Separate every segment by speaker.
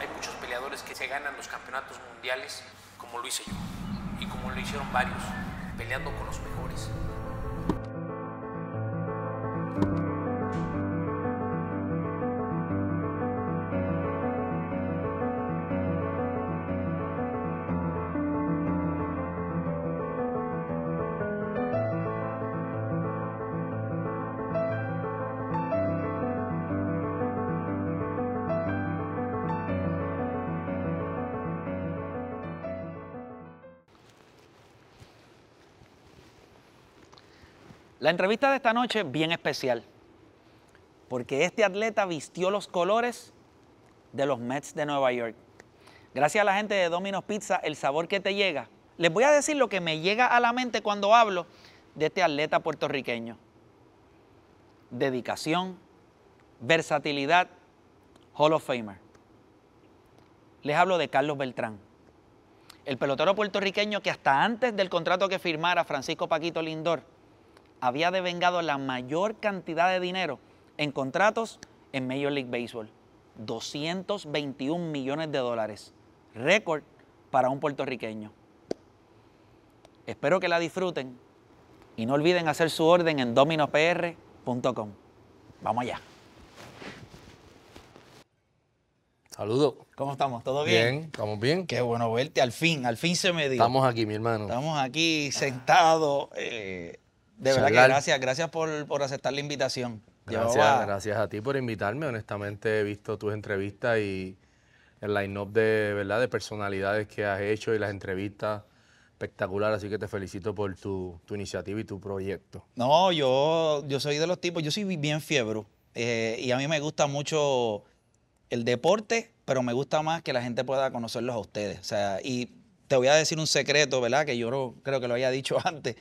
Speaker 1: Hay muchos
Speaker 2: peleadores que se ganan los campeonatos mundiales como lo hice yo y como lo hicieron varios,
Speaker 3: peleando con los mejores.
Speaker 2: entrevista de esta noche bien especial, porque este atleta vistió los colores de los Mets de Nueva York. Gracias a la gente de Domino's Pizza, el sabor que te llega. Les voy a decir lo que me llega a la mente cuando hablo de este atleta puertorriqueño. Dedicación, versatilidad, Hall of Famer. Les hablo de Carlos Beltrán, el pelotero puertorriqueño que hasta antes del contrato que firmara Francisco Paquito Lindor, había devengado la mayor cantidad de dinero en contratos en Major League Baseball. 221 millones de dólares. Récord para un puertorriqueño. Espero que la disfruten y no olviden hacer su orden en dominopr.com. Vamos allá. Saludos. ¿Cómo estamos? ¿Todo bien? Bien, estamos bien. Qué bueno verte, al fin, al fin se me dio. Estamos aquí, mi hermano. Estamos aquí sentados. Eh, de verdad que gracias, gracias por, aceptar la invitación. Gracias,
Speaker 1: a... ti por invitarme. Honestamente, he visto tus entrevistas y el line-up de, ¿verdad? de personalidades que has hecho y las entrevistas. Espectacular, así que te felicito por tu, iniciativa y tu proyecto.
Speaker 2: No, yo, yo soy de los tipos, yo soy bien fiebre eh, y a mí me gusta mucho el deporte, pero me gusta más que la gente pueda conocerlos a ustedes. O sea, y te voy a decir un secreto, ¿verdad? Que yo creo que lo había dicho antes.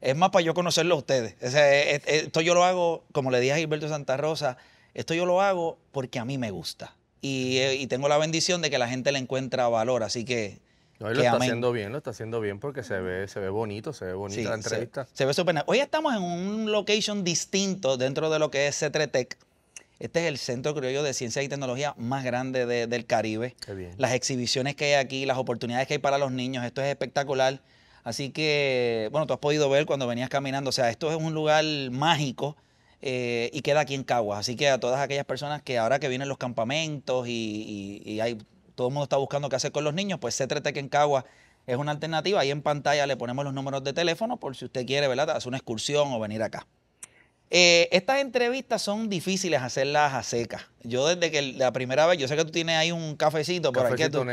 Speaker 2: Es más para yo conocerlo a ustedes. E, e, esto yo lo hago, como le dije a Gilberto Santa Rosa, esto yo lo hago porque a mí me gusta. Y, eh, tengo la bendición de que la gente le encuentra valor. Así que lo está haciendo bien, lo está haciendo bien porque se ve, se ve bonito, se ve bonita la entrevista. Se, ve súper. Hoy estamos en un location distinto dentro de lo que es Tech. Este es el centro yo, de ciencia y tecnología más grande del Caribe. Qué bien. Las exhibiciones que hay aquí, las oportunidades que hay para los niños, esto es espectacular. Así que, bueno, tú has podido ver cuando venías caminando, o sea, esto es un lugar mágico eh, y queda aquí en Caguas. Así que a todas aquellas personas que ahora que vienen los campamentos y, hay, todo el mundo está buscando qué hacer con los niños, pues que en Caguas es una alternativa. Ahí en pantalla le ponemos los números de teléfono por si usted quiere, ¿verdad? Hacer una excursión o venir acá. Eh, estas entrevistas son difíciles hacerlas a secas. Yo desde que la primera vez, yo sé que tú tienes ahí un cafecito, pero, hay, que pero,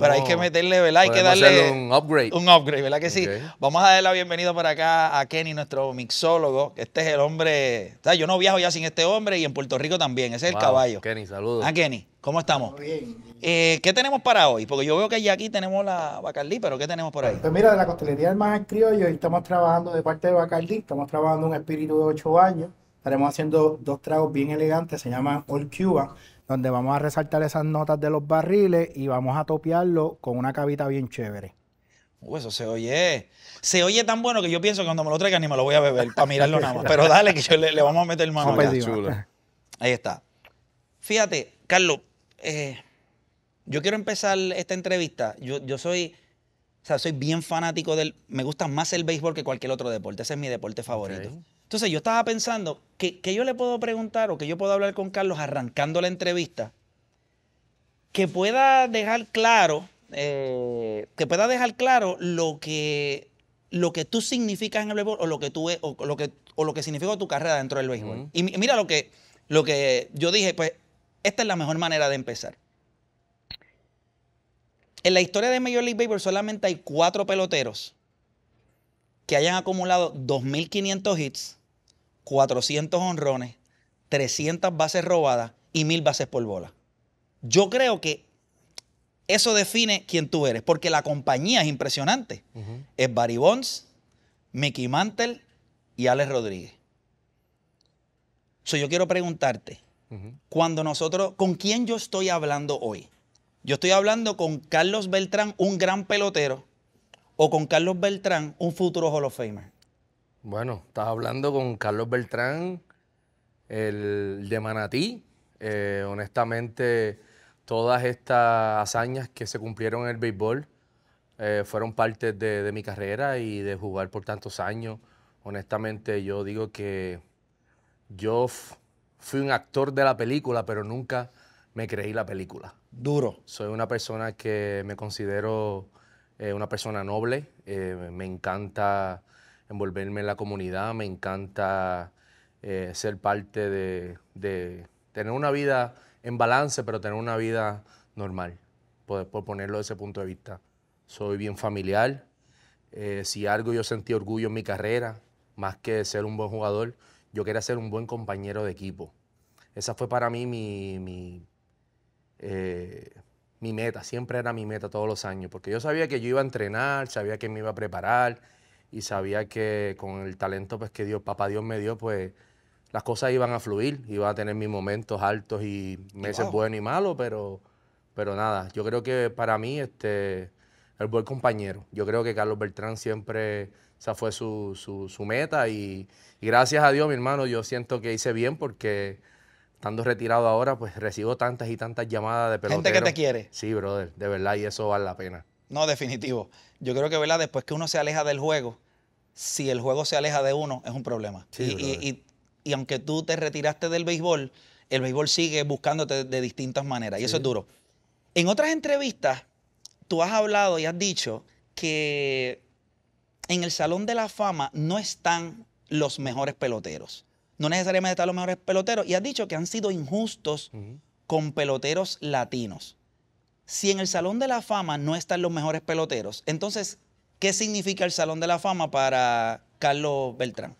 Speaker 2: hay que meterle, ¿verdad? Hay que darle un upgrade. Un upgrade, ¿verdad que sí? Vamos a darle la bienvenida para acá a Kenny, nuestro mixólogo. Este es el hombre, o sea, yo no viajo ya sin este hombre y en Puerto Rico también, ese es el caballo. Kenny, saludos. A ah, Kenny. ¿Cómo estamos? Muy bien. Eh, ¿Qué tenemos para hoy? Porque yo veo que ya aquí tenemos la Bacardí, pero ¿qué tenemos por ahí? Pues mira, de la costelería del más
Speaker 1: Criollo, estamos trabajando de parte de Bacardí, estamos trabajando un espíritu de ocho años. Estaremos haciendo
Speaker 2: dos tragos bien elegantes, se llama All Cuba, donde vamos a resaltar esas notas de los barriles y vamos a topearlo con una cavita bien chévere. Uy, uh, eso se oye. Se oye tan bueno que yo pienso que cuando me lo traigan ni me lo voy a beber para mirarlo nada más. Pero dale, que yo le, vamos a meter mano. Ahí está. Fíjate, Carlos, eh, yo quiero empezar esta entrevista. Yo, soy, soy bien fanático del, me gusta más el béisbol que cualquier otro deporte. Ese es mi deporte favorito. Entonces yo estaba pensando que, yo le puedo preguntar o que yo puedo hablar con Carlos arrancando la entrevista, que pueda dejar claro, eh, que pueda dejar claro lo que, lo que tú significas en el béisbol o lo que tú es, o lo que o lo que significó tu carrera dentro del béisbol. Y mira lo que, lo que yo dije, pues esta es la mejor manera de empezar. En la historia de Major League Baseball solamente hay cuatro peloteros que hayan acumulado 2.500 hits, 400 honrones, 300 bases robadas y 1.000 bases por bola. Yo creo que eso define quién tú eres, porque la compañía es impresionante. Es Barry Bonds, Mickey Mantle y Alex Rodríguez. yo quiero preguntarte, cuando nosotros, ¿con quién yo estoy hablando hoy? Yo estoy hablando con Carlos Beltrán, un gran pelotero, o con Carlos Beltrán, un futuro Hall of Famer. Bueno, estás hablando con Carlos Beltrán,
Speaker 1: el de Manatí. Eh, honestamente, todas estas hazañas que se cumplieron en el béisbol eh, fueron parte de, de mi carrera y de jugar por tantos años. Honestamente, yo digo que yo fui un actor de la película, pero nunca me creí la película. Duro. Soy una persona que me considero eh, una persona noble. Eh, me encanta envolverme en la comunidad, me encanta eh, ser parte de, tener una vida en balance, pero tener una vida normal, por, ponerlo de ese punto de vista. Soy bien familiar. si algo yo sentí orgullo en mi carrera, más que ser un buen jugador, yo quería ser un buen compañero de equipo. Esa fue para mí mi, eh, mi, meta, siempre era mi meta todos los años, porque yo sabía que yo iba a entrenar, sabía que me iba a preparar y sabía que con el talento pues, que Dios, papá Dios me dio, pues las cosas iban a fluir, iba a tener mis momentos altos y meses buenos y malos, pero, pero nada, yo creo que para mí este, el buen compañero, yo creo que Carlos Beltrán siempre, esa fue su, meta y gracias a Dios, mi hermano, yo siento que hice bien porque estando retirado ahora, pues recibo tantas y tantas llamadas de peloteros. Gente que te quiere. Sí, brother, de verdad, y eso vale la pena.
Speaker 2: No, definitivo. Yo creo que, ¿verdad? Después que uno se aleja del juego, si el juego se aleja de uno, es un problema. y, y, aunque tú te retiraste del béisbol, el béisbol sigue buscándote de distintas maneras, y eso es duro. En otras entrevistas, tú has hablado y has dicho que en el Salón de la Fama no están los mejores peloteros no necesariamente están los mejores peloteros, y has dicho que han sido injustos con peloteros latinos. Si en el Salón de la Fama no están los mejores peloteros, entonces, ¿qué significa el Salón de la Fama para Carlos Beltrán?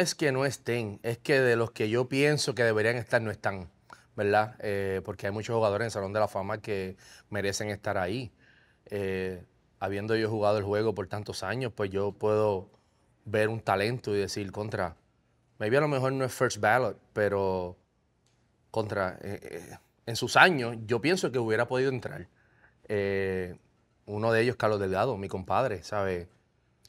Speaker 1: es que no estén, es que de los que yo pienso que deberían estar no están, ¿verdad? Eh, porque hay muchos jugadores en Salón de la Fama que merecen estar ahí. Eh, habiendo yo jugado el juego por tantos años, pues yo puedo ver un talento y decir contra. Maybe a lo mejor no es first ballot, pero contra. Eh, en sus años, yo pienso que hubiera podido entrar. uno de ellos, Carlos Delgado, mi compadre, ¿sabes?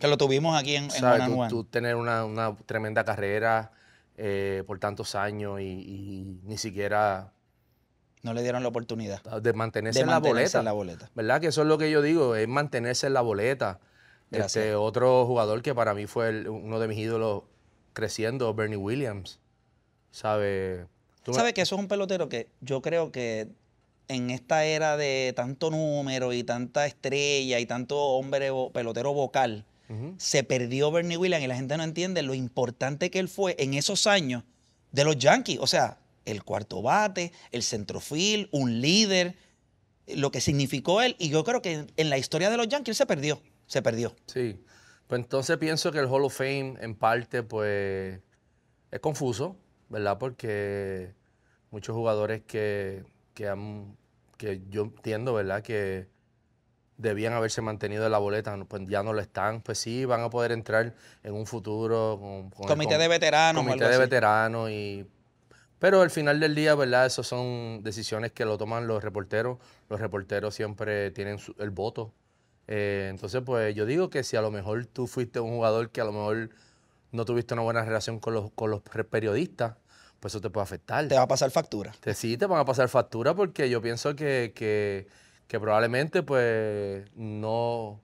Speaker 2: Que lo tuvimos aquí en, en tú, tú,
Speaker 1: tener una, tremenda carrera eh, por tantos años y, ni siquiera... No le dieron la oportunidad. De mantenerse, en, la boleta, la boleta. ¿Verdad? Que eso es lo que yo digo, es mantenerse en la boleta. Gracias. Este, otro jugador que para mí fue uno de mis ídolos creciendo, Bernie Williams. ¿Sabe? ¿Sabes que
Speaker 2: eso es un pelotero que yo creo que en esta era de tanto número y tanta estrella y tanto hombre pelotero vocal, se perdió Bernie Williams y la gente no entiende lo importante que él fue en esos años de los Yankees. O sea, el cuarto bate, el centrofil, un líder, lo que significó él. Y yo creo que en la historia de los Yankees se perdió, se perdió. Sí, pues entonces pienso que el Hall of Fame en parte pues es confuso,
Speaker 1: ¿verdad? Porque muchos jugadores que, han, que yo entiendo, ¿verdad? Que debían haberse mantenido en la boleta, pues ya no lo están, pues sí, van a poder entrar en un futuro con, comité el, de veteranos, comité de veteranos y pero al final del día, ¿verdad? Esas son decisiones que lo toman los reporteros. Los reporteros siempre tienen el voto. Eh, entonces, pues yo digo que si a lo mejor tú fuiste un jugador que a lo mejor no tuviste una buena relación con los, con los periodistas, pues eso te puede afectar. Te va a pasar factura. sí, te van a pasar factura porque yo pienso que que probablemente pues no,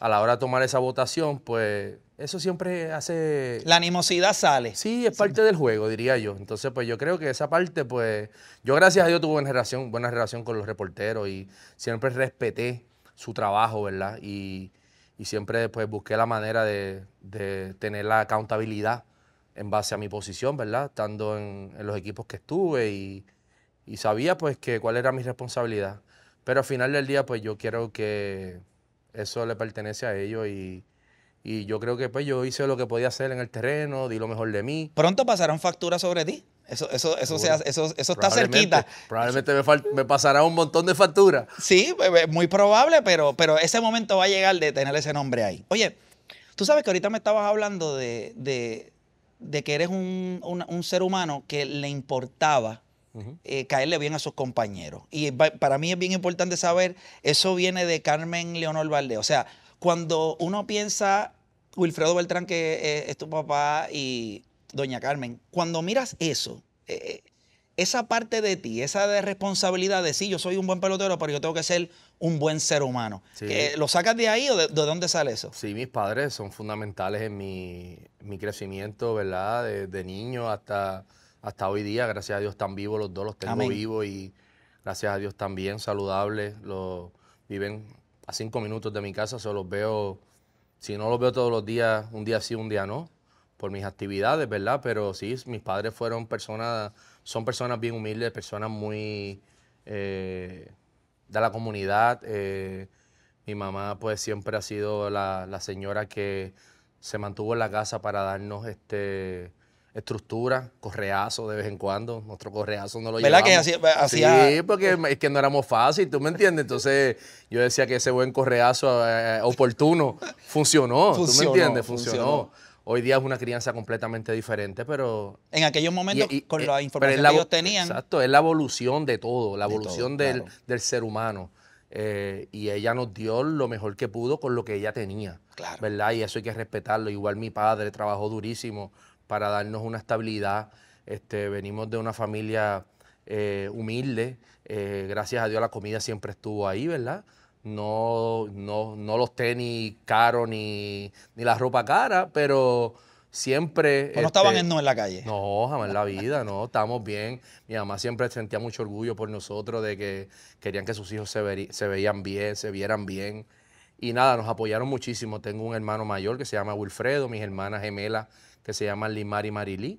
Speaker 1: a la hora de tomar esa votación, pues eso siempre hace... La animosidad sale. Sí, es parte del juego, diría yo. Entonces, pues yo creo que esa parte, pues yo gracias a Dios tuve buena relación, buena relación con los reporteros y siempre respeté su trabajo, ¿verdad? Y, siempre pues busqué la manera de, tener la accountabilidad en base a mi posición, ¿verdad? Estando en, los equipos que estuve y, y sabía pues que cuál era mi responsabilidad. Pero al final del día, pues yo quiero que eso le pertenece a ellos y, yo creo que pues yo hice lo que podía hacer en el terreno, di lo mejor de mí.
Speaker 2: Pronto pasarán facturas sobre ti. Eso, eso, está cerquita. Probablemente me, pasará un montón de facturas. Sí, muy probable, pero, pero ese momento va a llegar de tener ese nombre ahí. Oye, tú sabes que ahorita me estabas hablando de, que eres un, ser humano que le importaba eh, caerle bien a sus compañeros. Y para mí es bien importante saber, eso viene de Carmen Leonor Valdés. O sea, cuando uno piensa, Wilfredo Beltrán, que eh, es, tu papá, y doña Carmen, cuando miras eso, eh, esa parte de ti, esa de responsabilidad de sí, yo soy un buen pelotero, pero yo tengo que ser un buen ser humano. ¿Lo sacas de ahí o de, dónde sale eso? Sí, mis
Speaker 1: padres son fundamentales en mi, crecimiento, ¿verdad? de niño hasta hasta hoy día, gracias a Dios, están vivos los dos, los tengo vivos y gracias a Dios también saludables. viven a cinco minutos de mi casa, solo los veo, si no los veo todos los días, un día sí, un día no, por mis actividades, ¿verdad? Pero sí, mis padres fueron personas, son personas bien humildes, personas muy eh, de la comunidad. Eh, mi mamá pues siempre ha sido la, la, señora que se mantuvo en la casa para darnos este estructura, correazo de vez en cuando. Nuestro correazo no lo ¿Verdad ¿Verdad que hacía, Sí, porque es que no éramos fácil, ¿tú me entiendes? Entonces yo decía que ese buen correazo eh, eh, oportuno funcionó, ¿tú me entiendes? Funcionó. Hoy día es una crianza completamente diferente, pero...
Speaker 2: En aquellos momentos, con eh, la información que ellos tenían...
Speaker 1: Exacto, es la evolución de todo, la evolución del, del ser humano. y ella nos dio lo mejor que pudo con lo que ella tenía. Claro. ¿Verdad? Y eso hay que respetarlo. Igual mi padre trabajó durísimo para darnos una estabilidad. Este, venimos de una familia eh, humilde, eh, gracias a Dios la comida siempre estuvo ahí, ¿verdad? No, no, los tenis caros ni, ni la ropa cara, pero siempre... no estaban este, en la calle. No, jamás en la vida, no, estamos bien. Mi mamá siempre sentía mucho orgullo por nosotros de que querían que sus hijos se, se veían bien, se vieran bien. Y nada, nos apoyaron muchísimo. Tengo un hermano mayor que se llama Wilfredo, mis hermanas gemelas que se llama Limari Marilí.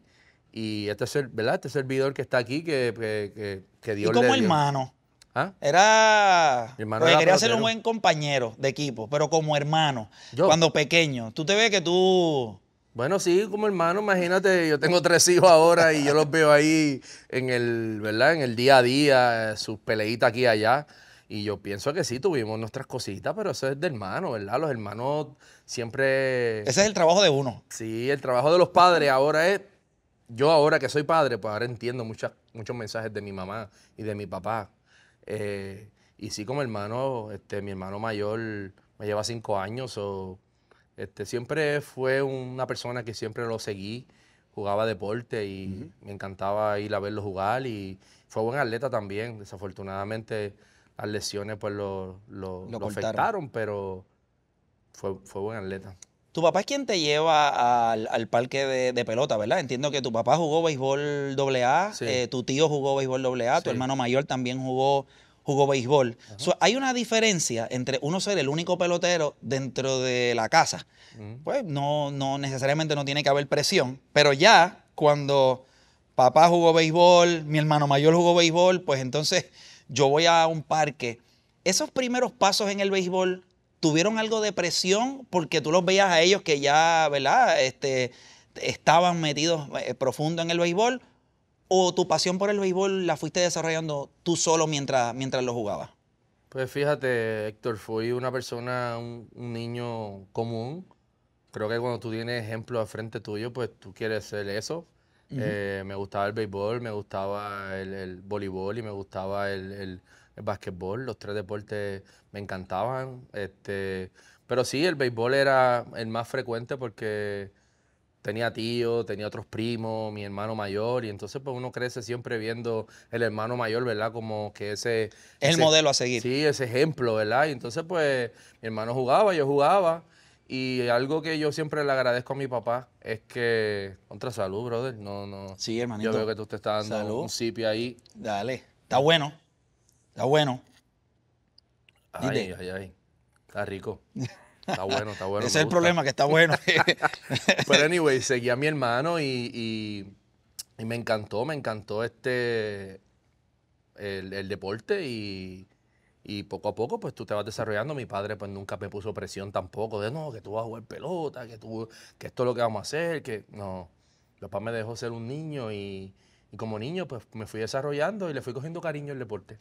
Speaker 1: Y
Speaker 2: este, ser, ¿verdad? este servidor que está aquí, que, que, que, ¿Y como hermano? ¿Ah? Era. quería ser un buen compañero de equipo, pero como hermano. Cuando pequeño. Tú te ves que tú. Bueno, sí, como hermano, imagínate, yo tengo tres hijos ahora
Speaker 1: y yo los veo ahí en el, ¿verdad? En el día a día, eh, sus peleitas aquí y allá. Y yo pienso que sí, tuvimos nuestras cositas, pero eso es de hermano, ¿verdad? Los hermanos siempre... Ese es el trabajo de uno. Sí, el trabajo de los padres ahora es... Yo ahora que soy padre, pues ahora entiendo muchas, muchos mensajes de mi mamá y de mi papá. Eh, y sí, como hermano, este, mi hermano mayor me lleva cinco años. o este, siempre fue una persona que siempre lo seguí. Jugaba deporte y me encantaba ir a verlo jugar. Y fue buen atleta también. Desafortunadamente
Speaker 2: las lesiones pues lo, lo, afectaron,
Speaker 1: pero fue, buen atleta.
Speaker 2: Tu papá es quien te lleva al, parque de, pelota, ¿verdad? Entiendo que tu papá jugó béisbol AA, A eh, tu tío jugó béisbol AA, A tu hermano mayor también jugó, jugó béisbol. hay una diferencia entre uno ser el único pelotero dentro de la casa. Pues no, no necesariamente no tiene que haber presión, pero ya cuando papá jugó béisbol, mi hermano mayor jugó béisbol, pues entonces yo voy a un parque. Esos primeros pasos en el béisbol tuvieron algo de presión porque tú los veías a ellos que ya, ¿verdad? Este, estaban metidos eh, profundo en el béisbol o tu pasión por el béisbol la fuiste desarrollando tú solo mientras, mientras lo jugabas?
Speaker 1: Pues fíjate, Héctor, fui una persona, un, niño común. Creo que cuando tú tienes ejemplo al frente tuyo, pues tú quieres ser eso. Eh, me gustaba el béisbol, me gustaba el, voleibol y me gustaba el, básquetbol. Los tres deportes me encantaban. Este, pero sí, el béisbol era el más frecuente porque tenía tío, tenía otros primos, mi hermano mayor, y entonces pues uno crece siempre viendo el hermano mayor, ¿verdad? Como que ese... Es el modelo a seguir. Sí, ese ejemplo, ¿verdad? Y entonces pues mi hermano jugaba, yo jugaba, y algo que yo siempre le agradezco a mi papá es que. Contra salud, brother. No, no. Sí, hermanito. Yo veo que tú te estás dando un sipi ahí.
Speaker 2: Dale. Está bueno. Está bueno.
Speaker 1: Ay, ay, ay. Está rico. Está bueno, está bueno. Ese es el problema, que está bueno. Pero anyway, seguí a mi hermano y, me encantó, me encantó este el, el deporte y y poco a poco, pues tú te vas desarrollando. Mi padre, pues nunca me puso presión tampoco de no, que tú vas a jugar pelota, que tú, que esto es lo que vamos a hacer, que no. Mi papá me dejó ser un niño
Speaker 2: y, como niño, pues me fui desarrollando y le fui cogiendo cariño al deporte.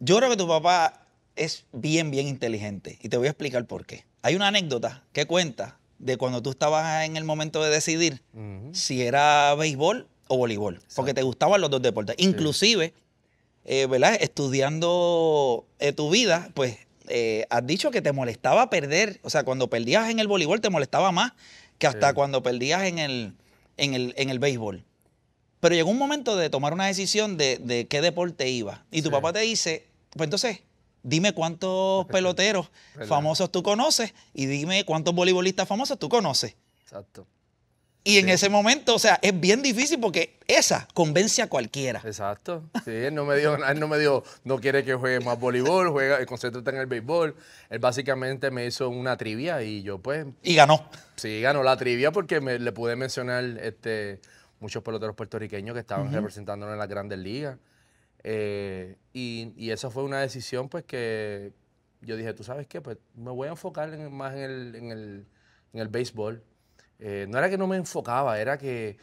Speaker 2: Yo creo que tu papá es bien, bien inteligente y te voy a explicar por qué. Hay una anécdota que cuenta de cuando tú estabas en el momento de decidir si era béisbol o voleibol, porque te gustaban los dos deportes. Inclusive eh, ¿verdad? Estudiando eh, tu vida, pues eh, has dicho que te molestaba perder. O sea, cuando perdías en el voleibol te molestaba más que hasta cuando perdías en el, en, el, béisbol. Pero llegó un momento de tomar una decisión de, de qué deporte iba. Y tu papá te dice, pues entonces, dime cuántos peloteros famosos tú conoces y dime cuántos voleibolistas famosos tú conoces. Exacto. Y en ese momento, o sea, es bien difícil porque esa convence a cualquiera. Exacto. Sí, él no me dijo, no me dijo, no quiere
Speaker 1: que juegue más voleibol, juega, está en el béisbol. Él básicamente me hizo una trivia y yo pues... Y ganó. Sí, ganó la trivia porque le pude mencionar este, muchos peloteros puertorriqueños que estaban representándonos en las grandes ligas. Eh, y, y, esa fue una decisión pues que yo dije, tú sabes qué, pues me voy a enfocar más en el, en el, en el béisbol eh, no era que no me enfocaba, era que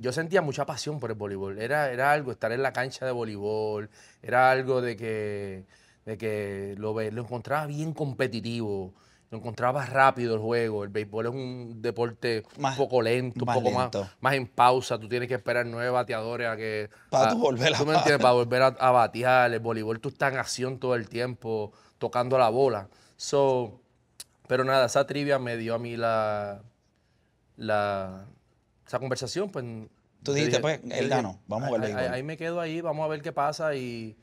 Speaker 1: yo sentía mucha pasión por el voleibol. Era, era algo, estar en la cancha de voleibol, era algo de que, de que lo, lo encontraba bien competitivo, lo encontraba rápido el juego. El béisbol es un deporte un poco lento, un poco Más, más en pausa. Tú tienes que esperar nueve bateadores a que... Para volver a... volver a, batear. El voleibol tú estás en acción todo el tiempo, tocando la bola. So, pero nada, esa trivia me dio a mí la la, esa conversación, pues... Tú dijiste, pues, él ganó, vamos a ver Ahí, me quedo ahí, vamos a ver qué pasa y,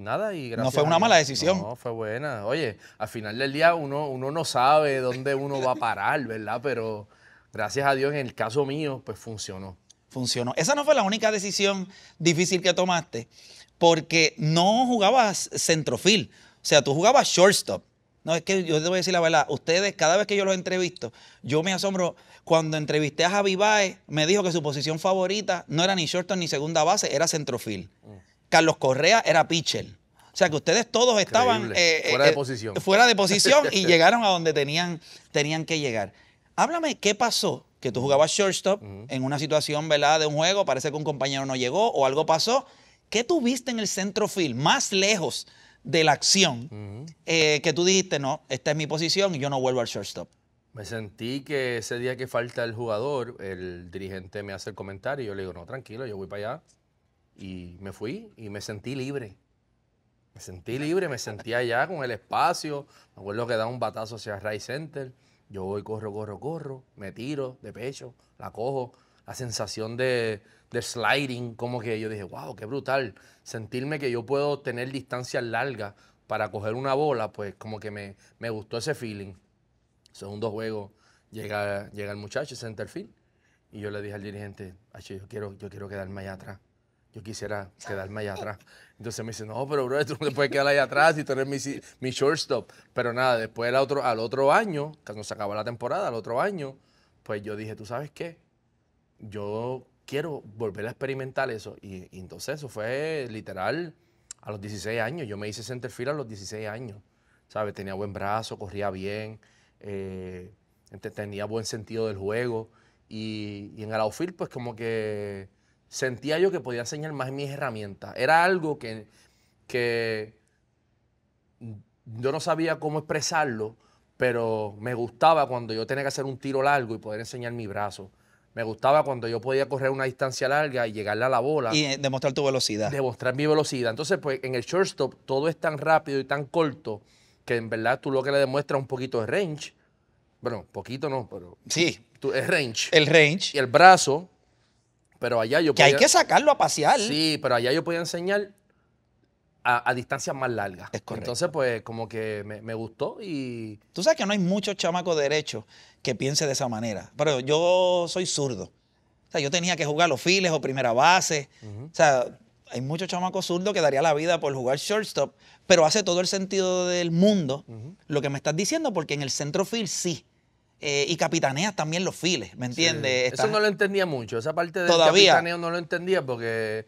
Speaker 1: nada, y gracias. No fue una mala decisión. No, fue buena. Oye, al final del día uno, uno no sabe dónde
Speaker 2: uno va a parar, ¿verdad? Pero gracias a Dios, en el caso mío, pues funcionó. Funcionó. Esa no fue la única decisión difícil que tomaste, porque no jugabas centrofil. O sea, tú jugabas shortstop. No, es que yo te voy a decir la verdad. Ustedes, cada vez que yo los entrevisto, yo me asombro. Cuando entrevisté a Javi me dijo que su posición favorita no era ni shortstop ni segunda base, era centrofil. Mm. Carlos Correa era pitcher. O sea que ustedes todos estaban eh, eh, fuera de eh, posición. Fuera de posición y llegaron a donde tenían, tenían que llegar. Háblame qué pasó que tú mm. jugabas shortstop mm. en una situación ¿verdad? de un juego, parece que un compañero no llegó o algo pasó. ¿Qué tuviste en el centrofil más lejos de la acción, eh, que tú dijiste, no, esta es mi posición y yo no vuelvo al shortstop.
Speaker 1: Me sentí que ese día que falta el jugador, el dirigente me hace el comentario y yo le digo, no, tranquilo, yo voy para allá. Y me fui y me sentí libre. Me sentí libre, me sentí allá con el espacio. Me acuerdo que da un batazo hacia Ray Center. Yo voy, corro, corro, corro, me tiro de pecho, la cojo, la sensación de, sliding, como que yo dije, wow, qué brutal. Sentirme que yo puedo tener distancias largas para coger una bola, pues como que me, me gustó ese feeling. Segundo juego, llega, llega el muchacho, centerfield, y yo le dije al dirigente, yo quiero, yo quiero quedarme allá atrás. Yo quisiera quedarme allá atrás. Entonces me dice, no, pero bro, tú no te puedes quedar allá atrás y tener mi, mi shortstop. Pero nada, después el otro, al otro año, cuando se acabó la temporada, al otro año, pues yo dije, ¿tú sabes qué? yo quiero volver a experimentar eso. Y, entonces eso fue literal a los 16 años. Yo me hice centerfield a los 16 años. Tenía buen brazo, corría bien, eh, tenía buen sentido del juego. Y, en el outfield, pues como que sentía yo que podía enseñar más mis herramientas. Era algo que, que yo no sabía cómo expresarlo, pero me gustaba cuando yo tenía que hacer un tiro largo y poder enseñar mi brazo me gustaba cuando yo podía correr una distancia larga y llegarle a la bola. Y eh,
Speaker 2: demostrar tu velocidad.
Speaker 1: Demostrar mi velocidad. Entonces, pues en el shortstop todo es tan rápido y tan corto que en verdad tú lo que le demuestras un poquito de range. Bueno, poquito no, pero. Sí. es range. El range. Y el brazo. Pero allá yo podía. Que hay que sacarlo a pasear. Sí, pero allá yo podía enseñar a, distancias
Speaker 2: más largas. Entonces, pues, como que me, gustó y. Tú sabes que no hay muchos chamacos derechos derecho que piense de esa manera. Pero yo soy zurdo. O sea, yo tenía que jugar los files o primera base. O sea, hay muchos chamacos zurdos que daría la vida por jugar shortstop, pero hace todo el sentido del mundo lo que me estás diciendo, porque en el centro field sí. Eh, y capitaneas también los files, ¿me entiendes? Eso no lo
Speaker 1: entendía mucho, esa parte del Todavía. capitaneo no lo entendía porque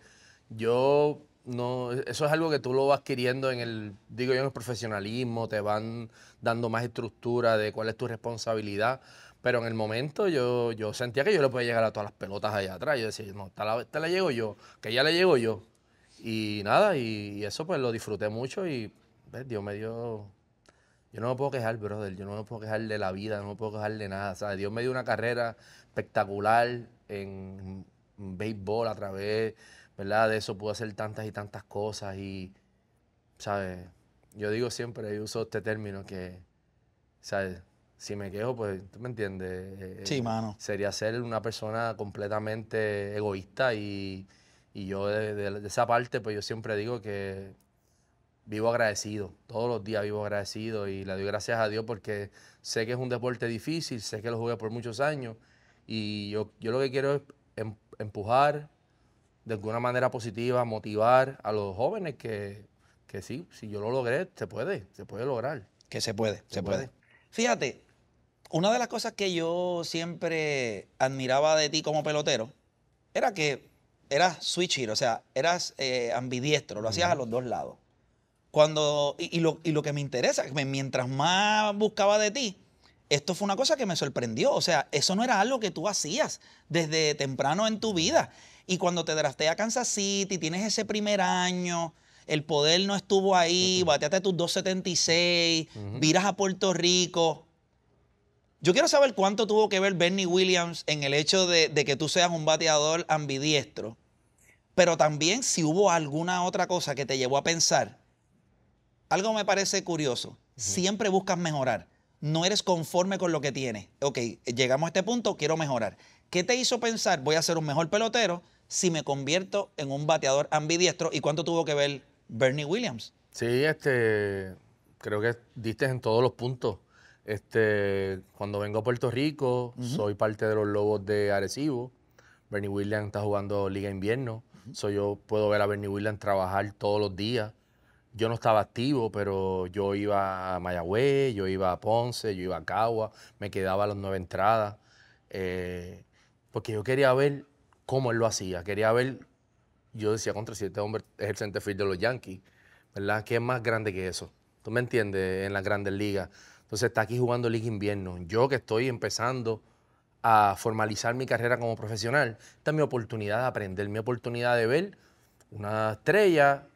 Speaker 1: yo no, eso es algo que tú lo vas adquiriendo en el, digo yo, en profesionalismo, te van dando más estructura de cuál es tu responsabilidad. Pero en el momento yo, yo sentía que yo le podía llegar a todas las pelotas allá atrás. Yo decía, no, te la, te la llego yo, que ya le llego yo. Y nada, y, eso pues lo disfruté mucho y pues, Dios me dio... Yo no me puedo quejar, brother. Yo no me puedo quejar de la vida, no me puedo quejar de nada. Dios me dio una carrera espectacular en béisbol a través ¿verdad? De eso puedo hacer tantas y tantas cosas y, ¿sabes? Yo digo siempre, y uso este término que, ¿sabes? Si me quejo, pues, ¿tú me entiendes? Eh, eh, sí, mano. Sería ser una persona completamente egoísta y, yo de, esa parte, pues yo siempre digo que vivo agradecido, todos los días vivo agradecido y le doy gracias a Dios porque sé que es un deporte difícil, sé que lo jugué por muchos años y yo, yo lo que quiero es em, empujar, de alguna manera positiva, motivar a los jóvenes que, que sí,
Speaker 2: si yo lo logré, se puede, se puede lograr. Que se puede, se, puede. Fíjate, una de las cosas que yo siempre admiraba de ti como pelotero era que eras switchero o sea, eras eh, ambidiestro, lo hacías a los dos lados. Cuando, y, lo, y lo que me interesa, mientras más buscaba de ti, esto fue una cosa que me sorprendió. O sea, eso no era algo que tú hacías desde temprano en tu vida. Y cuando te drafteas a Kansas City, tienes ese primer año, el poder no estuvo ahí, bateaste tus 276, viras a Puerto Rico. Yo quiero saber cuánto tuvo que ver Bernie Williams en el hecho de, que tú seas un bateador ambidiestro, pero también si hubo alguna otra cosa que te llevó a pensar. Algo me parece curioso. Siempre buscas mejorar no eres conforme con lo que tienes. Ok, llegamos a este punto, quiero mejorar. ¿Qué te hizo pensar, voy a ser un mejor pelotero si me convierto en un bateador ambidiestro? ¿Y cuánto tuvo que ver Bernie Williams?
Speaker 1: Sí, este, creo que diste en todos los puntos. Este, cuando vengo a Puerto Rico, soy parte de los Lobos de Arecibo. Bernie Williams está jugando Liga Invierno. Soy yo puedo ver a Bernie Williams trabajar todos los días yo no estaba activo, pero yo iba a Mayagüez, yo iba a Ponce, yo iba a Cagua, me quedaba a las nueve entradas, eh, porque yo quería ver cómo él lo hacía, quería ver, yo decía, contra siete hombres es el field de los Yankees, ¿verdad? que es más grande que eso? ¿Tú me entiendes? En las grandes ligas. Entonces está aquí jugando Liga Invierno. Yo que estoy empezando a formalizar mi carrera como profesional, esta es mi oportunidad de aprender, mi oportunidad de ver una estrella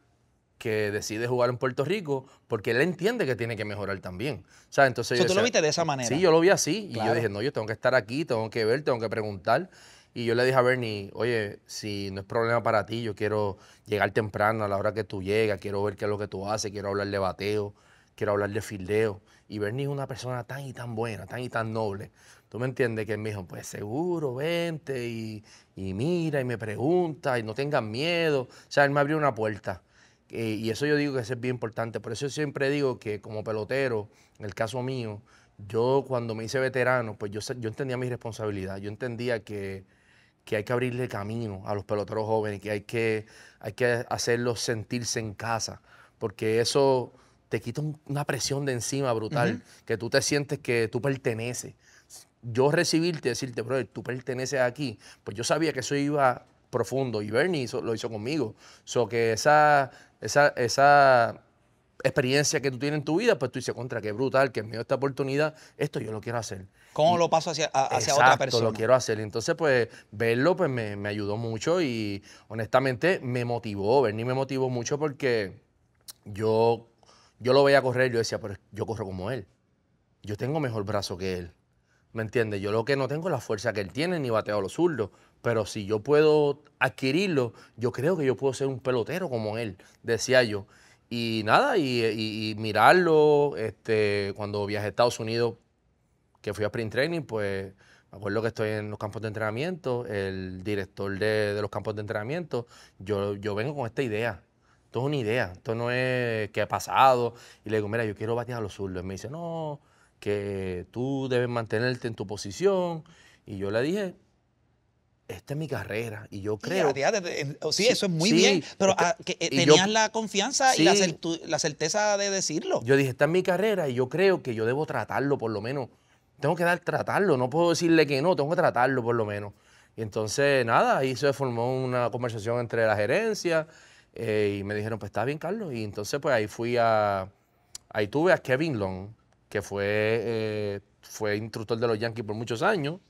Speaker 1: que decide jugar en Puerto Rico porque él entiende que tiene que mejorar también. O sea, entonces tú lo viste de esa eh, manera. Sí, yo lo vi así y yo dije, no, yo tengo que estar aquí, tengo que ver, tengo que preguntar. Y yo le dije a Bernie, oye, si no es problema para ti, yo quiero llegar temprano a la hora que tú llegas, quiero ver qué es lo que tú haces, quiero hablar de bateo, quiero hablar de fildeo. Y Bernie es una persona tan y tan buena, tan y tan noble. ¿Tú me entiendes? Que él me dijo, pues seguro, vente y, y mira y me pregunta y no tengas miedo. O sea, él me abrió una puerta. Eh, y eso yo digo que es bien importante. Por eso yo siempre digo que como pelotero, en el caso mío, yo cuando me hice veterano, pues yo, yo entendía mi responsabilidad. Yo entendía que, hay que abrirle camino a los peloteros jóvenes, que hay que, hay que hacerlos sentirse en casa, porque eso te quita una presión de encima brutal, que tú te sientes que tú perteneces. Yo recibirte y decirte, brother, tú perteneces aquí, pues yo sabía que eso iba profundo. Y Bernie lo hizo conmigo. So que esa, esa, experiencia que tú tienes en tu vida, pues tú dices, contra, qué brutal, que me dio esta oportunidad, esto yo lo quiero hacer.
Speaker 2: ¿Cómo lo paso hacia, hacia otra persona? lo quiero
Speaker 1: hacer. Entonces, pues, verlo pues me, ayudó mucho y honestamente me motivó. Bernie me motivó mucho porque yo, yo lo veía correr, yo decía, pero yo corro como él. Yo tengo mejor brazo que él. ¿Me entiendes? Yo lo que no tengo es la fuerza que él tiene, ni bateo a los zurdos pero si yo puedo adquirirlo, yo creo que yo puedo ser un pelotero como él, decía yo. Y nada, y, mirarlo, este, cuando viajé a Estados Unidos, que fui a print Training, pues me acuerdo que estoy en los campos de entrenamiento, el director de, los campos de entrenamiento, yo, yo vengo con esta idea, esto es una idea, esto no es que ha pasado. Y le digo, mira, yo quiero batear a los zurdos. Y me dice, no, que tú debes mantenerte en tu posición. Y yo le dije, esta es mi carrera y yo creo.
Speaker 2: Oh, sí, eso es muy bien, pero ah, eh, tenías la confianza y
Speaker 1: la, certeza de decirlo. Yo dije, esta es mi carrera y yo creo que yo debo tratarlo por lo menos. Tengo que dar tratarlo, no puedo decirle que no, tengo que tratarlo por lo menos. Y entonces, nada, ahí se formó una conversación entre la gerencia eh, y me dijeron, pues está bien, Carlos. Y entonces, pues ahí fui a. Ahí tuve a Kevin Long, que fue. Eh, fue instructor de los Yankees por muchos años,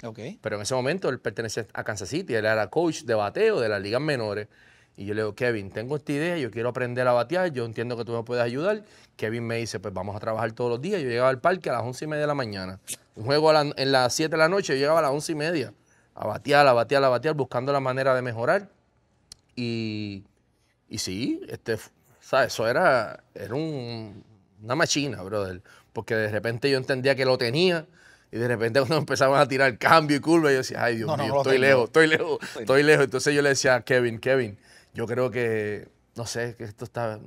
Speaker 1: pero en ese momento él pertenecía a Kansas City, él era coach de bateo de las ligas menores. Y yo le digo, Kevin, tengo esta idea, yo quiero aprender a batear, yo entiendo que tú me puedes ayudar. Kevin me dice, pues vamos a trabajar todos los días. Yo llegaba al parque a las once y media de la mañana. Un juego en las 7 de la noche, yo llegaba a las once y media a batear, a batear, a batear, buscando la manera de mejorar. Y, y sí, este, eso era, era un, una machina, brother. Porque de repente yo entendía que lo tenía. Y de repente cuando empezaba a tirar cambio y curva, yo decía, ay Dios mío, estoy, lejos, estoy lejos, estoy lejos, Entonces yo le decía a Kevin, Kevin, yo creo que, no sé, que esto está...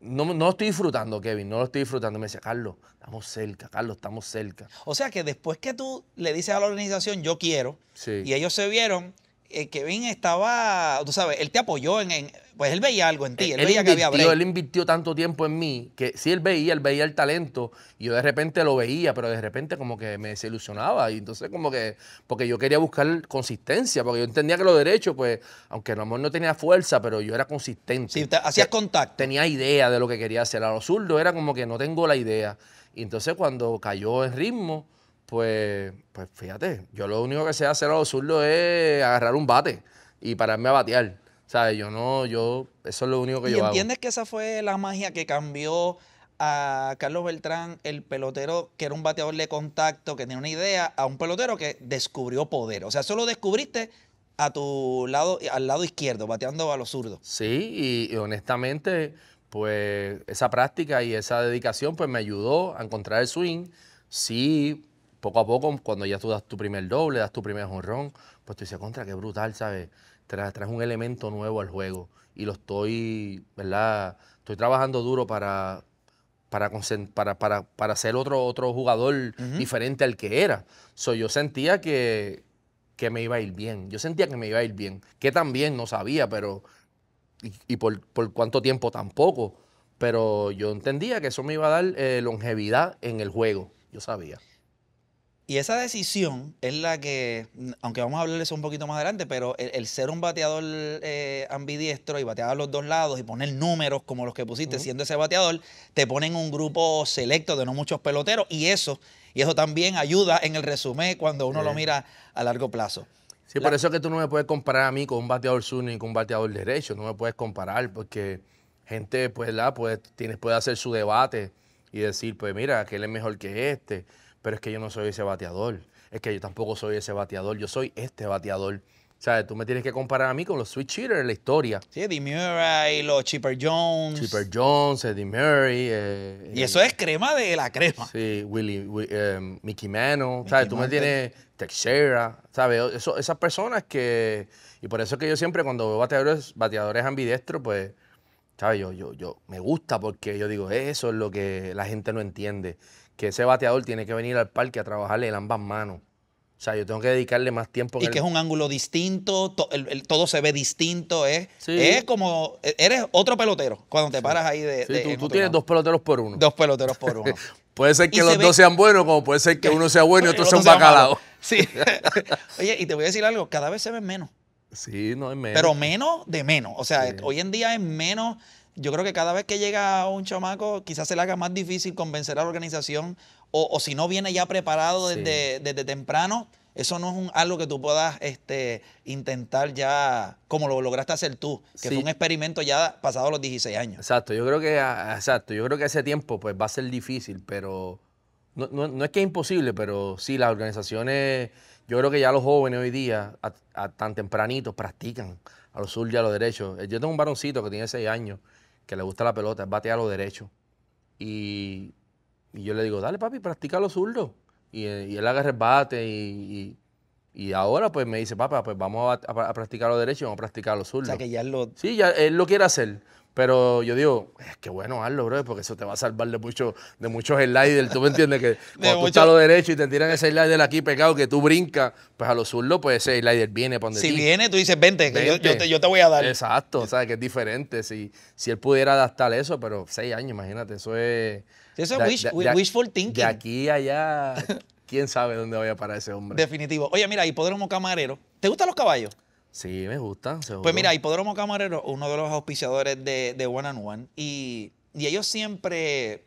Speaker 1: no, no estoy disfrutando, Kevin, no lo estoy disfrutando. Me decía, Carlos, estamos cerca, Carlos, estamos cerca. O sea que
Speaker 2: después que tú le dices a la organización, yo quiero, y ellos se vieron, que eh, Kevin estaba, tú sabes, él te apoyó en, pues él veía algo en ti, él, veía que había break. Él invirtió tanto
Speaker 1: tiempo en mí que si él veía, él veía el talento y yo de repente lo veía, pero de repente como que me desilusionaba y entonces como que porque yo quería buscar consistencia, porque yo entendía que los derechos pues aunque el amor no tenía fuerza, pero yo era consistente. Sí, hacías contacto. Tenía idea de lo que quería hacer. A los zurdos era como que no tengo la idea. Y entonces cuando cayó el ritmo, pues, pues fíjate, yo lo único que sé hacer a los zurdos es agarrar un bate y pararme a batear. O sea, Yo no, yo, eso es lo único que yo hago. entiendes
Speaker 2: que esa fue la magia que cambió a Carlos Beltrán, el pelotero que era un bateador de contacto, que tenía una idea, a un pelotero que descubrió poder? O sea, eso lo descubriste a tu lado, al lado izquierdo, bateando a los zurdos. Sí,
Speaker 1: y, y honestamente,
Speaker 2: pues
Speaker 1: esa práctica y esa dedicación pues me ayudó a encontrar el swing. Sí, poco a poco, cuando ya tú das tu primer doble, das tu primer jonrón, pues tú dices, contra, qué brutal, ¿sabes? Traes un elemento nuevo al juego y lo estoy, ¿verdad? Estoy trabajando duro para, para, para, ser otro, otro jugador diferente al que era. yo sentía que, que me iba a ir bien. Yo sentía que me iba a ir bien. Que también no sabía, pero. Y, por, por, cuánto tiempo tampoco. Pero
Speaker 2: yo entendía que eso me iba a dar eh, longevidad en el juego. Yo sabía. Y esa decisión es la que, aunque vamos a hablar de eso un poquito más adelante, pero el, ser un bateador eh, ambidiestro y batear a los dos lados y poner números como los que pusiste, siendo ese bateador, te ponen un grupo selecto de no muchos peloteros y eso, y eso también ayuda en el resumen cuando uno lo mira a largo plazo. Sí, por eso es que tú no me puedes comparar a mí con
Speaker 1: un bateador sur ni con un bateador derecho, no me puedes comparar porque gente, pues, la, pues, tienes, puede hacer su debate y decir, pues, mira, aquel es mejor que este pero es que yo no soy ese bateador, es que yo tampoco soy ese bateador, yo soy este bateador. sabes, tú me tienes que comparar a mí con los Sweet Cheaters en la historia. Sí, Eddie Murray, los Chipper Jones. Chipper Jones, Eddie Murray. Eh, y eh, eso es crema de la crema. Sí, Willy, eh, Mickey Mano. ¿Sabes? Tú me tienes Texera. ¿Sabes? Eso, esas personas que. Y por eso es que yo siempre, cuando veo bateadores, bateadores ambidestros, pues. ¿Sabes? Yo, yo, yo me gusta porque yo digo, eso es lo que la gente no entiende que ese bateador tiene que venir al parque a trabajarle
Speaker 2: en ambas manos. O sea, yo tengo que dedicarle más tiempo. Y que es un ángulo distinto, todo se ve distinto, es, es como, e, eres otro pelotero cuando te paras ahí de... tú, tienes dos peloteros por uno. Dos peloteros por uno.
Speaker 1: puede ser que los dos sean buenos, como puede ser que uno sea bueno y pues, otro sea un bacalao.
Speaker 2: Sí. Oye, y te voy a decir algo, cada vez se ven menos. Sí, no es menos. Pero menos de menos. O sea, hoy en día es menos yo creo que cada vez que llega un chamaco, quizás se le haga más difícil convencer a la organización o, si no viene ya preparado desde, temprano, eso no es algo que tú puedas este, intentar ya como lo lograste hacer tú, que fue un experimento ya pasado los 16
Speaker 1: años. Exacto, yo creo que ah, exacto, yo creo que ese tiempo pues va a ser difícil, pero no, es que es imposible, pero sí, las organizaciones, yo creo que ya los jóvenes hoy día, tan tempranito practican a los sur y a los derechos. Eh, yo tengo un varoncito que tiene 6 años que le gusta la pelota, es a lo derecho. Y, yo le digo, dale papi, practica lo zurdo. Eh, y, él agarra el bate y, ahora pues me dice, papá, pues vamos a, a practicar lo derecho y vamos a practicar lo zurdo. O sea que ya lo... Sí, ya él lo quiere hacer. Pero yo digo, es eh, que bueno, hazlo, bro, porque eso te va a salvar de, mucho, de muchos sliders. ¿Tú me entiendes? Que cuando tú a lo derecho y te tiran ese slider aquí pecado que tú brincas, pues a lo zurdo, pues ese slider viene para Si viene, tú dices, vente, yo, te, voy a dar. Exacto, o sea, que es diferente. Si, si él pudiera adaptar eso, pero seis años, imagínate, eso es... Eso es wishful thinking. De aquí allá, quién sabe
Speaker 2: dónde vaya para ese hombre. Definitivo. Oye, mira, hipódromo camarero. ¿Te gustan los caballos? Sí, me gusta. Pues mira, Hipódromo Camarero, uno de los auspiciadores de, One and One, y, ellos siempre,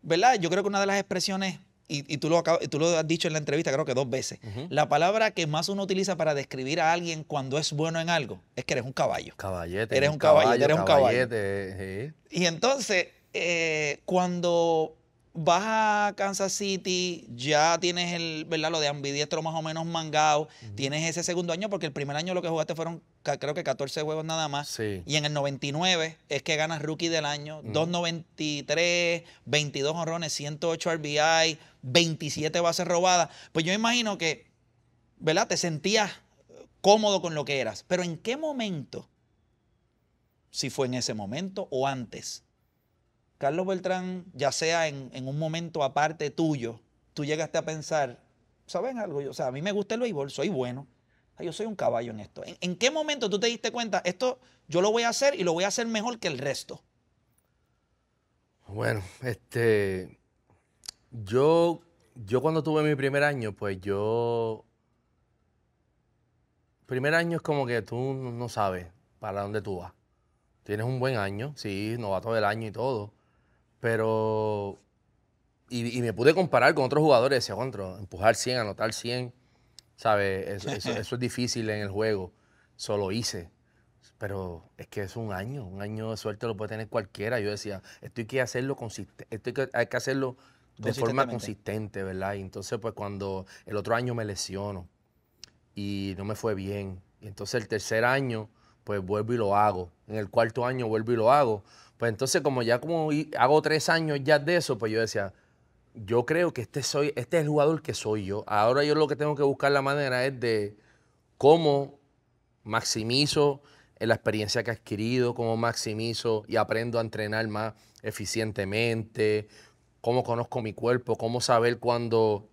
Speaker 2: ¿verdad? Yo creo que una de las expresiones, y, tú, lo tú lo has dicho en la entrevista, creo que dos veces, la palabra que más uno utiliza para describir a alguien cuando es bueno en algo es que eres un caballo.
Speaker 1: Caballete. Eres un caballo, eres un caballo. sí.
Speaker 2: Y entonces, eh, cuando vas a Kansas City, ya tienes el, ¿verdad? Lo de ambidiestro más o menos mangado, tienes ese segundo año, porque el primer año lo que jugaste fueron creo que 14 juegos nada más. Y en el 99 es que ganas rookie del año, 293, 22 honrones, 108 RBI, 27 bases robadas. Pues yo imagino que, ¿verdad? Te sentías cómodo con lo que eras, pero ¿en qué momento? Si fue en ese momento o antes Carlos Beltrán, ya sea en, un momento aparte tuyo, tú llegaste a pensar, ¿saben algo? Yo, o sea, a mí me gusta el béisbol, soy bueno. Ah, yo soy un caballo en esto. ¿En, qué momento tú te diste cuenta, esto yo lo voy a hacer y lo voy a hacer mejor que el resto?
Speaker 1: Bueno, este. Yo, yo cuando tuve mi primer año, pues yo. Primer año es como que tú no sabes para dónde tú vas. Tienes un buen año, sí, todo el año y todo. Pero. Y, me pude comparar con otros jugadores. Decía, otro, empujar 100, anotar 100. ¿Sabes? Eso, es difícil en el juego. Solo hice. Pero es que es un año. Un año de suerte lo puede tener cualquiera. Yo decía, esto que hacerlo que, hay que hacerlo de forma consistente, ¿verdad? Y entonces, pues cuando el otro año me lesiono y no me fue bien. Y entonces el tercer año, pues vuelvo y lo hago. En el cuarto año vuelvo y lo hago. Pues entonces, como ya como hago tres años ya de eso, pues yo decía, yo creo que este, soy, este es el jugador que soy yo. Ahora yo lo que tengo que buscar la manera es de cómo maximizo la experiencia que he adquirido, cómo maximizo y aprendo a entrenar más eficientemente, cómo conozco mi cuerpo, cómo saber cuándo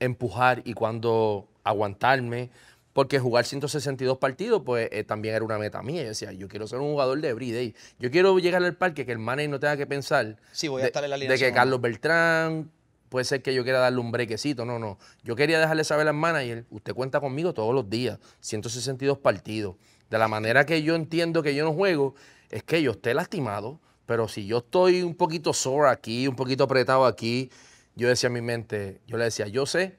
Speaker 1: empujar y cuándo aguantarme porque jugar 162 partidos, pues eh, también era una meta mía. Yo decía, yo quiero ser un jugador de everyday. Yo quiero llegar al parque que el manager no tenga que pensar sí, voy a de, estar en la de que Carlos Beltrán, puede ser que yo quiera darle un brequecito. No, no. Yo quería dejarle saber al manager, usted cuenta conmigo todos los días, 162 partidos. De la manera que yo entiendo que yo no juego, es que yo esté lastimado, pero si yo estoy un poquito sore aquí, un poquito apretado aquí, yo decía a mi mente, yo le decía, yo sé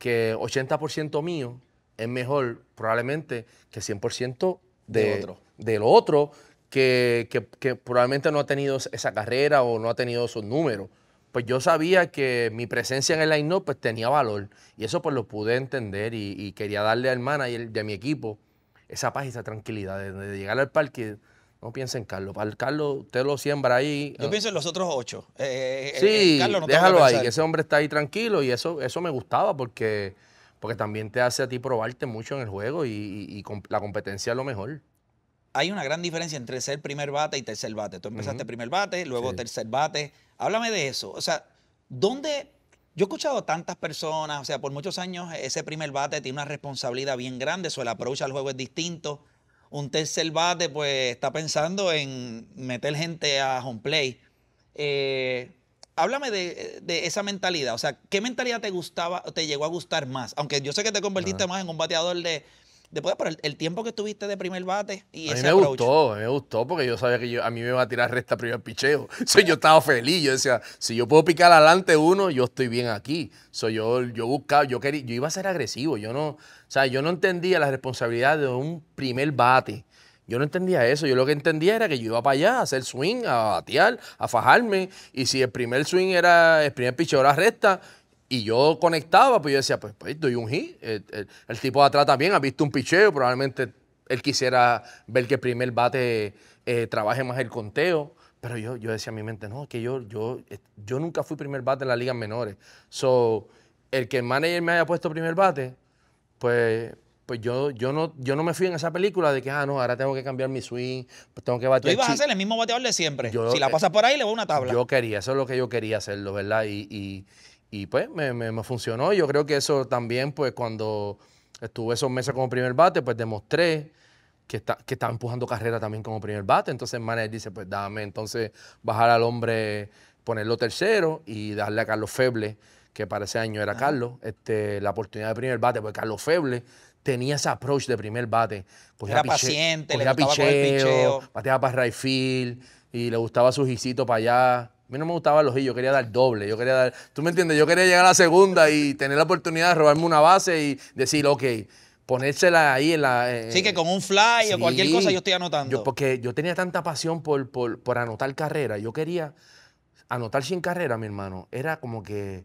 Speaker 1: que 80% mío es mejor probablemente que 100% de, de lo otro que, probablemente no ha tenido esa carrera o no ha tenido esos números. Pues yo sabía que mi presencia en el line-up pues, tenía valor y eso pues lo pude entender y, quería darle al manager de mi equipo esa paz y esa tranquilidad de, llegar al parque. No piensen en Carlos. al Carlos, usted lo siembra ahí. Yo pienso
Speaker 2: en los otros ocho. Eh, eh, sí, eh, déjalo ahí, que
Speaker 1: ese hombre está ahí tranquilo y eso, eso me gustaba porque porque también te hace a ti probarte mucho en el juego y, la competencia es
Speaker 2: lo mejor. Hay una gran diferencia entre ser primer bate y tercer bate. Tú empezaste primer bate, luego tercer bate. Háblame de eso. O sea, ¿dónde yo he escuchado tantas personas, o sea, por muchos años ese primer bate tiene una responsabilidad bien grande, su el approach al juego es distinto. Un tercer bate, pues, está pensando en meter gente a home play. Eh, háblame de, eh, de, esa mentalidad. O sea, ¿qué mentalidad te gustaba, te llegó a gustar más? Aunque yo sé que te convertiste más en un bateador de. Después, por el, tiempo que estuviste de primer bate y a mí me
Speaker 1: gustó, me gustó porque yo sabía que yo, a mí me iba a tirar resta primer picheo. yo estaba feliz, yo decía, si yo puedo picar adelante uno, yo estoy bien aquí. soy yo, yo buscaba, yo quería, yo iba a ser agresivo, yo no, o sea, yo no entendía la responsabilidad de un primer bate yo no entendía eso. Yo lo que entendía era que yo iba para allá a hacer swing, a batear, a fajarme. Y si el primer swing era, el primer picheo era recta, y yo conectaba, pues yo decía, pues, pues doy un hit. El, tipo de atrás también ha visto un picheo. Probablemente él quisiera ver que el primer bate eh, trabaje más el conteo. Pero yo, yo decía a mi mente, no, que yo, yo, eh, yo nunca fui primer bate en las ligas menores. So, el que el manager me haya puesto primer bate, pues pues yo, yo, no, yo no me fui en esa película de que, ah, no, ahora tengo que cambiar mi swing, pues tengo que batear. Tú ibas a hacer
Speaker 2: el mismo bateador de siempre. si la eh, pasas por ahí, le voy
Speaker 1: a una tabla. Yo quería, eso es lo que yo quería hacerlo, ¿verdad? Y, pues me, me, funcionó. Yo creo que eso también, pues cuando estuve esos meses como primer bate, pues demostré que, estaba empujando carrera también como primer bate. Entonces Manel dice, pues dame entonces bajar al hombre, ponerlo tercero y darle a Carlos Feble que para ese año era ah. Carlos, este, la oportunidad de primer bate, pues Carlos Feble tenía ese approach de primer bate. Era paciente, le gustaba el picheo. Bateaba para right y le gustaba su hijitos para allá. A mí no me gustaba los hijos, yo quería dar doble, yo quería dar... ¿Tú me entiendes? Yo quería llegar a la segunda y tener la oportunidad de robarme una base y decir, ok, ponérsela ahí en la... Eh, sí, que
Speaker 2: con un fly
Speaker 1: o cualquier cosa yo estoy anotando. porque yo tenía tanta pasión por, por, anotar carreras. Yo quería anotar 100 carreras, mi hermano. Era como que...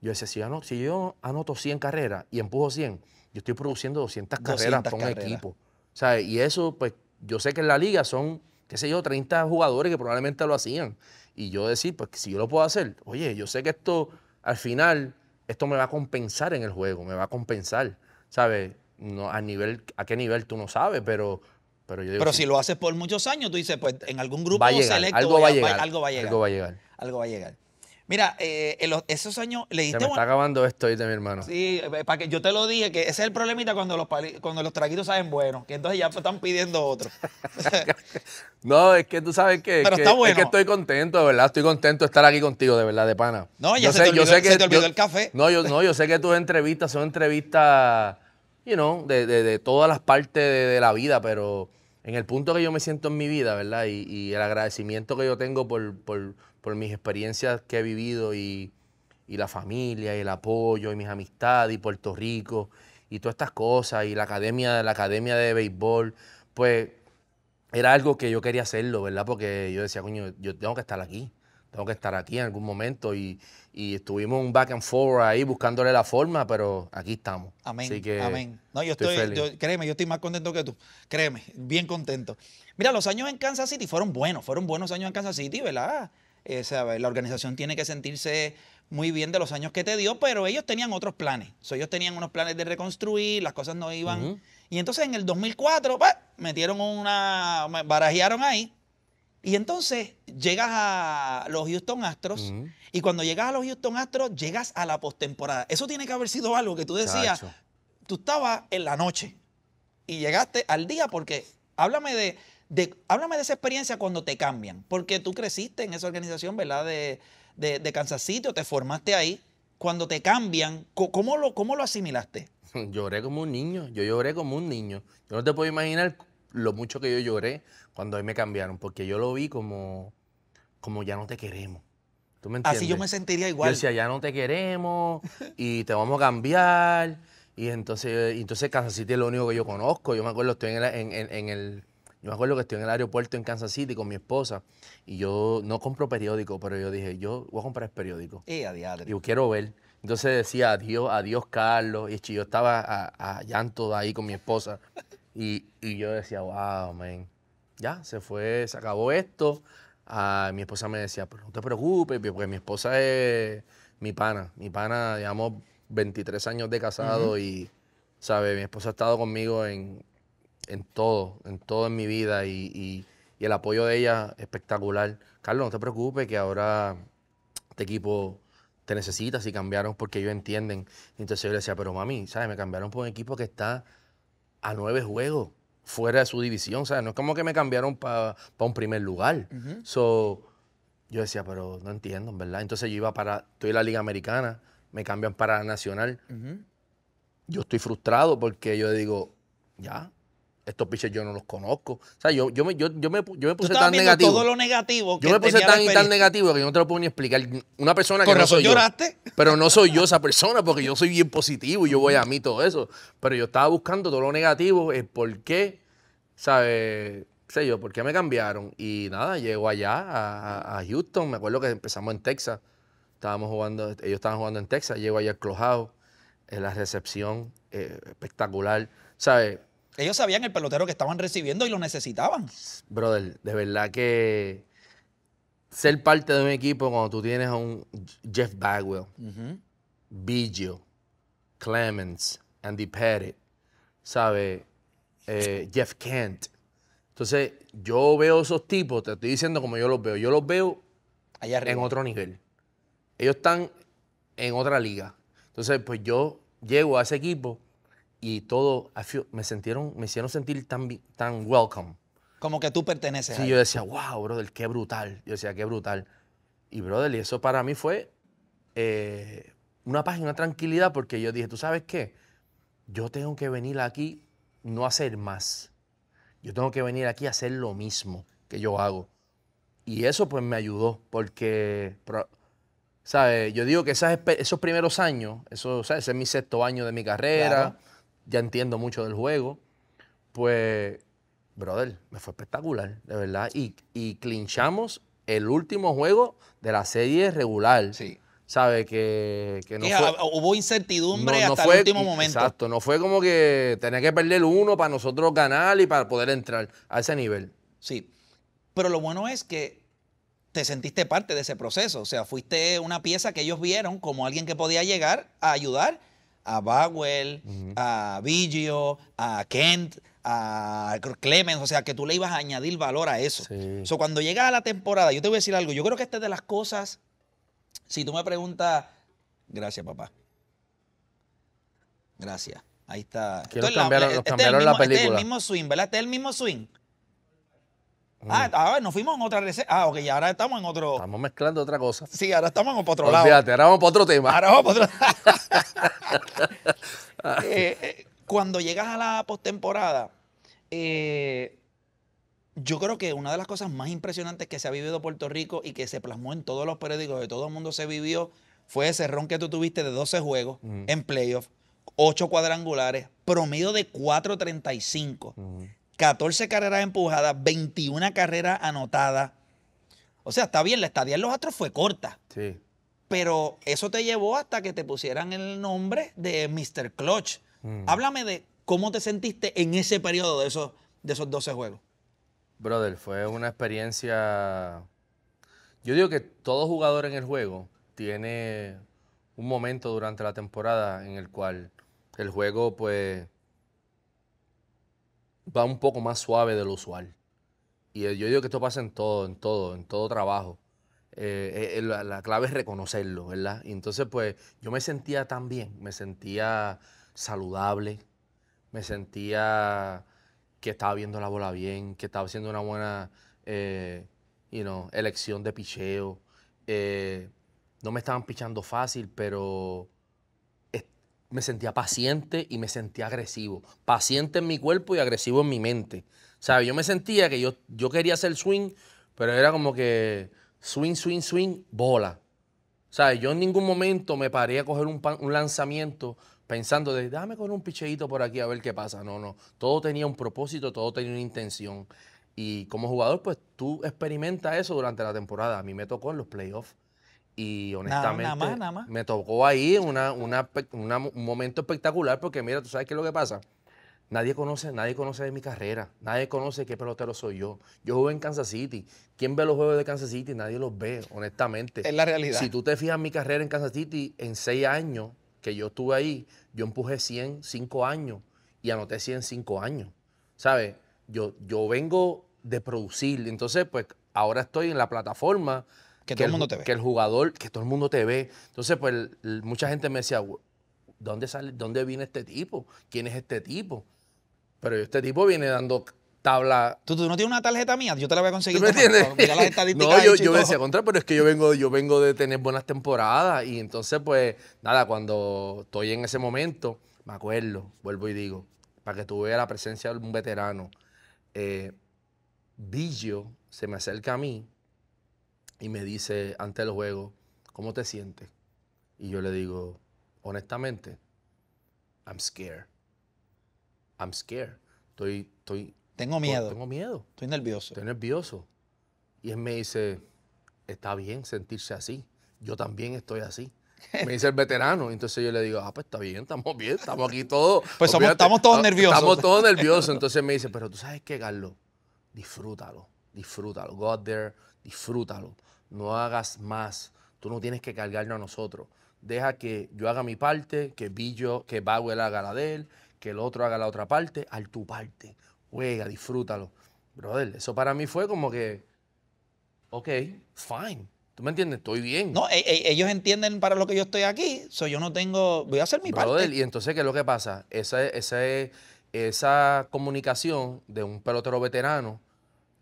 Speaker 1: Yo decía, si yo anoto 100 carreras y empujo 100, yo estoy produciendo 200, carreras para un equipo. ¿sabes? Y eso, pues, yo sé que en la liga son, qué sé yo, 30 jugadores que probablemente lo hacían. Y yo decir, pues, si yo lo puedo hacer, oye, yo sé que esto, al final, esto me va a compensar en el juego, me va a compensar, ¿sabes? No, a, nivel, a qué nivel tú no sabes, pero... Pero, yo digo, pero si lo
Speaker 2: haces por muchos años, tú dices, pues en algún grupo selecto algo va a llegar. Algo va a llegar. Algo va a llegar.
Speaker 1: Mira, eh, en esos años le diste. Se me está acabando esto, de mi hermano.
Speaker 2: Sí, eh, para que yo te lo dije, que ese es el problemita cuando los, cuando los traguitos saben buenos, que entonces ya están pidiendo otro.
Speaker 1: no, es que tú sabes que, Pero está bueno. es que estoy contento, de verdad, estoy contento de estar aquí contigo, de verdad, de pana. No, yo sé, que, se te olvidó el café. No yo, sé que tus entrevistas son entrevistas, you know, de, todas las partes de, la vida, pero en el punto que yo me siento en mi vida, ¿verdad? Y, y el agradecimiento que yo tengo por, por por mis experiencias que he vivido y, la familia y el apoyo y mis amistades y Puerto Rico y todas estas cosas y la academia, la academia de béisbol, pues era algo que yo quería hacerlo, ¿verdad? Porque yo decía, coño, yo tengo que estar aquí, tengo que estar aquí en algún momento y, estuvimos un back and forth ahí buscándole la forma, pero aquí estamos. Amén. amén. No, yo estoy,
Speaker 2: créeme, yo estoy más contento que tú. Créeme, bien contento. Mira, los años en Kansas City fueron buenos, fueron buenos años en Kansas City, ¿verdad? Eh, la organización tiene que sentirse muy bien de los años que te dio, pero ellos tenían otros planes. ellos tenían unos planes de reconstruir, las cosas no iban. Y entonces en el 2004, pues, metieron una, barajearon ahí. Y entonces llegas a los Houston Astros y cuando llegas a los Houston Astros llegas a la postemporada. Eso tiene que haber sido algo que tú decías, tú estabas en la noche y llegaste al día porque háblame de háblame de esa experiencia cuando te cambian, porque tú creciste en esa organización, ¿verdad? De, de, Kansas City, o te formaste ahí. Cuando te cambian, ¿cómo lo, cómo lo asimilaste?
Speaker 1: Lloré como un niño, yo lloré como un niño. Yo no te puedo imaginar lo mucho que yo lloré cuando ahí me cambiaron, porque yo lo vi como, como ya no te queremos. ¿Tú me entiendes? Así yo me sentiría igual. Yo decía, ya no te queremos y te vamos a cambiar. Y entonces, entonces Kansas City es lo único que yo conozco. Yo me acuerdo, estoy en el yo me acuerdo que estoy en el aeropuerto en Kansas City con mi esposa y yo no compro periódico, pero yo dije, yo voy a comprar el periódico.
Speaker 2: Y a Y Yo
Speaker 1: quiero ver. Entonces decía adiós, adiós Carlos. Y yo estaba a, llanto ahí con mi esposa. Y, yo decía, wow, man. Ya, se fue, se acabó esto. Ah, mi esposa me decía, pero no te preocupes, porque mi esposa es mi pana. Mi pana, digamos, 23 años de casado y, ¿sabes? Mi esposa ha estado conmigo en en todo, en todo en mi vida y, el apoyo de ella espectacular. Carlos, no te preocupes que ahora este equipo te necesita si cambiaron porque ellos entienden. Entonces yo le decía, pero mami, ¿sabes? Me cambiaron por un equipo que está a nueve juegos fuera de su división, ¿sabes? No es como que me cambiaron para un primer lugar. yo decía, pero no entiendo, ¿verdad? Entonces yo iba para, estoy en la Liga Americana, me cambian para Nacional. Yo estoy frustrado porque yo digo, ya, estos piches yo no los conozco. O sea, yo, me, yo, yo me, yo me puse tan negativo. todo lo negativo. yo me puse tan y tan negativo que yo no te lo puedo ni explicar. Una persona que Con lloraste. Pero no soy yo esa persona porque yo soy bien positivo y yo voy a mí todo eso. Pero yo estaba buscando todo lo negativo, por qué, ¿sabes? Sé yo, ¿por qué me cambiaron? Y nada, llego allá a, Houston. Me acuerdo que empezamos en Texas. Estábamos jugando, ellos estaban jugando en Texas. Llego allá al Clojado,
Speaker 2: la recepción, eh, espectacular. ¿Sabes? Ellos sabían el pelotero que estaban recibiendo y lo necesitaban. Brother, de verdad que ser
Speaker 1: parte de un equipo cuando tú tienes a un Jeff Bagwell, uh Clemens, Andy Pettit, ¿sabes? Eh, Jeff Kent. Entonces, yo veo esos tipos, te estoy diciendo como yo los veo. Yo los veo Allá en otro nivel. Ellos están en otra liga. Entonces, pues yo llego a ese equipo y todo, me me hicieron sentir tan, tan welcome.
Speaker 2: Como que tú perteneces. Sí, yo decía, wow,
Speaker 1: brother, qué brutal. Yo decía, qué brutal. Y, brother, y eso para mí fue eh, una paz y una tranquilidad porque yo dije, ¿tú sabes qué? Yo tengo que venir aquí no a hacer más. Yo tengo que venir aquí a hacer lo mismo que yo hago. Y eso pues me ayudó porque, ¿sabes? Yo digo que esas, esos primeros años, eso, sea, ese es mi sexto año de mi carrera ya entiendo mucho del juego, pues, brother, me fue espectacular, de verdad. Y, clinchamos el último juego de la serie regular. Sí. ¿Sabe? Que, no
Speaker 2: hubo incertidumbre hasta el último momento.
Speaker 1: Exacto, no fue como que tenés que perder uno para nosotros ganar y para
Speaker 2: poder entrar a ese nivel. Sí, pero lo bueno es que te sentiste parte de ese proceso, o sea, fuiste una pieza que ellos vieron como alguien que podía llegar a ayudar a Bowell, a Biggio, a Kent, a Clemens, o sea, que tú le ibas a añadir valor a eso. Eso cuando llega a la temporada, yo te voy a decir algo, yo creo que este es de las cosas, si tú me preguntas, gracias papá, gracias, ahí está. Quiero mismo, la película. Este el mismo swing, ¿verdad? Este es el mismo swing. Ah, a ah, ver, nos fuimos en otra receta. Ah, ok, ya ahora estamos en otro. Estamos mezclando otra cosa. Sí, ahora estamos en otro lado. Fíjate,
Speaker 1: ahora vamos para otro tema. Ahora vamos para
Speaker 2: otro eh, eh, Cuando llegas a la postemporada, eh, yo creo que una de las cosas más impresionantes que se ha vivido Puerto Rico y que se plasmó en todos los periódicos de todo el mundo se vivió fue ese ron que tú tuviste de 12 juegos en playoff, 8 cuadrangulares, promedio de 4.35. 14 carreras empujadas, 21 carreras anotadas. O sea, está bien, la estadía en los Astros fue corta. Sí. Pero eso te llevó hasta que te pusieran el nombre de Mr. Clutch. Mm. Háblame de cómo te sentiste en ese periodo de esos, de esos 12 juegos.
Speaker 1: Brother, fue una experiencia. Yo digo que todo jugador en el juego tiene un momento durante la temporada en el cual el juego, pues va un poco más suave de lo usual. Y eh, yo digo que esto pasa en todo, en todo, en todo trabajo. Eh, eh, la, clave es reconocerlo, ¿verdad? Y entonces, pues, yo me sentía tan bien, me sentía saludable, me sentía que estaba viendo la bola bien, que estaba haciendo una buena elección de picheo. no me estaban pichando fácil, pero me sentía paciente y me sentía agresivo. Paciente en mi cuerpo y agresivo en mi mente. ¿Sabes? Yo me sentía que yo, yo quería hacer swing, pero era como que swing, swing, swing, bola. ¿Sabes? Yo en ningún momento me paré a coger un, lanzamiento pensando de, déjame con un picheito por aquí a ver qué pasa. No, no. Todo tenía un propósito, todo tenía una intención. Y como jugador, pues tú experimentas eso durante la temporada. A mí me tocó en los playoffs. Y honestamente, me tocó ahí un momento espectacular porque mira, tú sabes qué es lo que pasa. Nadie conoce, nadie conoce de mi carrera, nadie conoce qué pelotero soy yo. Yo juego en Kansas City. ¿Quién ve los juegos de Kansas City? Nadie los ve, honestamente. Es la realidad. Si tú te fijas mi carrera en Kansas City, en seis años que yo estuve ahí, yo empujé 100 cinco años y anoté 100 cinco años. ¿Sabes? Yo, yo vengo de producir. Entonces, pues ahora estoy en la plataforma que, todo el mundo te ve. Que el jugador, que todo el mundo te ve. Entonces, pues mucha gente me decía, ¿dónde, sale, dónde viene este tipo? ¿Quién es este tipo? Pero este tipo viene dando
Speaker 2: tabla. ¿Tú, no tienes una tarjeta mía, yo te la voy a conseguir. no, yo, yo decía
Speaker 1: contra, pero es que yo vengo, yo vengo de tener buenas temporadas y entonces, pues, nada, cuando estoy en ese momento, me acuerdo, vuelvo y digo, para que tú veas la presencia de un veterano, eh, se me acerca a mí y me dice antes del juego, ¿cómo te sientes? Y yo le digo, honestamente, I'm scared. I'm scared. Estoy, estoy. Tengo miedo. Tengo miedo. Estoy nervioso. Estoy nervioso. Y él me dice, está bien sentirse así. Yo también estoy así. Me dice el veterano. Entonces yo le digo, ah, pues está bien, estamos bien, estamos aquí todos. Pues estamos todos ah, nerviosos. Estamos todos nerviosos. Entonces me dice, pero tú sabes qué, Carlos, disfrútalo, disfrútalo. Go out there, disfrútalo no hagas más, tú no tienes que cargarlo a nosotros. Deja que yo haga mi parte, que Billo, que Bauer haga la de él, que el otro haga la otra parte, al tu parte. Juega,
Speaker 2: disfrútalo. Brother, eso para mí fue como que, ok, fine. ¿Tú me entiendes? Estoy bien. No, e, e, ellos entienden para lo que yo estoy aquí, Soy yo no tengo, voy a hacer mi
Speaker 1: Brother, Y entonces, ¿qué es lo que pasa? Esa, esa, esa comunicación de un pelotero veterano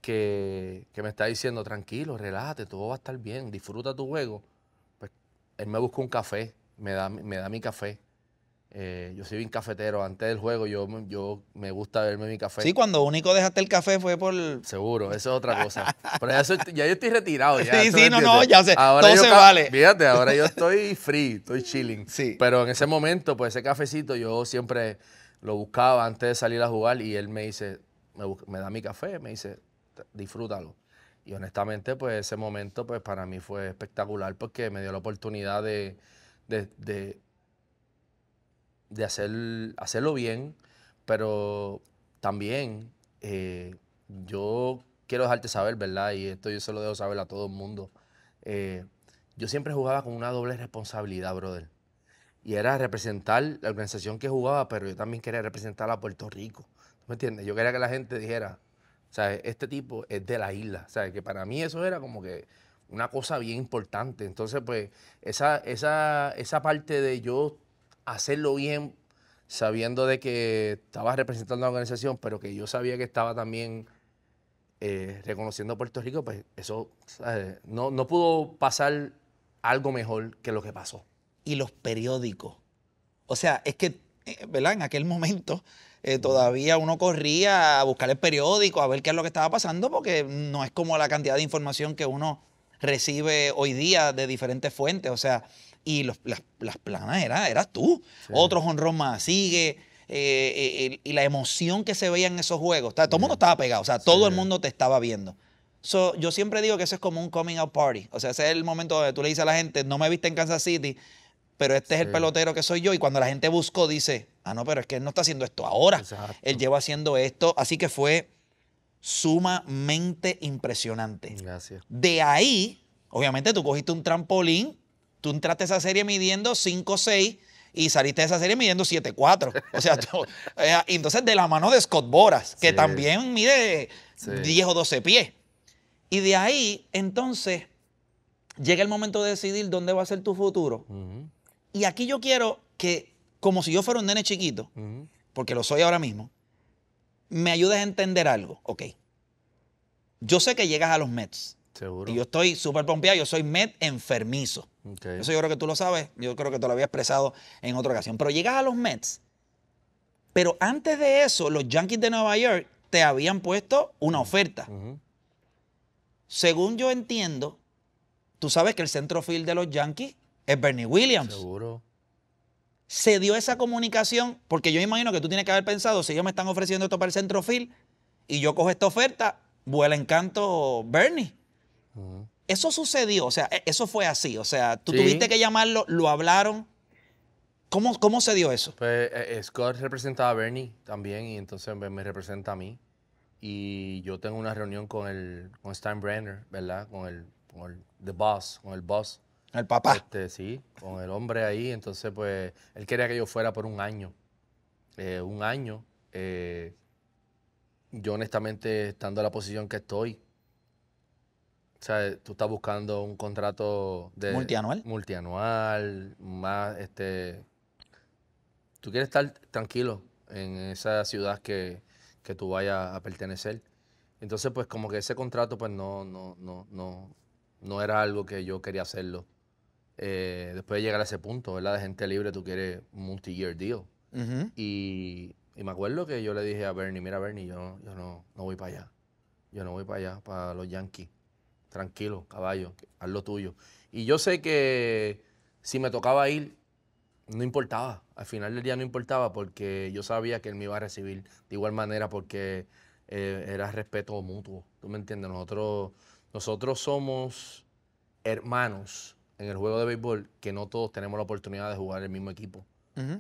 Speaker 1: que, me está diciendo, tranquilo, relájate, todo va a estar bien, disfruta tu juego, pues él me busca un café, me da, me da mi café. Eh, yo soy bien cafetero. Antes del juego, yo, yo me gusta verme mi café. Sí, cuando único
Speaker 2: dejaste el café fue por. Seguro, eso es otra cosa. Pero
Speaker 1: ya, yo estoy retirado. sí, sí, no, no, ya sé. todo se vale. Fíjate, ahora yo estoy free, estoy chilling. Sí. Pero en ese momento, pues ese cafecito yo siempre lo buscaba antes de salir a jugar y él me dice, me da mi café, me dice, disfrútalo. Y honestamente, pues ese momento, pues para mí fue espectacular porque me dio la oportunidad de, de, de, hacer, hacerlo bien, pero también eh, yo quiero dejarte saber, ¿verdad? Y esto yo se lo debo saber a todo el mundo. Eh, yo siempre jugaba con una doble responsabilidad, brother. Y era representar la organización que jugaba, pero yo también quería representar a Puerto Rico. me entiendes? Yo quería que la gente dijera, este tipo es de la isla, ¿sabes? Que para mí eso era como que una cosa bien importante. Entonces, pues, esa, esa, esa parte de yo hacerlo bien, sabiendo de que estaba representando a la organización, pero que yo sabía que estaba también eh, reconociendo a Puerto Rico, pues eso no, no pudo
Speaker 2: pasar algo mejor que lo que pasó. Y los periódicos. O sea, es que eh, en aquel momento eh, todavía uno corría a buscar el periódico, a ver qué es lo que estaba pasando, porque no es como la cantidad de información que uno recibe hoy día de diferentes fuentes. O sea, y las, planas era, eras tú. otros Otro más sigue. Eh, y la emoción que se veía en esos juegos. todo el mundo estaba pegado, o sea, todo el mundo te estaba viendo. yo siempre digo que eso es como un coming out party. O sea, ese es el momento donde tú le dices a la gente, no me viste en Kansas City, pero este es el pelotero que soy yo. Y cuando la gente buscó, dice, ah, no, pero es que él no está haciendo esto ahora. Él lleva haciendo esto. Así que fue sumamente impresionante. Gracias. De ahí, obviamente, tú cogiste un trampolín, tú entraste a esa serie midiendo 5-6 y saliste de esa serie midiendo 7-4. O sea, eh, entonces de la mano de Scott Boras, que también mide 10 o 12 pies. Y de ahí, entonces, llega el momento de decidir dónde va a ser tu futuro. Y aquí yo quiero que, como si yo fuera un nene chiquito, porque lo soy ahora mismo, me ayudes a entender algo. Ok. Yo sé que llegas a los Mets. Seguro. Y yo estoy súper pompeado, yo soy Met enfermizo. Okay. Eso yo creo que tú lo sabes, yo creo que te lo había expresado en otra ocasión. Pero llegas a los Mets, pero antes de eso, los Yankees de Nueva York te habían puesto una oferta. Según yo entiendo, tú sabes que el centrofield de los Yankees es Bernie Williams. Seguro. Se dio esa comunicación, porque yo imagino que tú tienes que haber pensado, si ellos me están ofreciendo esto para el centrofil y yo cojo esta oferta, vuela encanto Bernie. Eso sucedió, o sea, e, eso fue así. O sea, tú tuviste que llamarlo, lo hablaron. ¿Cómo, cómo se dio
Speaker 1: eso? Pues eh, eh, Scott representaba a Bernie también y entonces pues, me, representa a mí. Y yo tengo una reunión con el con Steinbrenner, ¿verdad? Con el, con el the boss, con el boss el papá. Este, sí, con el hombre ahí. Entonces, pues, él quería que yo fuera por un año. Eh, un año. Eh, yo, honestamente, estando en la posición que estoy, o sea, tú estás buscando un contrato de. Multianual. Multianual, más este. Tú quieres estar tranquilo en esa ciudad que, tú vayas a pertenecer. Entonces, pues como que ese contrato, pues no, no, no, no, no era algo que yo quería hacerlo. Eh, después de llegar a ese punto, ¿verdad? De gente libre, tú quieres multi-year deal. y, me acuerdo que yo le dije a Bernie, mira Bernie, yo, no, voy para allá. Yo no voy para allá, para los Yankees. Tranquilo, caballo, haz lo tuyo. Y yo sé que si me tocaba ir, no importaba. Al final del día no importaba porque yo sabía que él me iba a recibir de igual manera porque eh, era respeto mutuo. ¿Tú me entiendes? Nosotros, nosotros somos hermanos en el juego de béisbol que no todos tenemos la oportunidad de jugar el mismo equipo.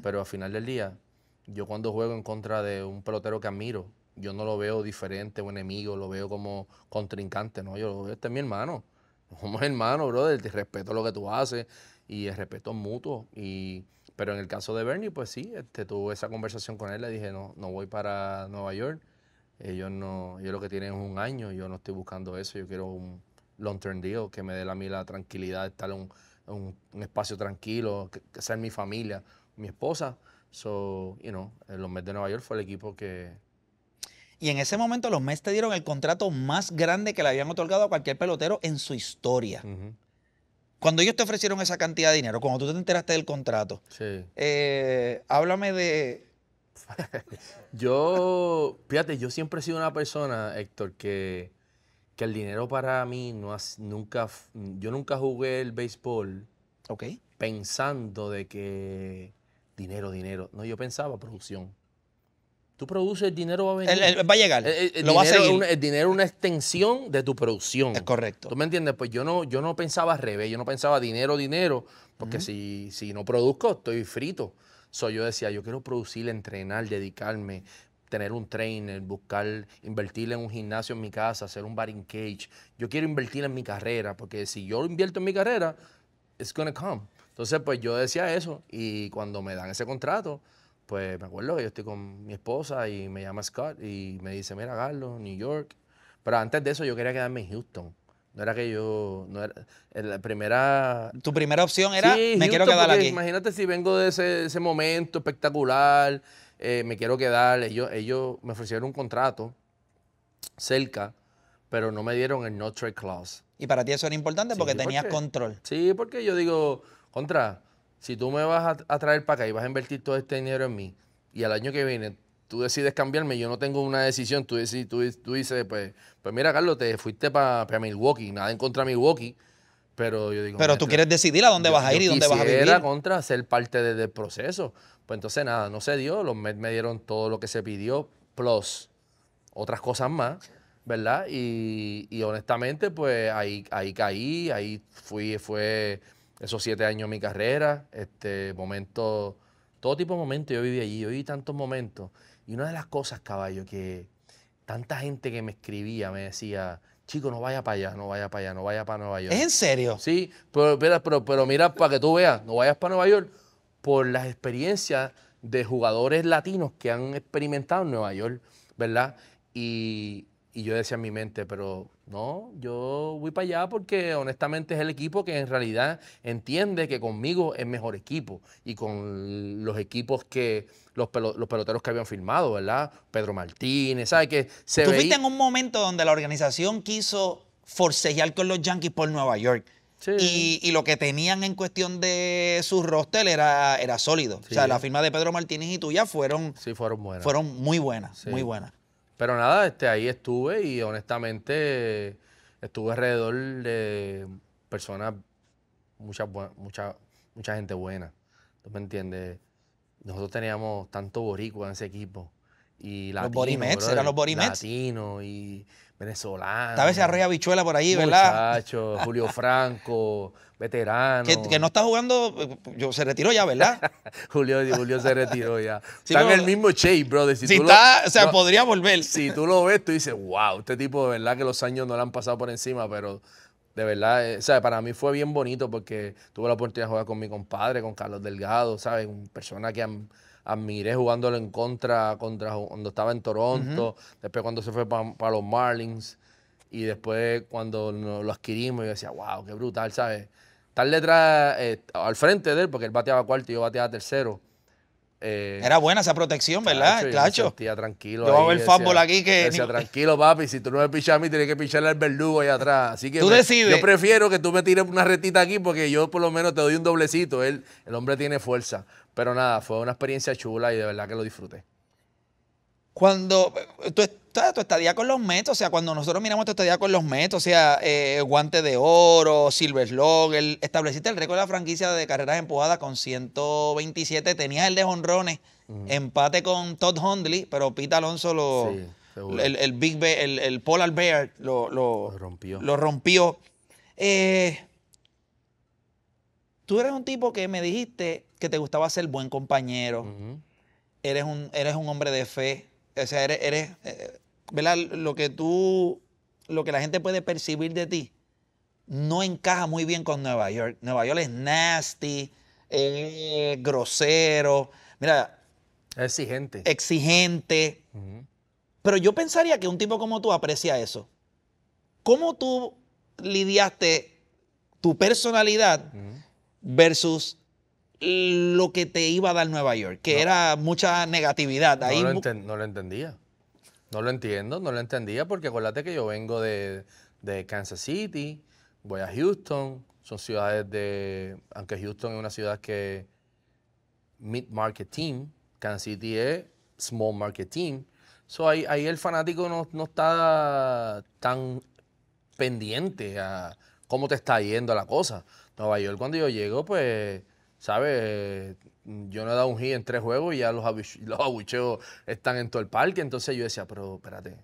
Speaker 1: Pero al final del día, yo cuando juego en contra de un pelotero que admiro, yo no lo veo diferente o enemigo, lo veo como contrincante, ¿no? Yo este es mi hermano. Somos hermanos, brother, te respeto lo que tú haces y el respeto mutuo. Y, pero en el caso de Bernie, pues sí, este, tuve esa conversación con él, le dije, no, no voy para Nueva York, ellos no, yo lo que tienen es un año, yo no estoy buscando eso, yo quiero un, long-term deal, que me dé a mí la tranquilidad de estar en un, espacio tranquilo, que, sea sea mi familia, mi esposa. So, you know, los Mets de Nueva York fue el equipo que...
Speaker 2: Y en ese momento los Mets te dieron el contrato más grande que le habían otorgado a cualquier pelotero en su historia. Cuando ellos te ofrecieron esa cantidad de dinero, cuando tú te enteraste del contrato, sí. Eh,
Speaker 1: háblame de... yo, fíjate, yo siempre he sido una persona, Héctor, que que el dinero para mí no nunca, yo nunca jugué el béisbol pensando de que dinero, dinero. No, yo pensaba producción. Tú produces, el dinero va a venir. va a llegar. El, va a el dinero una extensión de tu producción. Es correcto. ¿Tú me entiendes? Pues yo no, yo no pensaba al revés. Yo no pensaba dinero, dinero, porque si, si no produzco, estoy frito. soy yo decía, yo quiero producir, entrenar, dedicarme, tener un trainer, buscar invertir en un gimnasio en mi casa, hacer un in cage. Yo quiero invertir en mi carrera, porque si yo invierto en mi carrera, it's gonna come. Entonces, pues yo decía eso y cuando me dan ese contrato, pues me acuerdo que yo estoy con mi esposa y me llama Scott y me dice, mira, Carlos, New York. Pero antes de eso yo quería quedarme en Houston. No era que yo, no era, la primera...
Speaker 2: Tu primera opción era, me quiero quedar aquí.
Speaker 1: Imagínate si vengo de ese, ese momento espectacular, eh, me quiero quedar. Ellos, ellos me ofrecieron un contrato cerca, pero no me dieron el no trade clause. Y para ti eso era importante
Speaker 2: porque tenías control.
Speaker 1: Sí, porque yo digo, contra, si tú me vas a, traer para acá y vas a invertir todo este dinero en mí y al año que viene tú decides cambiarme, yo no tengo una decisión, tú, decides, tú, dices, pues, pues mira, Carlos, te fuiste para Milwaukee, nada en contra de Milwaukee, pero yo digo... Pero tú quieres decidir a dónde vas a ir y dónde vas a vivir. contra ser parte del proceso, pues entonces nada, no se dio, los Mets me dieron todo lo que se pidió, plus otras cosas más, ¿verdad? Y, honestamente, pues ahí, ahí caí, ahí fui, fue esos siete años de mi carrera, este momento, todo tipo de momentos yo viví allí, yo viví tantos momentos. Y una de las cosas, caballo, que tanta gente que me escribía me decía, chico, no vaya para allá, no vaya para allá, no vaya para Nueva York. en
Speaker 2: serio? Sí,
Speaker 1: pero mira, para que tú veas, no vayas para Nueva York por las experiencias de jugadores latinos que han experimentado en Nueva York, ¿verdad? Y, yo decía en mi mente, pero no, yo voy para allá porque honestamente es el equipo que en realidad entiende que conmigo es mejor equipo y con los equipos que los, peloteros que habían firmado, ¿verdad? Pedro Martínez, ¿sabes? Que se en
Speaker 2: un momento donde la organización quiso forcejear con los Yankees por Nueva York. Y, lo que tenían en cuestión de su roster era, era sólido. O sea, la firma de Pedro Martínez y tuya fueron, sí, fueron, buenas. fueron muy buenas, muy buenas.
Speaker 1: Pero nada, este, ahí estuve y honestamente estuve alrededor de personas, mucha, mucha, mucha gente buena. ¿Tú me entiendes? Nosotros teníamos tanto boricua en ese equipo. Y los borimets, eran los borimets. Latino y venezolano. Tal vez se bichuela por ahí, ¿verdad? Muchachos, Julio Franco, veterano. Que, no está jugando, eh, yo, se retiró ya, ¿verdad? Julio, se retiró ya. está en el mismo shape, brother. Si, está, o sea, podría volver. Si tú lo ves, tú dices, wow, este tipo de verdad que los años no le han pasado por encima, pero de verdad, eh, sea, Para mí fue bien bonito porque tuve la oportunidad de jugar con mi compadre, con Carlos Delgado, ¿sabes? Una persona que... Han, admiré jugándolo en contra, contra cuando estaba en Toronto, después cuando se fue para los Marlins y después cuando lo adquirimos yo decía, wow, qué brutal, ¿sabes? Tal detrás, eh, al frente de él, porque él bateaba cuarto y yo bateaba tercero. Eh, Era buena
Speaker 2: esa protección,
Speaker 1: ¿verdad? Clacho. Yo
Speaker 2: tranquilo. Yo el fútbol aquí que. Decía,
Speaker 1: tranquilo, papi. Si tú no me pichas a mí, tienes que picharle al verdugo ahí atrás. Así que. Tú Yo prefiero que tú me tires una retita aquí porque yo por lo menos te doy un doblecito. Él, el hombre tiene fuerza. Pero nada, fue una experiencia chula y de verdad que lo disfruté.
Speaker 2: Cuando eh, tú, tu estadía con los metos, o sea, cuando nosotros miramos tu estadía con los metos, o sea, eh, Guante de Oro, Silver Slug, estableciste el récord de la franquicia de carreras empujadas con 127, tenías el de jonrones, empate con Todd Hundley, pero Pete Alonso lo, el, el, Big Bear, el, Polar Bear lo, rompió. Lo rompió. Eh, tú eres un tipo que me dijiste que te gustaba ser buen compañero, eres, un, eres un hombre de fe, o sea, eres, eres eh, ¿verdad? Lo que tú, lo que la gente puede percibir de ti, no encaja muy bien con Nueva York. Nueva York es nasty, es eh, grosero, mira. Exigente. Exigente. Pero yo pensaría que un tipo como tú aprecia eso. ¿Cómo tú lidiaste tu personalidad versus lo que te iba a dar Nueva York, que era mucha negatividad. Ahí no, lo entendía. No lo entiendo, no lo entendía,
Speaker 1: porque acuérdate que yo vengo de, de Kansas City, voy a Houston, son ciudades de, aunque Houston es una ciudad que mid market team, Kansas City es small market team. So ahí, el fanático no, está tan pendiente a cómo te está yendo la cosa. Nueva York cuando yo llego, pues, ¿sabes? Yo no he dado un hit en tres juegos y ya los, los abucheos están en todo el parque. Entonces yo decía, pero espérate,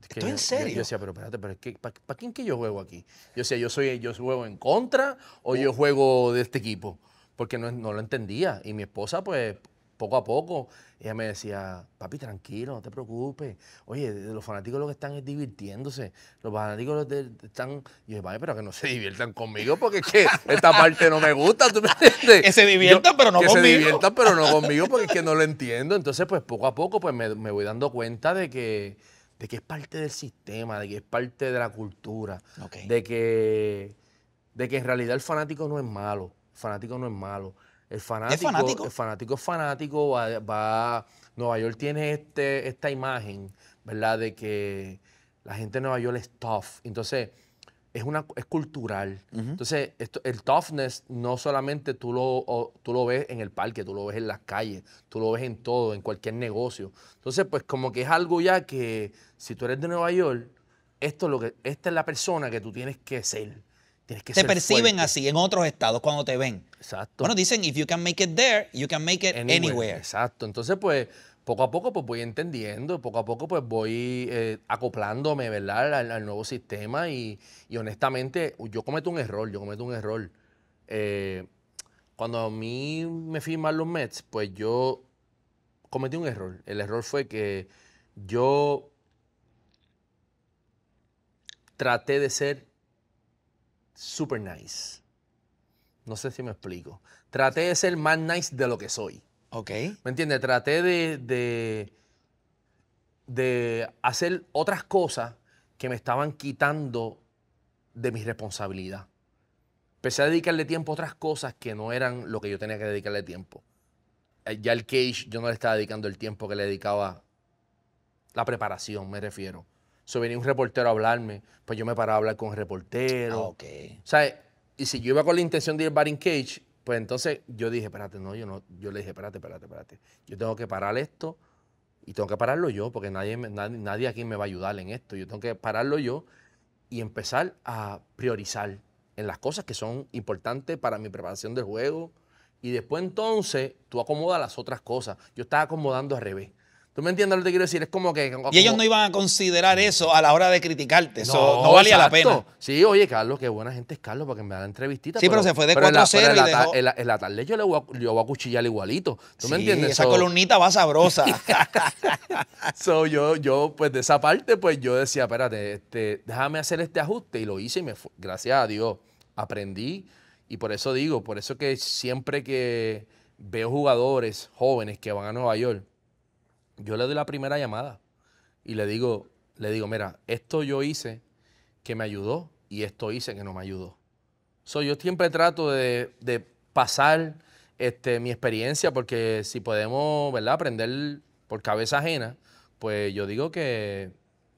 Speaker 1: ¿Estoy en serio? Yo, decía, pero espérate, pero es que, ¿para quién que yo juego aquí? Yo decía, yo soy, yo juego en contra o yo oh. juego de este equipo. Porque no, no, lo entendía. Y mi esposa, pues, poco a poco, ella me decía, papi, tranquilo, no te preocupes. Oye, los fanáticos lo que están es divirtiéndose. Los fanáticos lo están. Y yo, vaya, pero que no se diviertan conmigo, porque es que esta parte no me gusta. ¿tú me entiendes? Que se diviertan, pero no conmigo. Que se diviertan, pero no conmigo, porque es que no lo entiendo. Entonces, pues poco a poco, pues me, voy dando cuenta de que, que es parte del sistema, de que es parte de la cultura, de, que, de que en realidad el fanático no es malo. El fanático no es malo el fanático es fanático, va, Nueva York tiene este, esta imagen, ¿verdad? De que la gente de Nueva York es tough. Entonces, es, una, es cultural. Entonces, el toughness no solamente tú lo, tú lo ves en el parque, tú lo ves en las calles, tú lo ves en todo, en cualquier negocio. Entonces, pues como que es algo ya que si tú eres de Nueva
Speaker 2: York, esto lo que, esta es la persona que tú tienes que ser
Speaker 1: te perciben así
Speaker 2: en otros estados cuando te ven. Exacto. Bueno, dicen, if you can make it there, you can make it anywhere. Exacto. Entonces, pues, poco a poco, pues voy entendiendo, poco a poco, pues voy eh, acoplándome,
Speaker 1: ¿verdad?, al, nuevo sistema. Y, honestamente, yo cometo un error, yo cometo un error. Eh, cuando a mí me firman los Mets, pues yo cometí un error. El error fue que yo traté de ser super nice. No sé si me explico. Traté de ser más nice de lo que soy. Ok. ¿Me entiendes? Traté de, de, hacer otras cosas que me estaban quitando de mi responsabilidad. Empecé a dedicarle tiempo a otras cosas que no eran lo que yo tenía que dedicarle tiempo. Eh, ya el cage, yo no le estaba dedicando el tiempo que le dedicaba la preparación, me refiero. So, venía un reportero a hablarme, pues yo me paraba a hablar con el reportero. Ah, ok. ¿Sabes? Y si yo iba con la intención de ir Baring cage, pues entonces yo dije, espérate, no, yo no, yo le dije, espérate, espérate, espérate. Yo tengo que parar esto y tengo que pararlo yo, porque nadie, nadie aquí me va a ayudar en esto. Yo tengo que pararlo yo y empezar a priorizar en las cosas que son importantes para mi preparación del juego. Y después entonces tú acomodas las otras cosas. Yo estaba acomodando al revés. ¿Tú me entiendes lo que te quiero decir? Es como que. y ellos no
Speaker 2: iban a considerar eso a la hora de criticarte. Eso no, valía la pena. Sí, oye, Carlos, qué
Speaker 1: buena gente es Carlos, porque me da la entrevistita. Sí, pero, se fue de 4-0. En, dejó... en, en, la tarde yo le voy a, cuchillar igualito. ¿Tú me entiendes? Esa columnita
Speaker 2: va sabrosa.
Speaker 1: so, yo, yo, pues de esa parte, pues yo decía, espérate, este, déjame hacer este ajuste. Y lo hice y me Gracias a Dios. Aprendí. Y por eso digo, por eso que siempre que veo jugadores jóvenes que van a Nueva York yo le doy la primera llamada y le digo, le digo, mira, esto yo hice que me ayudó y esto hice que no me ayudó. Soy yo siempre trato de, pasar este, mi experiencia porque si podemos ¿verdad? aprender por cabeza ajena, pues yo digo que,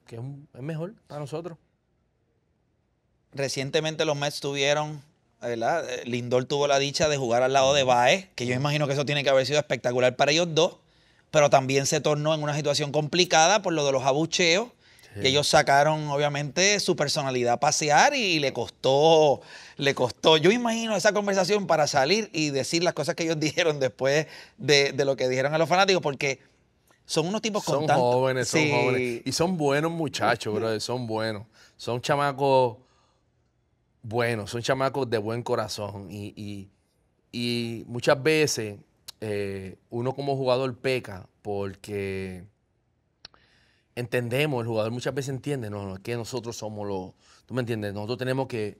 Speaker 1: que es, mejor para nosotros.
Speaker 2: Recientemente los Mets tuvieron, ¿verdad? Lindor tuvo la dicha de jugar al lado de Baez, que yo imagino que eso tiene que haber sido espectacular para ellos dos pero también se tornó en una situación complicada por lo de los abucheos. ellos sacaron, obviamente, su personalidad a pasear y le costó, le costó. Yo imagino esa conversación para salir y decir las cosas que ellos dijeron después de, lo que dijeron a los fanáticos, porque son unos tipos con Son jóvenes, son jóvenes.
Speaker 1: Y son buenos muchachos, son buenos. Son chamacos buenos, son chamacos de buen corazón. y muchas veces eh, uno como jugador peca porque entendemos, el jugador muchas veces entiende, no, que nosotros somos los, tú me entiendes, nosotros tenemos que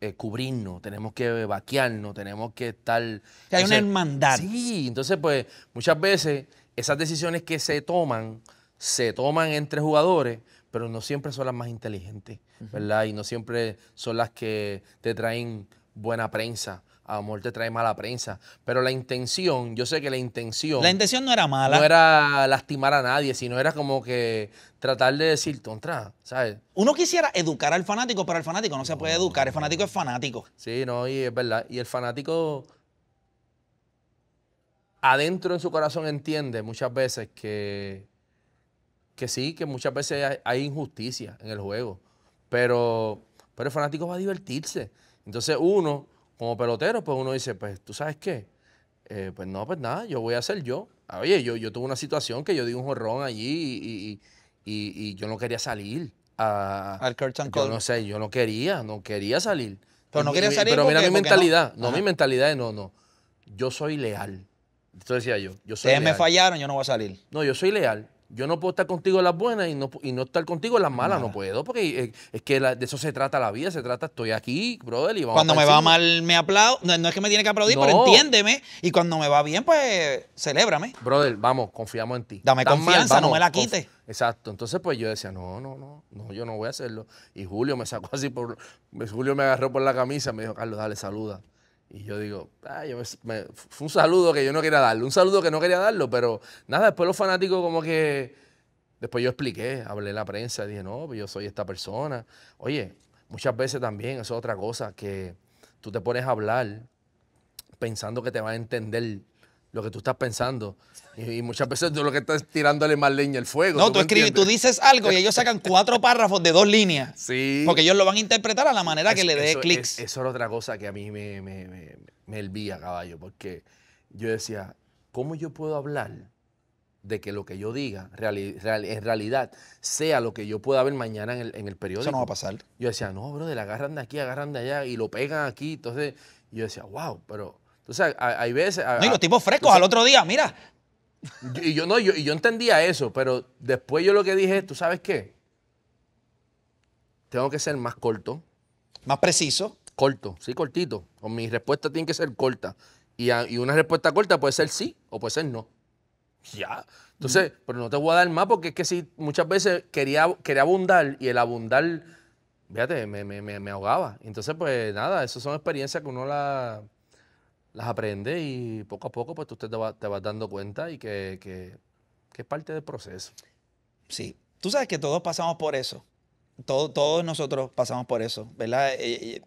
Speaker 1: eh, cubrirnos, tenemos que vaquearnos, tenemos que estar... hay entonces, una hermandad. Sí, entonces pues muchas veces esas decisiones que se toman, se toman entre jugadores, pero no siempre son las más inteligentes, ¿verdad? Y no siempre son las que te traen buena prensa a te trae mala prensa. Pero la intención, yo sé que la intención. La
Speaker 2: intención no era mala. No
Speaker 1: era lastimar a nadie, sino era como que tratar de decir, tontra,
Speaker 2: ¿sabes? Uno quisiera educar al fanático, pero el fanático no se puede educar. El fanático es fanático. Sí, no, y es verdad. Y el fanático. Adentro en su corazón
Speaker 1: entiende muchas veces que. Que sí, que muchas veces hay, hay injusticia en el juego. Pero, pero el fanático va a divertirse. Entonces uno como pelotero, pues uno dice, pues tú sabes qué, eh, pues no, pues nada, yo voy a ser yo. Ah, oye, yo, yo tuve una situación que yo di un jorrón allí y, yo no quería salir. A, Al Kurt Yo no sé, yo no quería, no quería salir.
Speaker 2: Pero no quería salir. Pero mira mi
Speaker 1: mentalidad, no, mi mentalidad es no, no. Yo soy leal. Esto decía yo, yo soy Ustedes me fallaron, yo no voy a salir. No, yo soy leal. Yo no puedo estar contigo en las buenas y no, y no estar contigo en las malas,
Speaker 2: no puedo, porque eh, es, que de eso se trata la vida, se trata, estoy aquí, brother, y vamos Cuando me va mal, me aplaudo, no, es que me tiene que aplaudir, pero entiéndeme, y cuando me va bien, pues, celébrame. Brother, vamos, confiamos en ti. Dame confianza, no me la quites.
Speaker 1: Exacto, entonces pues yo decía, no, no, no, no, yo no voy a hacerlo. Y Julio me sacó así por, Julio me agarró por la camisa, me dijo, Carlos, dale, saluda. Y yo digo, ah, fue un saludo que yo no quería darle, un saludo que no quería darlo, pero nada, después los fanáticos como que, después yo expliqué, hablé en la prensa, dije, no, pues yo soy esta persona. Oye, muchas veces también, eso es otra cosa, que tú te pones a hablar pensando que te va a entender lo que tú estás pensando. Y, muchas veces tú lo que estás tirándole más leña al fuego. No, tú, escribes, tú dices algo y ellos
Speaker 2: sacan cuatro párrafos de dos líneas. Sí. Porque ellos lo van a interpretar a la manera que le dé clics.
Speaker 1: eso era otra cosa que a mí me, me, hervía, caballo, porque yo decía, ¿cómo yo puedo hablar de que lo que yo diga en realidad sea lo que yo pueda ver mañana en el, en el, periódico? Eso no va a pasar. Yo decía, no, brother, agarran de aquí, agarran de allá y lo pegan aquí. Entonces, yo decía, wow, pero entonces, hay veces. no, y los tipos frescos al otro día, mira. y yo no, yo, yo entendía eso, pero después yo lo que dije es, ¿tú sabes qué? Tengo que ser más corto. Más preciso. Corto, sí, cortito. O mi respuesta tiene que ser corta. Y, una respuesta corta puede ser sí o puede ser no. Ya. Entonces, pero no te voy a dar más porque es que si muchas veces quería, quería abundar y el abundar, fíjate, me, me ahogaba. Entonces, pues nada, esas son experiencias que uno la las aprendes y poco a poco pues tú te, va, vas dando cuenta y
Speaker 2: que, es parte del proceso. Sí, tú sabes que todos pasamos por eso. Todo, todos nosotros pasamos por eso, ¿verdad? Eh, eh,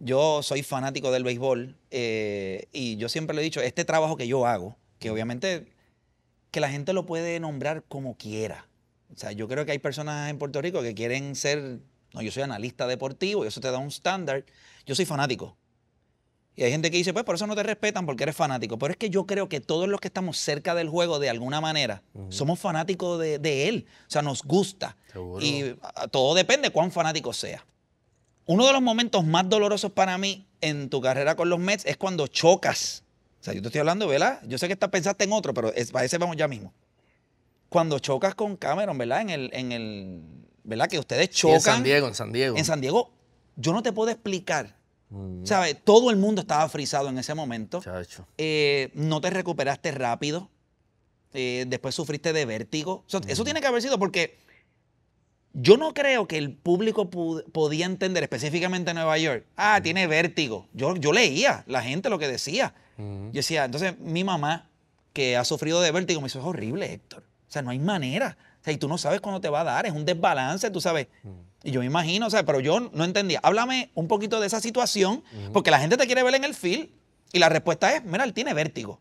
Speaker 2: yo soy fanático del béisbol eh, y yo siempre le he dicho, este trabajo que yo hago, que obviamente que la gente lo puede nombrar como quiera. O sea, yo creo que hay personas en Puerto Rico que quieren ser, no, yo soy analista deportivo y eso te da un estándar. Yo soy fanático. Y hay gente que dice, pues por eso no te respetan porque eres fanático. Pero es que yo creo que todos los que estamos cerca del juego de alguna manera somos fanáticos de, él. O sea, nos gusta. Y todo depende cuán fanático sea. Uno de los momentos más dolorosos para mí en tu carrera con los Mets es cuando chocas. O sea, yo te estoy hablando, ¿verdad? Yo sé que estás pensaste en otro, pero es, para ese vamos ya mismo. Cuando chocas con Cameron, ¿verdad? En el, en ¿verdad? Que ustedes chocan. en San Diego, en San Diego. En San Diego, yo no te puedo explicar todo el mundo estaba frisado en ese momento. Eh, no te recuperaste rápido. Eh, después sufriste de vértigo. Eso tiene que haber sido porque yo no creo que el público podía entender, específicamente Nueva York, ah, tiene vértigo. Yo, yo leía la gente lo que decía. Yo decía, entonces mi mamá, que ha sufrido de vértigo, me dice, es horrible, Héctor. O sea, no hay manera y tú no sabes cuándo te va a dar, es un desbalance, tú sabes. Mm. Y yo me imagino, o sea, pero yo no entendía. Háblame un poquito de esa situación, porque la gente te quiere ver en el film y la respuesta es, mira, él tiene vértigo.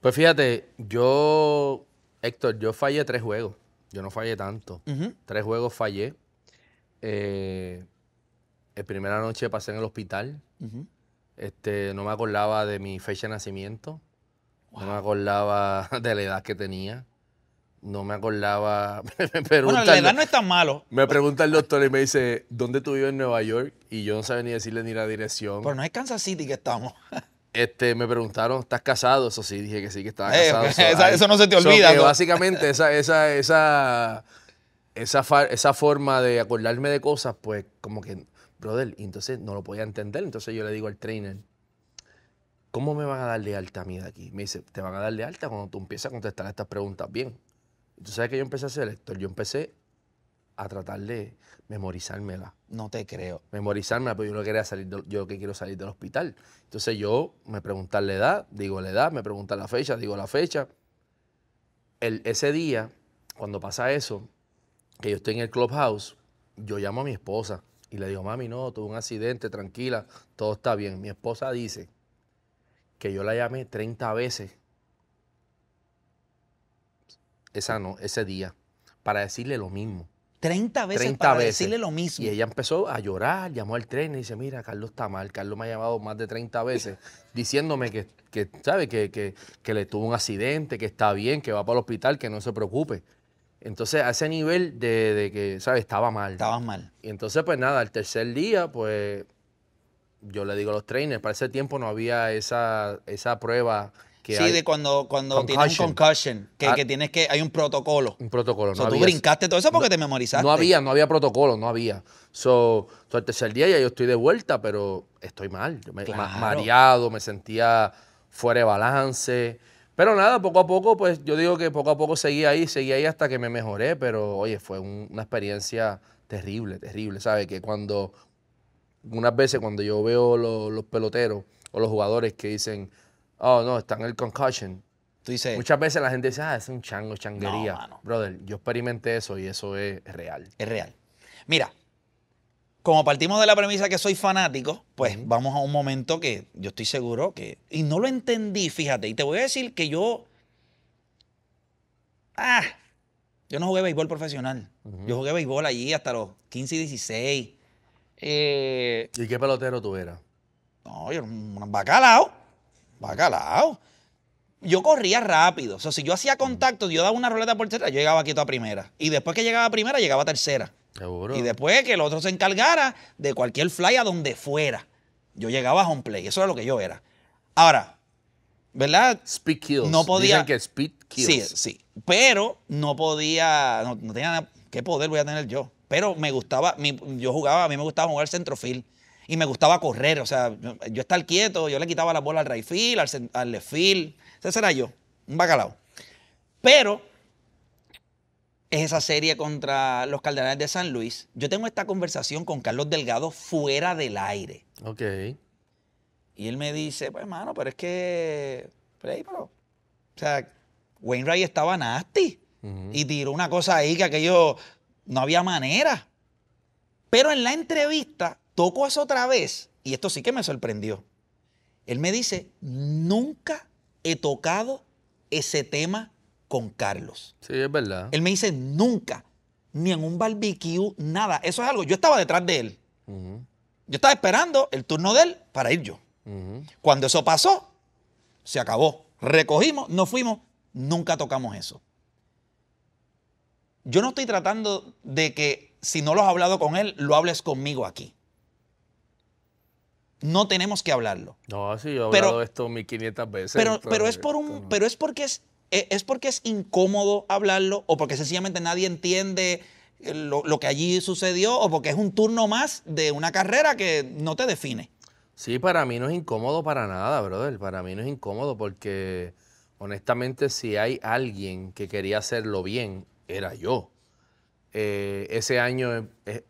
Speaker 1: Pues fíjate, yo, Héctor, yo fallé tres juegos. Yo no fallé tanto. Tres juegos fallé. Eh, la primera noche pasé en el hospital. este, no me acordaba de mi fecha de nacimiento. No me acordaba de la edad que tenía no me acordaba. pero bueno, la edad no es tan malo. Me pregunta el doctor y me dice, ¿dónde tú vives en Nueva York? Y yo no sabía ni decirle ni la dirección. Pero no
Speaker 2: es Kansas City que estamos.
Speaker 1: este, me preguntaron, ¿estás casado? Eso sí, dije que sí, que estaba eh, casado. Eso, no se te olvida. So, básicamente esa, esa, esa, esa, forma de acordarme de cosas, pues como que, brother, entonces no lo podía entender. Entonces yo le digo al trainer, ¿cómo me van a dar de alta a mí de aquí? Me dice, te van a dar alta cuando tú empiezas a contestar estas preguntas bien. Tú sabes que yo empecé a hacer, lector, yo empecé a tratar de memorizármela. No te creo. Memorizármela, porque yo no quería salir, yo que quiero salir del hospital. Entonces yo me preguntar la edad, digo la edad, me preguntan la fecha, digo la fecha. El, ese día, cuando pasa eso, que yo estoy en el clubhouse, yo llamo a mi esposa y le digo, mami, no, tuve un accidente, tranquila, todo está bien. Mi esposa dice que yo la llamé 30 veces ese día para decirle lo mismo.
Speaker 2: 30 veces para decirle
Speaker 1: lo mismo. Y ella empezó a llorar, llamó al tren y dice, mira, Carlos está mal, Carlos me ha llamado más de 30 veces diciéndome que, que ¿sabe? Que, que, le tuvo un accidente, que está bien, que va para el hospital, que no se preocupe. Entonces, a ese nivel de, que, ¿sabes? Estaba mal. Estaba mal. Y entonces, pues nada, al tercer día, pues yo le digo a los trainers, para ese tiempo no había esa, esa prueba sí, de cuando,
Speaker 2: cuando tienes un concussion, ah. que, tienes que, hay un protocolo. Un protocolo, no tú brincaste todo eso porque te memorizaste. No había, no había protocolo,
Speaker 1: no había. So, el tercer día ya yo estoy de vuelta, pero estoy mal. Yo me, mareado, me sentía fuera de balance. Pero nada, poco a poco, pues yo digo que poco a poco seguí ahí, seguí ahí hasta que me mejoré, pero oye, fue una experiencia terrible, terrible, ¿sabes? Que cuando, unas veces cuando yo veo los peloteros o los jugadores que dicen, Oh, no, está en el concussion. Tú dices, Muchas veces la gente dice, ah, es un chango, changuería. Brother, yo experimenté eso y eso es real. es real.
Speaker 2: Mira, como partimos de la premisa que soy fanático, pues vamos a un momento que yo estoy seguro que... Y no lo entendí, fíjate. Y te voy a decir que yo... Ah, yo no jugué béisbol profesional. Yo jugué béisbol allí hasta los 15 y 16. Eh, ¿Y qué pelotero tú eras? no, yo era un bacalao. Bacalao. Yo corría rápido. O sea, si yo hacía mm. contacto, yo daba una roleta por tercera, yo llegaba aquí a primera. Y después que llegaba a primera, llegaba a tercera. Y después que el otro se encargara de cualquier fly a donde fuera. Yo llegaba a home play. Eso era lo que yo era. Ahora, ¿verdad? Speed kills. No podía. que speed kills. Sí, sí. Pero no podía. No, tenía. ¿Qué poder voy a tener yo? Pero me gustaba. yo jugaba. A mí me gustaba jugar centrofield y me gustaba correr. O sea, yo estar quieto, yo le quitaba la bola al right al, al left Ese era yo, un bacalao. Pero es esa serie contra los Cardenales de San Luis. Yo tengo esta conversación con Carlos Delgado fuera del aire. Ok. Y él me dice, pues, hermano, pero es que. pero. O sea, Wainwright estaba nasty. Y tiró una cosa ahí que aquello no había manera. Pero en la entrevista, toco eso otra vez y esto sí que me sorprendió. Él me dice, nunca he tocado ese tema con Carlos. Sí, es verdad. Él me dice, nunca, ni en un barbecue, nada. Eso es algo, yo estaba detrás de él.
Speaker 3: Yo
Speaker 2: estaba esperando el turno de él para ir yo. Cuando eso pasó, se acabó. Recogimos, nos fuimos, nunca tocamos eso. Yo no estoy tratando de que si no lo has hablado con él, lo hables conmigo aquí no tenemos que hablarlo.
Speaker 1: No, sí, yo he hablado de esto 1500 veces. Pero, pero, es, por
Speaker 2: un, pero es, porque es, e, es porque es incómodo hablarlo o porque sencillamente nadie entiende eh, lo, que allí sucedió o porque es un turno más de una carrera que no te define. Sí, para mí no es
Speaker 1: incómodo para nada, brother. Para mí no es incómodo porque honestamente si hay alguien que quería hacerlo bien, era yo. Eh, ese año... es. Eh,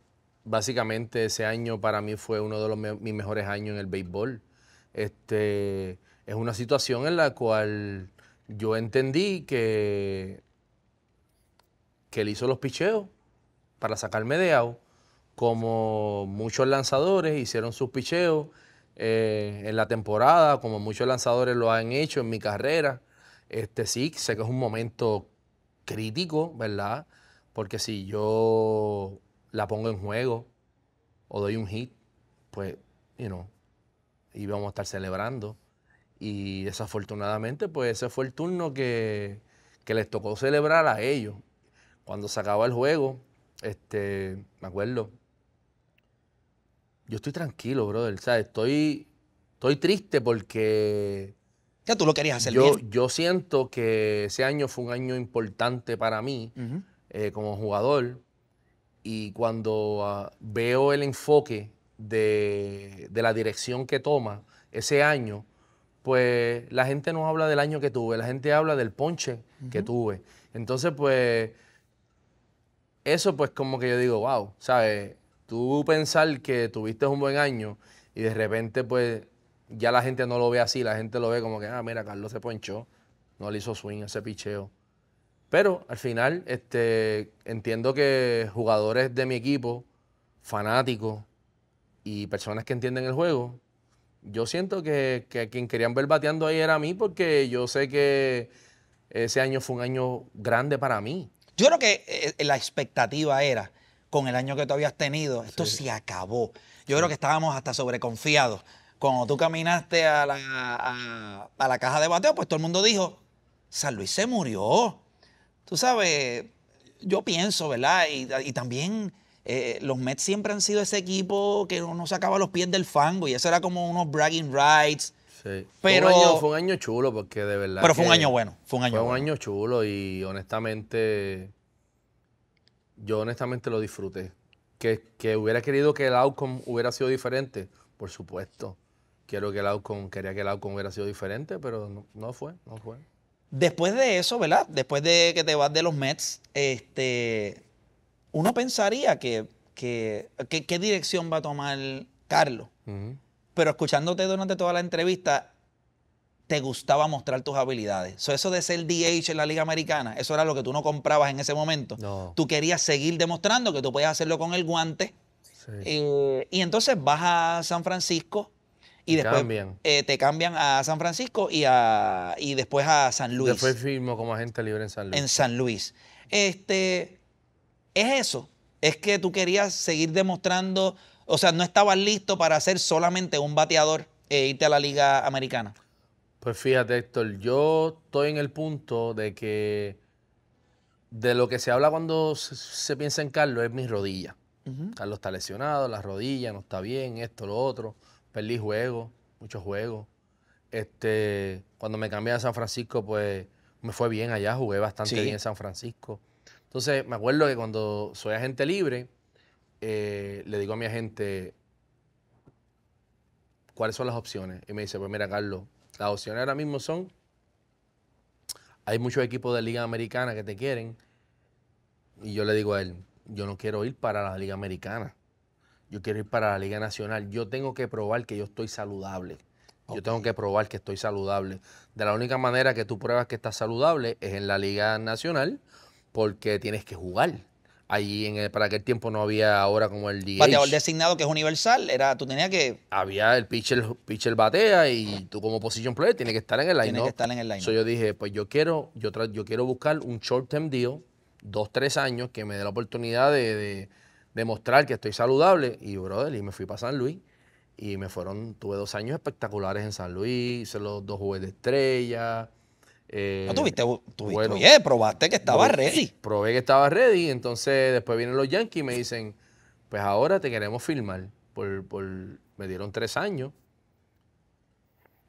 Speaker 1: básicamente ese año para mí fue uno de los mis mejores años en el béisbol. Este, es una situación en la cual yo entendí que, que él hizo los picheos para sacarme de out, como muchos lanzadores hicieron sus picheos eh, en la temporada, como muchos lanzadores lo han hecho en mi carrera. Este, sí, sé que es un momento crítico, ¿verdad? Porque si yo la pongo en juego o doy un hit, pues, you know, y vamos a estar celebrando. Y desafortunadamente, pues ese fue el turno que, les tocó celebrar a ellos. Cuando se acaba el juego, este, me acuerdo, yo estoy tranquilo, brother. O estoy, estoy triste porque...
Speaker 2: Ya tú lo querías hacer yo,
Speaker 1: Yo siento que ese año fue un año importante para mí eh, como jugador y cuando ah, veo el enfoque de, la dirección que toma ese año, pues la gente no habla del año que tuve, la gente habla del ponche que tuve. Entonces, pues, eso pues como que yo digo, wow, ¿sabes? Tú pensar que tuviste un buen año y de repente pues ya la gente no lo ve así, la gente lo ve como que, ah, mira, Carlos se ponchó, no le hizo swing ese picheo. Pero al final este, entiendo que jugadores de mi equipo, fanáticos y personas que entienden el juego, yo siento que, que quien querían ver bateando ahí era a mí porque yo sé que ese año fue un
Speaker 2: año grande para mí. Yo creo que eh, eh, la expectativa era, con el año que tú habías tenido, esto se acabó. Yo creo que estábamos hasta sobreconfiados. Cuando tú caminaste a la, a la caja de bateo, pues todo el mundo dijo, San Luis se murió tú sabes, yo pienso, ¿verdad? Y, también eh, los Mets siempre han sido ese equipo que no sacaba los pies del fango y eso era como unos bragging rights.
Speaker 1: Sí. Pero, fue un, año, chulo porque de verdad. Pero fue un año bueno. Fue un año, fue un año chulo y honestamente. Yo honestamente lo disfruté. Que, hubiera querido que el outcome hubiera sido diferente, por supuesto. Quiero que el outcome,
Speaker 2: quería que el outcome hubiera sido diferente, pero no fue, no fue. Después de eso, ¿verdad? Después de que te vas de los Mets, este, uno pensaría que, qué dirección va a tomar Carlos. Pero escuchándote durante toda la entrevista, te gustaba mostrar tus habilidades. eso de ser DH en la Liga Americana, eso era lo que tú no comprabas en ese momento. Tú querías seguir demostrando que tú podías hacerlo con el guante. Eh, y entonces vas a San Francisco y después eh, te cambian a San Francisco y, a, y después a San Luis. Después firmo como agente libre en San Luis. En San Luis. Este, es eso, es que tú querías seguir demostrando, o sea, no estabas listo para ser solamente un bateador e irte a la liga americana.
Speaker 1: Pues fíjate, Héctor, yo estoy en el punto de que de lo que se habla cuando se, piensa en Carlos es mis rodillas. Carlos está lesionado, las rodillas, no está bien, esto, lo otro. Feliz juego, muchos juegos. Este, cuando me cambié a San Francisco, pues me fue bien allá, jugué bastante bien en San Francisco. Entonces, me acuerdo que cuando soy agente libre, eh, le digo a mi agente, ¿cuáles son las opciones? Y me dice, pues mira, Carlos, las opciones ahora mismo son, hay muchos equipos de Liga Americana que te quieren. Y yo le digo a él, yo no quiero ir para la Liga Americana yo quiero ir para la Liga Nacional, yo tengo que probar que yo estoy saludable. Yo tengo que probar que estoy saludable. De la única manera que tú pruebas que estás saludable es en la Liga Nacional, porque tienes que jugar. Allí en para aquel tiempo no había ahora como el DH. Bateador designado que es universal, era tú tenías que había el pitcher pitcher batea y tú como position player tienes que estar en el line. Tienes que estar en el line. So yo dije, pues yo quiero yo yo quiero buscar un short term deal, dos tres años que me dé la oportunidad de demostrar que estoy saludable. Y, brother, y me fui para San Luis. Y me fueron, tuve dos años espectaculares en San Luis, hice los dos juegos de estrella. Eh, no tuviste, tuviste bueno, probaste que estaba ready. Probé que estaba ready, entonces después vienen los Yankees y me dicen, pues ahora te queremos filmar. me dieron tres años.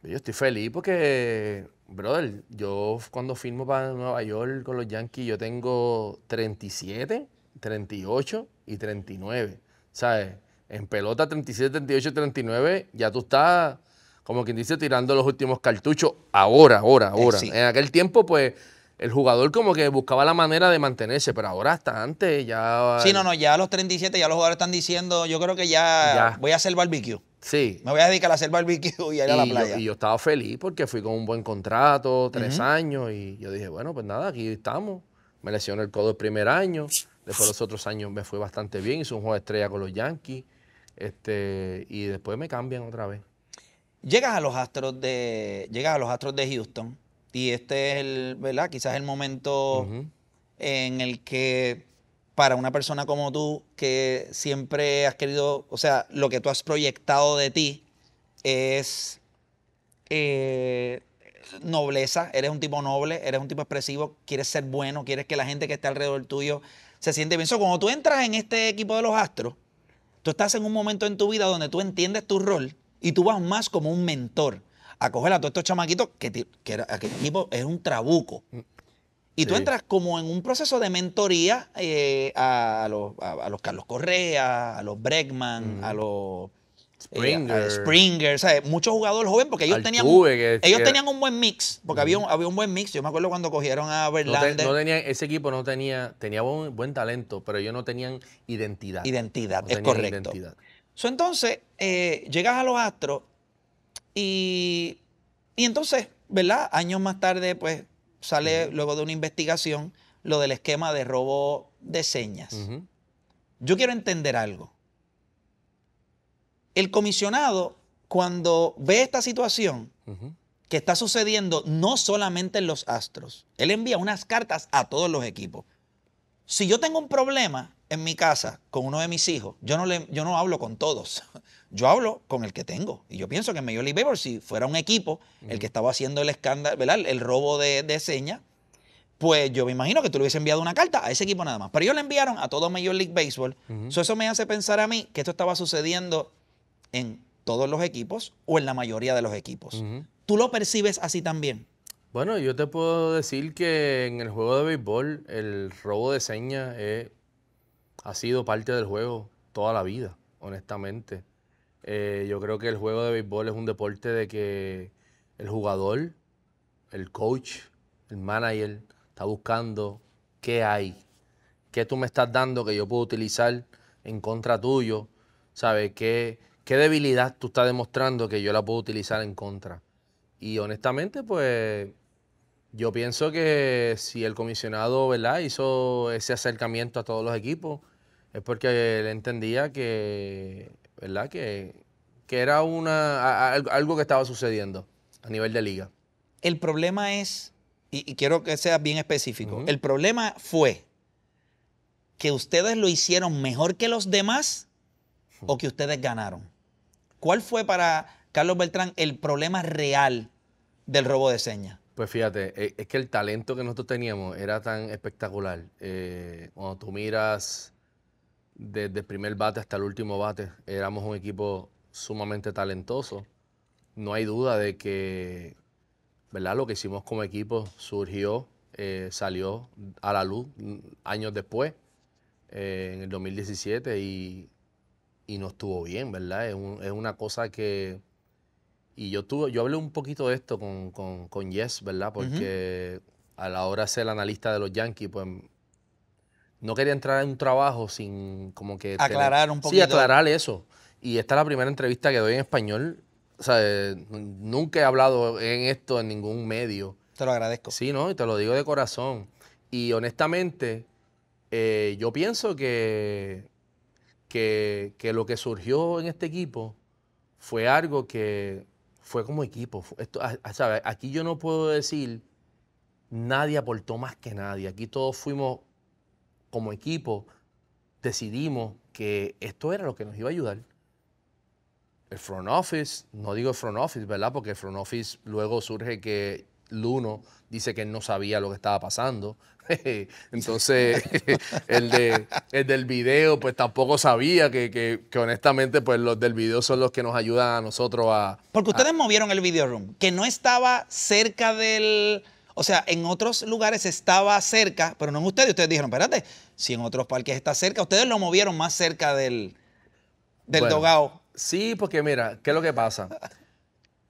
Speaker 1: Yo estoy feliz porque, brother, yo cuando firmo para Nueva York con los Yankees, yo tengo 37 38 y 39. ¿Sabes? En pelota 37, 38 y 39 ya tú estás, como quien dice, tirando los últimos cartuchos ahora, ahora, eh, ahora. En aquel tiempo, pues, el jugador como que buscaba la manera de mantenerse, pero ahora hasta antes ya... Sí, no,
Speaker 2: no, ya a los 37 ya los jugadores están diciendo, yo creo que ya,
Speaker 1: voy a hacer barbecue. Sí.
Speaker 2: Me voy a dedicar a hacer barbecue y a ir a la playa. y
Speaker 1: yo estaba feliz porque fui con un buen contrato, tres años, y yo dije, bueno, pues nada, aquí estamos. Me lesioné el codo el primer año, Después los otros años me fue bastante bien, hice un juego de estrella
Speaker 2: con los Yankees. Este, y después me cambian otra vez. Llegas a los Astros de, llegas a los Astros de Houston y este es el, ¿verdad? Quizás el momento en el que para una persona como tú que siempre has querido, o sea, lo que tú has proyectado de ti es eh, nobleza, eres un tipo noble, eres un tipo expresivo, quieres ser bueno, quieres que la gente que está alrededor tuyo se siente bien. cuando tú entras en este equipo de los Astros, tú estás en un momento en tu vida donde tú entiendes tu rol y tú vas más como un mentor a coger a todos estos chamaquitos que, que equipo es un trabuco. Mm. Y tú entras como en un proceso de mentoría eh, a, los, a, los Carlos Correa, a los Bregman, mm. a los eh, Springer. Muchos jugadores jóvenes, porque ellos, tenían, un, ellos tenían un buen mix, porque había, había un buen mix. Yo me acuerdo cuando cogieron a Verlander.
Speaker 1: ese equipo no tenía, tenía buen, talento, pero ellos no tenían identidad. Identidad, es correcto.
Speaker 2: entonces, eh, llegas a los Astros y, entonces, ¿verdad? Años más tarde, pues sale luego de una investigación lo del esquema de robo de señas. Yo quiero entender algo. El comisionado, cuando ve esta situación que está sucediendo no solamente en los Astros, él envía unas cartas a todos los equipos. Si yo tengo un problema en mi casa con uno de mis hijos, yo no, le, yo no hablo con todos. Yo hablo con el que tengo. Y yo pienso que en Major League Baseball, si fuera un equipo el que estaba haciendo el escándalo, el robo de, señas, pues yo me imagino que tú le hubiese enviado una carta a ese equipo nada más. Pero yo le enviaron a todo Major League Baseball. eso me hace pensar a mí que esto estaba sucediendo en todos los equipos o en la mayoría de los equipos. ¿Tú lo percibes así también?
Speaker 1: Bueno, yo te puedo decir que en el juego de béisbol el robo de señas eh, ha sido parte del juego toda la vida, honestamente. Eh, yo creo que el juego de béisbol es un deporte de que el jugador, el coach, el manager está buscando qué hay, qué tú me estás dando que yo puedo utilizar en contra tuyo, ¿sabes? ¿Qué, ¿Qué debilidad tú estás demostrando que yo la puedo utilizar en contra? Y honestamente, pues yo pienso que si el comisionado ¿verdad? hizo ese acercamiento a todos los equipos, es porque él entendía que, ¿verdad? que, era una, algo que estaba sucediendo
Speaker 2: a nivel de liga. El problema es, y, quiero que sea bien específico, el problema fue que ustedes lo hicieron mejor que los demás o que ustedes ganaron. ¿Cuál fue para Carlos Beltrán el problema real del robo de señas? Pues fíjate, e, es que el talento que nosotros teníamos era
Speaker 1: tan espectacular. Eh, cuando tú miras desde el primer bate hasta el último bate, éramos un equipo sumamente talentoso. No hay duda de que ¿verdad? lo que hicimos como equipo surgió, eh, salió a la luz años después, eh, en el 2017, y y no estuvo bien, ¿verdad? Es, es una cosa que... Y yo, tuve, yo hablé un poquito de esto con, con, con Yes, ¿verdad? Porque a la hora de ser el analista de los Yankees, pues no quería entrar en un trabajo sin como que... Aclarar un poquito. Sí, aclarar eso. Y esta es la primera entrevista que doy en español. O sea, eh, nunca he hablado en esto en ningún medio. Te lo agradezco. Sí, ¿no? Y te lo digo de corazón. Y honestamente, eh, yo pienso que que, lo que surgió en este equipo fue algo que fue como equipo. Esto, Aquí yo no puedo decir nadie aportó más que nadie. Aquí todos fuimos como equipo, decidimos que esto era lo que nos iba a ayudar. El front office, no digo front office, ¿verdad? Porque el front office luego surge que Luno dice que no sabía lo que estaba pasando. Entonces, el, de, del video, pues tampoco sabía que, que, honestamente, pues los del video son los que nos ayudan a nosotros a.
Speaker 2: Porque ustedes movieron el video room, que no estaba cerca del. O sea, en otros lugares estaba cerca, pero no en ustedes. Ustedes dijeron, espérate, si en otros parques está cerca, ustedes lo movieron más cerca del, del Dogao. Sí, porque mira, ¿qué es lo que pasa?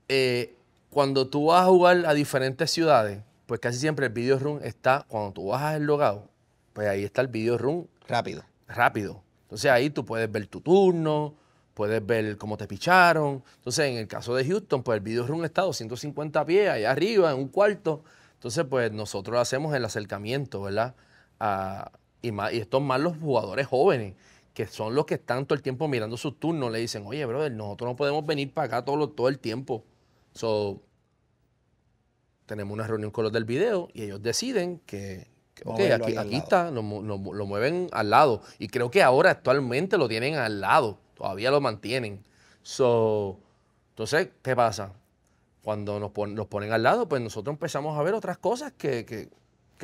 Speaker 2: Eh,
Speaker 1: cuando tú vas a jugar a diferentes ciudades, pues casi siempre el video room está, cuando tú bajas el logado. pues ahí está el video room. Rápido. Rápido. Entonces ahí tú puedes ver tu turno, puedes ver cómo te picharon. Entonces en el caso de Houston, pues el video room está a 250 pies ahí arriba, en un cuarto. Entonces pues nosotros hacemos el acercamiento, ¿verdad? y, y estos más los jugadores jóvenes que son los que están todo el tiempo mirando sus turnos, le dicen, oye, brother, nosotros no podemos venir para acá todo, todo el tiempo. So, tenemos una reunión con los del video y ellos deciden que,
Speaker 3: aquí,
Speaker 1: está, lo, mueven al lado. Y creo que ahora actualmente lo tienen al lado, todavía lo mantienen. So, entonces, ¿qué pasa? Cuando nos ponen al lado, pues nosotros empezamos a ver otras cosas que,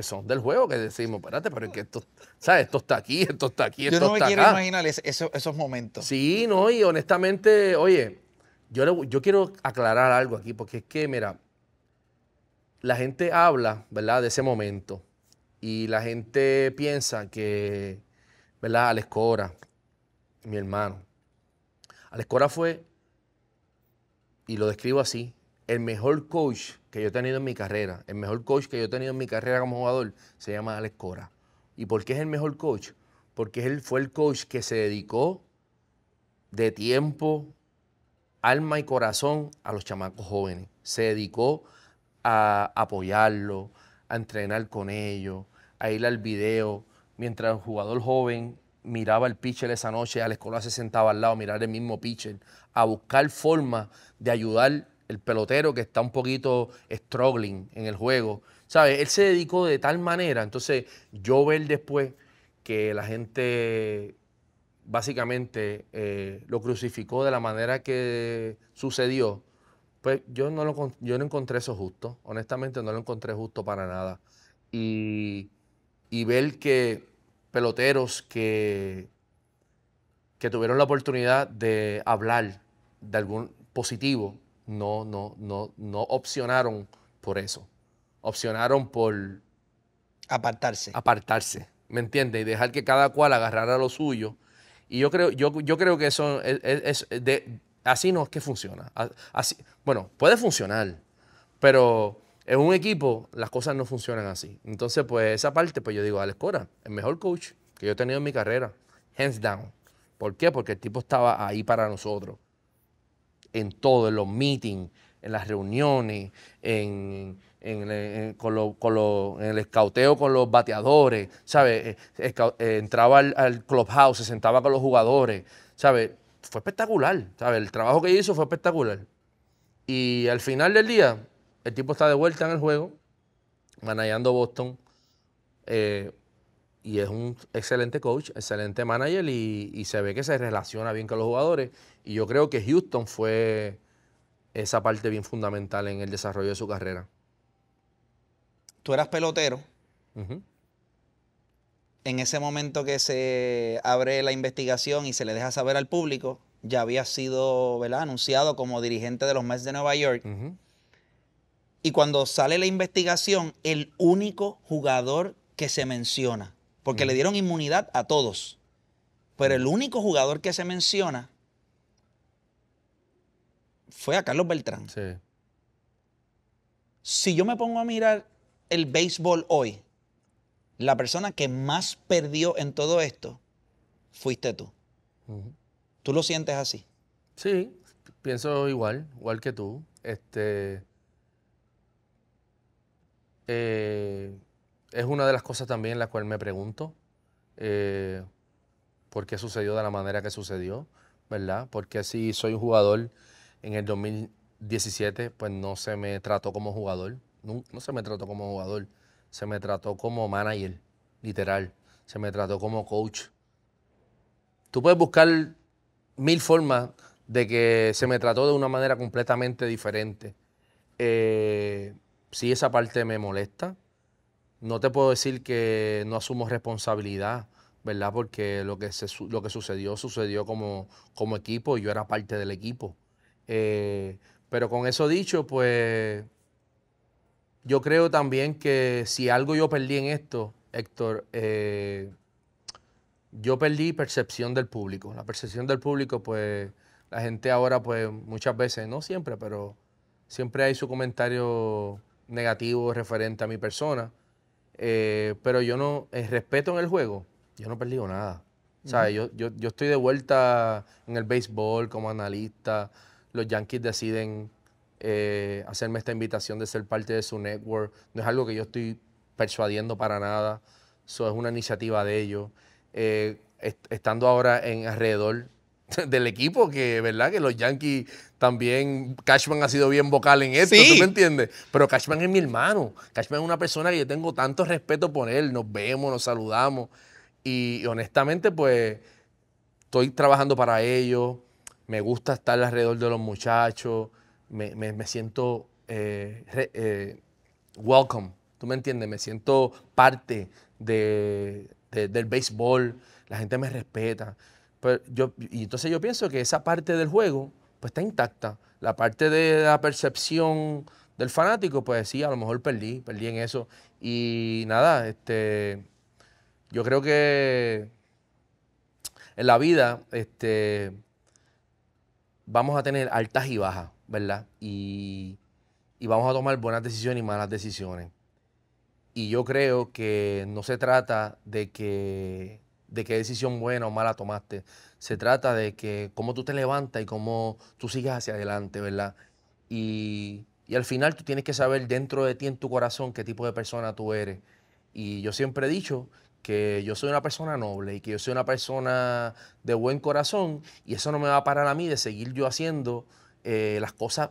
Speaker 1: son del juego, que decimos, espérate, pero que esto, Esto está aquí, esto está aquí, Yo no me quiero imaginar esos momentos. Sí, no, y honestamente, oye, yo, quiero aclarar algo aquí, porque es que, mira, la gente habla, ¿verdad?, de ese momento. Y la gente piensa que, ¿verdad?, Alex Cora, mi hermano. Alex Cora fue, y lo describo así, el mejor coach que yo he tenido en mi carrera. El mejor coach que yo he tenido en mi carrera como jugador se llama Alex Cora. ¿Y por qué es el mejor coach? Porque él fue el coach que se dedicó de tiempo, alma y corazón a los chamacos jóvenes. Se dedicó a apoyarlo a entrenar con ellos, a ir al video. Mientras el jugador joven miraba el pitcher esa noche, a la escuela se sentaba al lado a mirar el mismo pitcher, a buscar formas de ayudar el pelotero que está un poquito struggling en el juego. Él se dedicó de tal manera. Entonces, yo ver después que la gente básicamente eh, lo crucificó de la manera que sucedió, pues yo no, lo, yo no encontré eso justo. Honestamente no lo encontré justo para nada. Y, ver que peloteros que, que tuvieron la oportunidad de hablar de algún positivo, no, no, no, no opcionaron por eso. Opcionaron por... Apartarse. Apartarse, ¿me entiendes? Y dejar que cada cual agarrara lo suyo y yo creo, yo, creo que eso es, de, así no es que funciona. Así, bueno, puede funcionar, pero en un equipo las cosas no funcionan así. Entonces, pues esa parte, pues yo digo, Alex Cora, el mejor coach que yo he tenido en mi carrera, hands down. ¿Por qué? Porque el tipo estaba ahí para nosotros. En todos los meetings, en las reuniones, en, el escauteo con los bateadores, ¿sabes? Eh, eh, entraba al, clubhouse, se sentaba con los jugadores, ¿sabes? Fue espectacular, ¿sabes? El trabajo que hizo fue espectacular. Y al final del día, el tipo está de vuelta en el juego, manejando Boston. Eh, y es un excelente coach, excelente manager y, se ve que se relaciona bien con los jugadores. Y yo creo que Houston fue esa parte bien fundamental
Speaker 2: en el desarrollo de su carrera. Tú eras pelotero. En ese momento que se abre la investigación y se le deja saber al público, ya había sido ¿verdad? anunciado como dirigente de los Mets de Nueva York. Y cuando sale la investigación, el único jugador que se menciona, porque le dieron inmunidad a todos, pero el único jugador que se menciona fue a Carlos Beltrán. Sí. Si yo me pongo a mirar el béisbol hoy, la persona que más perdió en todo esto fuiste tú. ¿Tú lo sientes así? Sí, pienso igual, igual que tú. Este.
Speaker 1: Eh, es una de las cosas también en la cual me pregunto eh, por qué sucedió de la manera que sucedió, ¿verdad? Porque si soy un jugador en el 2017, pues no se me trató como jugador. No, se me trató como jugador. Se me trató como manager, literal. Se me trató como coach. Tú puedes buscar mil formas de que se me trató de una manera completamente diferente. Eh, sí, esa parte me molesta. No te puedo decir que no asumo responsabilidad. ¿verdad? Porque lo que, se, lo que sucedió, sucedió como, como equipo y yo era parte del equipo. Eh, pero con eso dicho, pues yo creo también que si algo yo perdí en esto, Héctor, eh, yo perdí percepción del público. La percepción del público, pues la gente ahora, pues muchas veces, no siempre, pero siempre hay su comentario negativo referente a mi persona. Eh, pero yo no, el respeto en el juego, yo no perdí nada. O sea, Yo, yo, yo estoy de vuelta en el béisbol como analista los Yankees deciden eh, hacerme esta invitación de ser parte de su network. No es algo que yo estoy persuadiendo para nada. Eso es una iniciativa de ellos. Eh, estando ahora en alrededor del equipo, que verdad que los Yankees también, Cashman ha sido bien vocal en esto, ¿tú me entiendes? Pero Cashman es mi hermano, Cashman es una persona que yo tengo tanto respeto por él, nos vemos, nos saludamos y honestamente pues estoy trabajando para ellos, me gusta estar alrededor de los muchachos, me, siento eh, eh, welcome, tú me entiendes, me siento parte de, del béisbol, la gente me respeta. Pues, yo, y entonces yo pienso que esa parte del juego pues está intacta. La parte de la percepción del fanático, pues sí, a lo mejor perdí, perdí en eso. Y nada, este, yo creo que en la vida, este, vamos a tener altas y bajas, ¿verdad?
Speaker 2: Y,
Speaker 1: y vamos a tomar buenas decisiones y malas decisiones. Y yo creo que no se trata de que de qué decisión buena o mala tomaste. Se trata de que cómo tú te levantas y cómo tú sigues hacia adelante, ¿verdad? Y, y, al final tú tienes que saber dentro de ti, en tu corazón, qué tipo de persona tú eres. Y yo siempre he dicho que yo soy una persona noble y que yo soy una persona de buen corazón y eso no me va a parar a mí de seguir yo haciendo eh, las cosas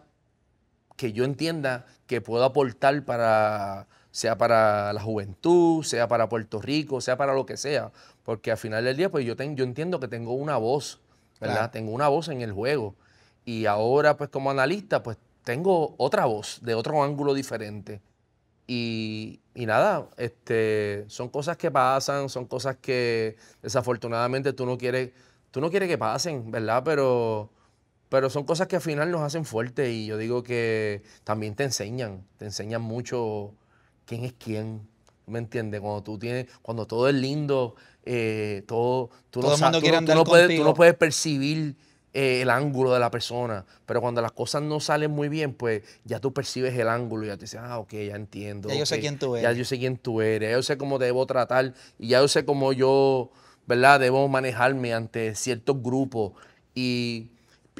Speaker 1: que yo entienda que puedo aportar para, sea para la juventud, sea para Puerto Rico, sea para lo que sea, porque al final del día pues yo, yo entiendo que tengo una voz, ¿verdad? Tengo una voz en el juego y ahora pues como analista pues tengo otra voz de otro ángulo diferente. Y, nada, este, son cosas que pasan, son cosas que desafortunadamente tú no quieres, tú no que pasen, ¿verdad? Pero, pero son cosas que al final nos hacen fuerte y yo digo que también te enseñan, te enseñan mucho quién es quién. ¿Me entiendes? Cuando tú tienes, cuando todo es lindo, eh, todo, tú, no, tú no puedes percibir eh, el ángulo de la persona, pero cuando las cosas no salen muy bien, pues ya tú percibes el ángulo y ya te dices, ah, ok, ya entiendo. Ya yo sé quién tú eres. Ya yo sé quién tú eres, ya yo sé cómo debo tratar y ya yo sé cómo yo, ¿verdad? Debo manejarme ante ciertos grupos y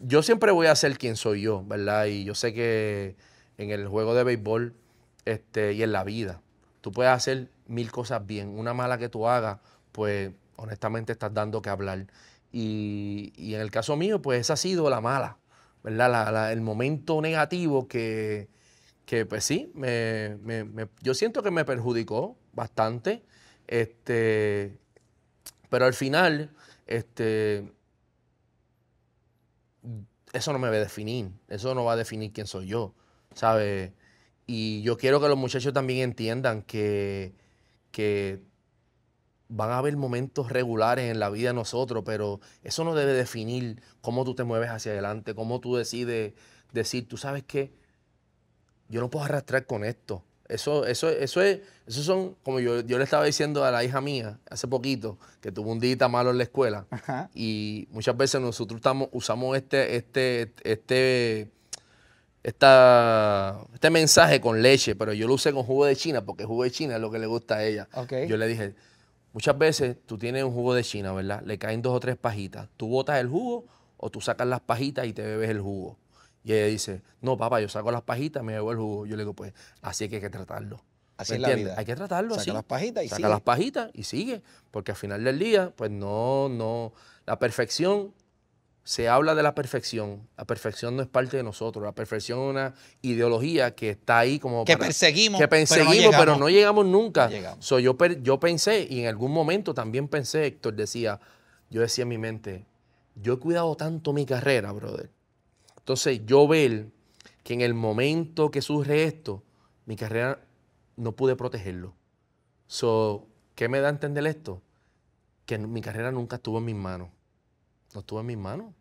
Speaker 1: yo siempre voy a ser quien soy yo, ¿verdad? Y yo sé que en el juego de béisbol este, y en la vida, tú puedes hacer mil cosas bien, una mala que tú hagas, pues honestamente estás dando que hablar. Y, en el caso mío, pues esa ha sido la mala, ¿verdad? el momento negativo que, pues sí, me, yo siento que me perjudicó bastante. Este, pero al final, este, eso no me va a definir, eso no va a definir quién soy yo, ¿sabes? Y yo quiero que los muchachos también entiendan que, que van a haber momentos regulares en la vida de nosotros, pero eso no debe definir cómo tú te mueves hacia adelante, cómo tú decides decir, tú sabes qué, yo no puedo arrastrar con esto. Eso, eso, eso es, eso son, como yo, le estaba diciendo a la hija mía hace poquito, que tuvo un día malo en la escuela, y muchas veces nosotros usamos este, este, este, esta, este mensaje con leche, pero yo lo usé con jugo de China, porque jugo de China es lo que le gusta a ella. Yo le dije, Muchas veces tú tienes un jugo de China, ¿verdad? Le caen dos o tres pajitas. Tú botas el jugo o tú sacas las pajitas y te bebes el jugo. Y ella dice, no, papá, yo saco las pajitas, me bebo el jugo. Yo le digo, pues, así que hay que tratarlo. Así es la vida. Hay que tratarlo Saca así. Saca las pajitas y Saca las pajitas y sigue. Porque al final del día, pues no, no, la perfección se habla de la perfección. La perfección no es parte de nosotros. La perfección es una ideología que está ahí como... Que perseguimos. Que perseguimos, pero no, llegamos, nunca. yo, yo pensé, y en algún momento también pensé, Héctor decía, yo decía en mi mente, yo he cuidado tanto mi carrera, brother. Entonces yo ver que en el momento que surge esto, mi carrera no pude protegerlo. So, ¿Qué me da a entender esto? Que mi carrera nunca estuvo en mis manos no estuvo en mis manos,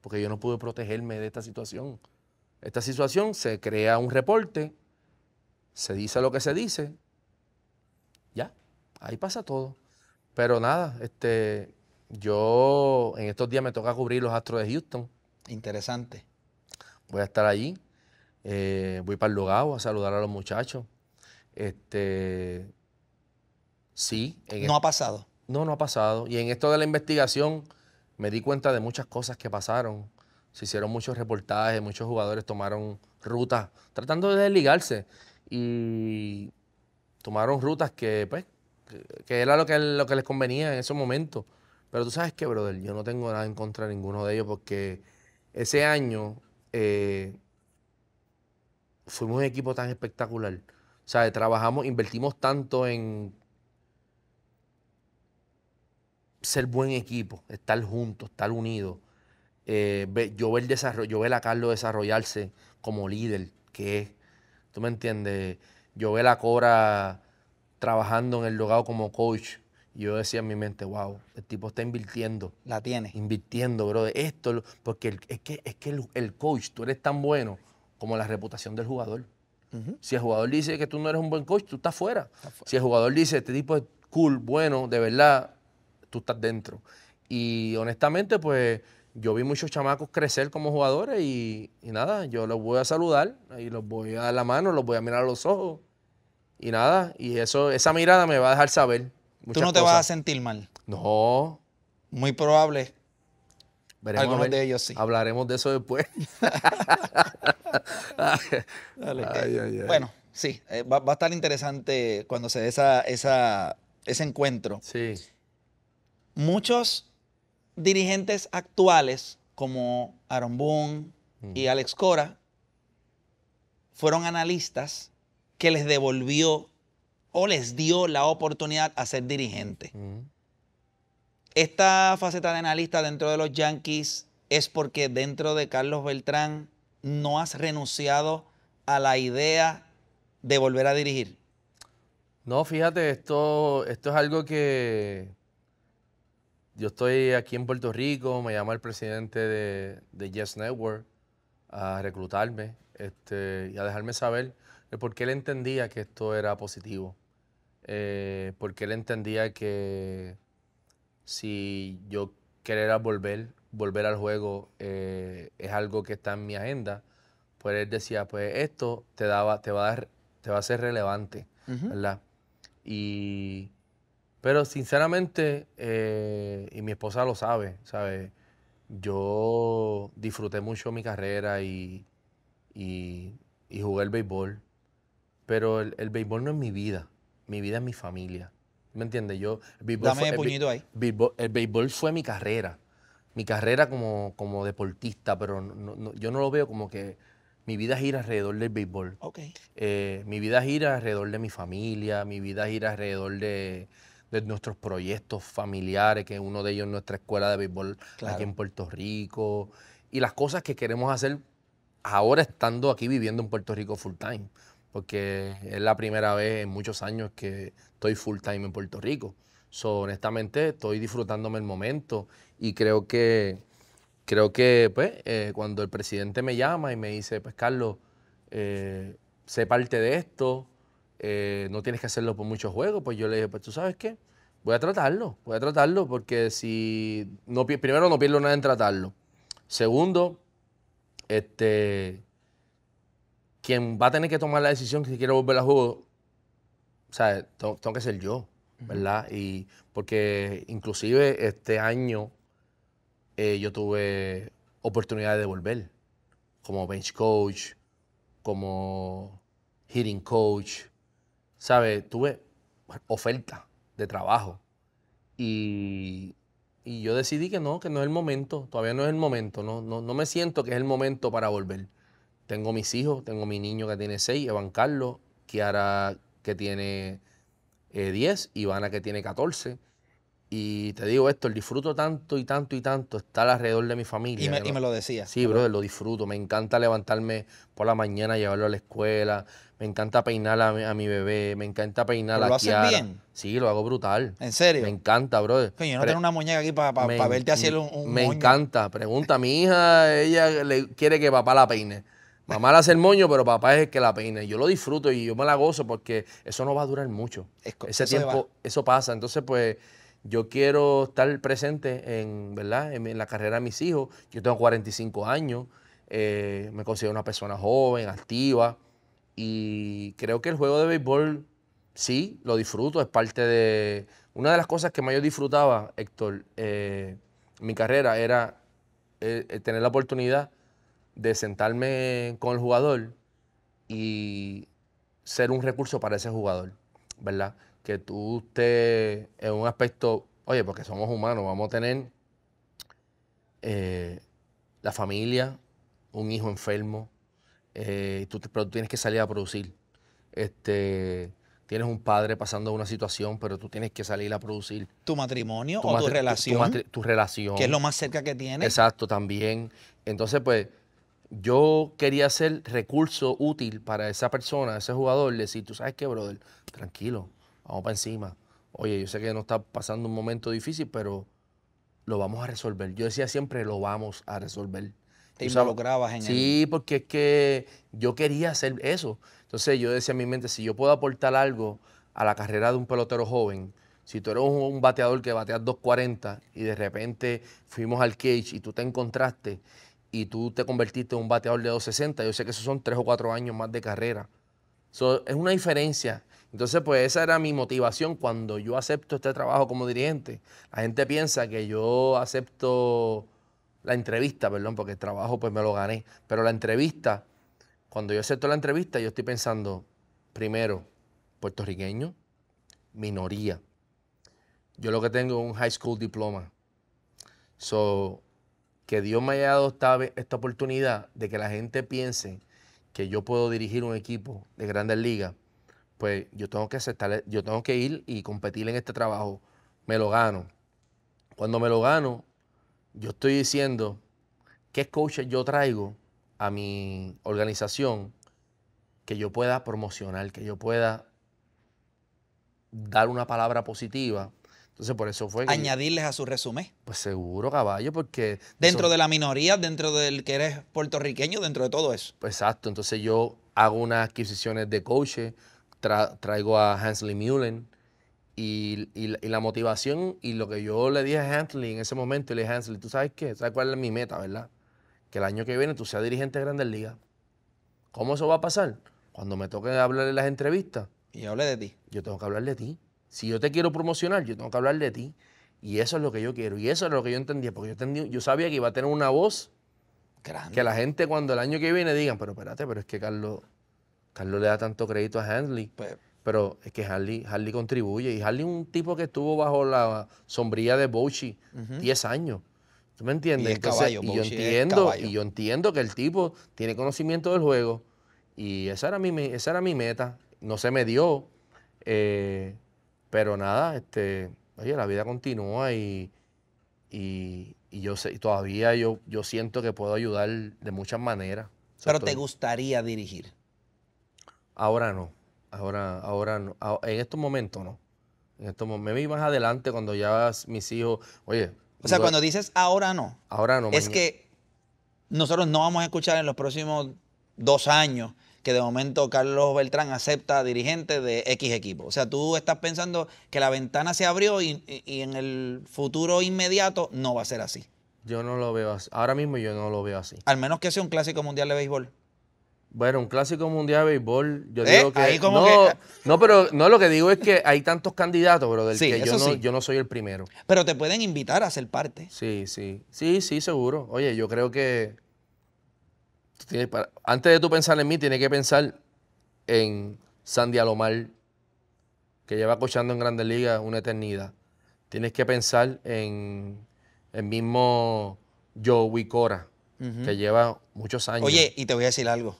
Speaker 1: porque yo no pude protegerme de esta situación. Esta situación se crea un reporte, se dice lo que se dice, ya, ahí pasa todo. Pero nada, este, yo en estos días me toca cubrir los
Speaker 2: Astros de Houston. Interesante.
Speaker 1: Voy a estar allí. Eh, voy para el voy a saludar a los muchachos. Este, sí. no ha pasado. No, no ha pasado. Y en esto de la investigación, me di cuenta de muchas cosas que pasaron. Se hicieron muchos reportajes, muchos jugadores tomaron rutas, tratando de desligarse. Y tomaron rutas que, pues, era lo que, lo que les convenía en ese momento. Pero tú sabes qué, brother, yo no tengo nada en contra de ninguno de ellos porque ese año eh, fuimos un equipo tan espectacular. O sea, trabajamos, invertimos tanto en ser buen equipo, estar juntos, estar unidos. Eh, yo, ver desarrollo, yo ver a Carlos desarrollarse como líder, que es, ¿tú me entiendes? Yo ve a Cora trabajando en el logado como coach. Y yo decía en mi mente, wow, el tipo está invirtiendo. La tiene. Invirtiendo, bro. Esto, porque es que, el, coach, tú eres tan bueno como la reputación del jugador. Si el jugador dice que tú no eres un buen coach, tú estás fuera. fuera. Si el jugador dice, este tipo es cool, bueno, de verdad, tú estás dentro. Y honestamente, pues yo vi muchos chamacos crecer como jugadores y, nada, yo los voy a saludar y los voy a dar la mano, los voy a mirar a los ojos y nada, y eso esa mirada me va a dejar saber. ¿Tú no te vas a sentir mal? No. Muy probable. Algunos de
Speaker 2: ellos sí. Hablaremos de eso después. Bueno, sí, eh, va, a estar interesante cuando se dé esa, esa, ese encuentro. Sí muchos dirigentes actuales, como Aaron Boone y Alex Cora, fueron analistas que les devolvió o les dio la oportunidad a ser dirigente. Esta faceta de analista dentro de los Yankees es porque dentro de Carlos Beltrán no has renunciado a la idea de volver a dirigir. No, fíjate, esto, esto es
Speaker 1: algo que, yo estoy aquí en Puerto Rico, me llama el presidente de, de Yes Network a reclutarme este, y a dejarme saber por qué él entendía que esto era positivo. Eh, porque él entendía que si yo quería volver, volver al juego eh, es algo que está en mi agenda, pues él decía, pues esto te, daba, te, va, a dar, te va a ser relevante, ¿verdad? Y pero sinceramente, eh, y mi esposa lo sabe, sabe Yo disfruté mucho mi carrera y, y, jugué el béisbol. Pero el, béisbol no es mi vida. Mi vida es mi familia. ¿Me entiendes? Yo, el Dame fue, puñito ahí. el béisbol fue mi carrera. Mi carrera como, como deportista, pero yo no lo veo como que mi vida gira alrededor del béisbol. Eh, mi vida gira alrededor de mi familia, mi vida gira alrededor de, de nuestros proyectos familiares, que uno de ellos es nuestra escuela de béisbol aquí en Puerto Rico, y las cosas que queremos hacer ahora estando aquí viviendo en Puerto Rico full time, porque es la primera vez en muchos años que estoy full time en Puerto Rico. So, honestamente, estoy disfrutándome el momento y creo que, creo que pues, eh, cuando el presidente me llama y me dice, pues Carlos, eh, sé parte de esto, eh, no tienes que hacerlo por muchos juegos. Pues yo le dije, pues tú sabes qué, voy a tratarlo, voy a tratarlo porque si, no, primero no pierdo nada en tratarlo. Segundo, este, quien va a tener que tomar la decisión si quiero volver a jugar, o sea, tengo, que ser yo, ¿verdad? Y porque inclusive este año eh, yo tuve oportunidades de volver, como bench coach, como hitting coach, ¿sabes? Tuve oferta de trabajo y, yo decidí que no, que no es el momento, todavía no es el momento, no, no, me siento que es el momento para volver. Tengo mis hijos, tengo mi niño que tiene seis Evan Carlos, Kiara que tiene eh, diez Ivana que tiene 14. Y te digo esto, el disfruto tanto y tanto y tanto estar alrededor de mi familia. Y me, lo decía. Sí, brother, lo disfruto. Me encanta levantarme por la mañana, llevarlo a la escuela, me encanta peinar a mi, bebé, me encanta peinar a ¿Lo haces bien? Sí, lo hago brutal. ¿En serio? Me encanta, brother. Coño, yo no tengo una muñeca aquí para verte hacer un, un Me encanta. Pregunta a mi hija, ella le quiere que papá la peine. Mamá la hace el moño, pero papá es el que la peine. Yo lo disfruto y yo me la gozo porque eso no va a durar mucho. Ese eso tiempo, eso pasa. Entonces, pues, yo quiero estar presente en, ¿verdad? En, la carrera de mis hijos. Yo tengo 45 años. Eh, me considero una persona joven, activa. Y creo que el juego de béisbol, sí, lo disfruto, es parte de... Una de las cosas que más yo disfrutaba, Héctor, eh, mi carrera era eh, eh, tener la oportunidad de sentarme con el jugador y ser un recurso para ese jugador, ¿verdad? Que tú estés en un aspecto, oye, porque somos humanos, vamos a tener la familia, un hijo enfermo, eh, pero tú tienes que salir a producir. Este, tienes un padre pasando una situación, pero tú tienes que salir a producir.
Speaker 2: Tu matrimonio o tu relación.
Speaker 1: Tu, relación. Que es lo más
Speaker 2: cerca que tienes.
Speaker 1: Exacto, también. Entonces, pues, yo quería ser recurso útil para esa persona, ese jugador, decir, tú sabes qué, brother, tranquilo, vamos para encima. Oye, yo sé que no está pasando un momento difícil, pero lo vamos a resolver. Yo decía siempre, lo vamos a resolver
Speaker 2: te involucrabas en Sí,
Speaker 1: porque es que yo quería hacer eso. Entonces yo decía en mi mente, si yo puedo aportar algo a la carrera de un pelotero joven, si tú eres un bateador que bateas 2.40 y de repente fuimos al cage y tú te encontraste y tú te convertiste en un bateador de 2.60, yo sé que esos son tres o cuatro años más de carrera. eso es una diferencia. Entonces, pues esa era mi motivación cuando yo acepto este trabajo como dirigente. La gente piensa que yo acepto la entrevista, perdón, porque el trabajo pues me lo gané, pero la entrevista, cuando yo acepto la entrevista, yo estoy pensando, primero, puertorriqueño, minoría. Yo lo que tengo es un high school diploma. So, que Dios me haya dado esta, esta oportunidad de que la gente piense que yo puedo dirigir un equipo de grandes ligas, pues yo tengo que aceptar, yo tengo que ir y competir en este trabajo. Me lo gano. Cuando me lo gano, yo estoy diciendo qué coaches yo traigo a mi organización que yo pueda promocionar, que yo pueda dar una palabra positiva.
Speaker 2: Entonces, por eso fue. Añadirles a su resumen. Pues seguro, caballo, porque. Dentro de la minoría, dentro del que eres puertorriqueño, dentro de todo eso. Pues exacto. Entonces, yo hago unas
Speaker 1: adquisiciones de coaches, traigo a Hansley Mullen, y, la motivación y lo que yo le dije a Hansley en ese momento, le dije a Hansley, tú sabes qué, ¿sabes cuál es mi meta, verdad? Que el año que viene tú seas dirigente de Grandes Ligas. ¿Cómo eso va a pasar? Cuando me toque hablar en las entrevistas. Y hable de ti. Yo tengo que hablar de ti. Si yo te quiero promocionar, yo tengo que hablar de ti. Y eso es lo que yo quiero. Y eso es lo que yo entendía. Porque yo, entendí, yo sabía que iba a tener una voz Grande. que la gente cuando el año que viene digan, pero espérate, pero es que Carlos, Carlos le da tanto crédito a Hansley. Pero. Pues, pero es que Harley, Harley contribuye. Y Harley es un tipo que estuvo bajo la sombrilla de Bouchy 10 años. ¿Tú me entiendes? Y, caballo, yo entiendo, y yo entiendo que el tipo tiene conocimiento del juego. Y esa era mi, esa era mi meta. No se me dio. Eh, pero nada, este, oye, la vida continúa y, yo sé, todavía yo, yo siento que puedo ayudar de muchas maneras. Pero te gustaría dirigir. Ahora no. Ahora, ahora no. en estos momentos no. En estos momentos, me vi más adelante cuando ya mis hijos, oye. O sea, cuando
Speaker 2: dices ahora no.
Speaker 1: Ahora no. Es que
Speaker 2: nosotros no vamos a escuchar en los próximos dos años que de momento Carlos Beltrán acepta dirigente de X equipo. O sea, tú estás pensando que la ventana se abrió y, y, en el futuro inmediato no va a ser así.
Speaker 1: Yo no lo veo así. Ahora mismo yo no lo veo así.
Speaker 2: Al menos que sea un clásico mundial de béisbol.
Speaker 1: Bueno, un clásico mundial de béisbol, yo eh, digo que, ah. no, pero no lo que digo es que hay tantos candidatos, pero del que yo no, yo no soy el primero.
Speaker 2: Pero te pueden invitar a ser parte. Sí, sí, sí, sí, seguro. Oye, yo
Speaker 1: creo que antes de tú pensar en mí, tienes que pensar en Sandy Alomar, que lleva cochando en Grandes Ligas una eternidad. Tienes que pensar en el mismo Joey Cora, que lleva muchos años. Oye,
Speaker 2: y te voy a decir algo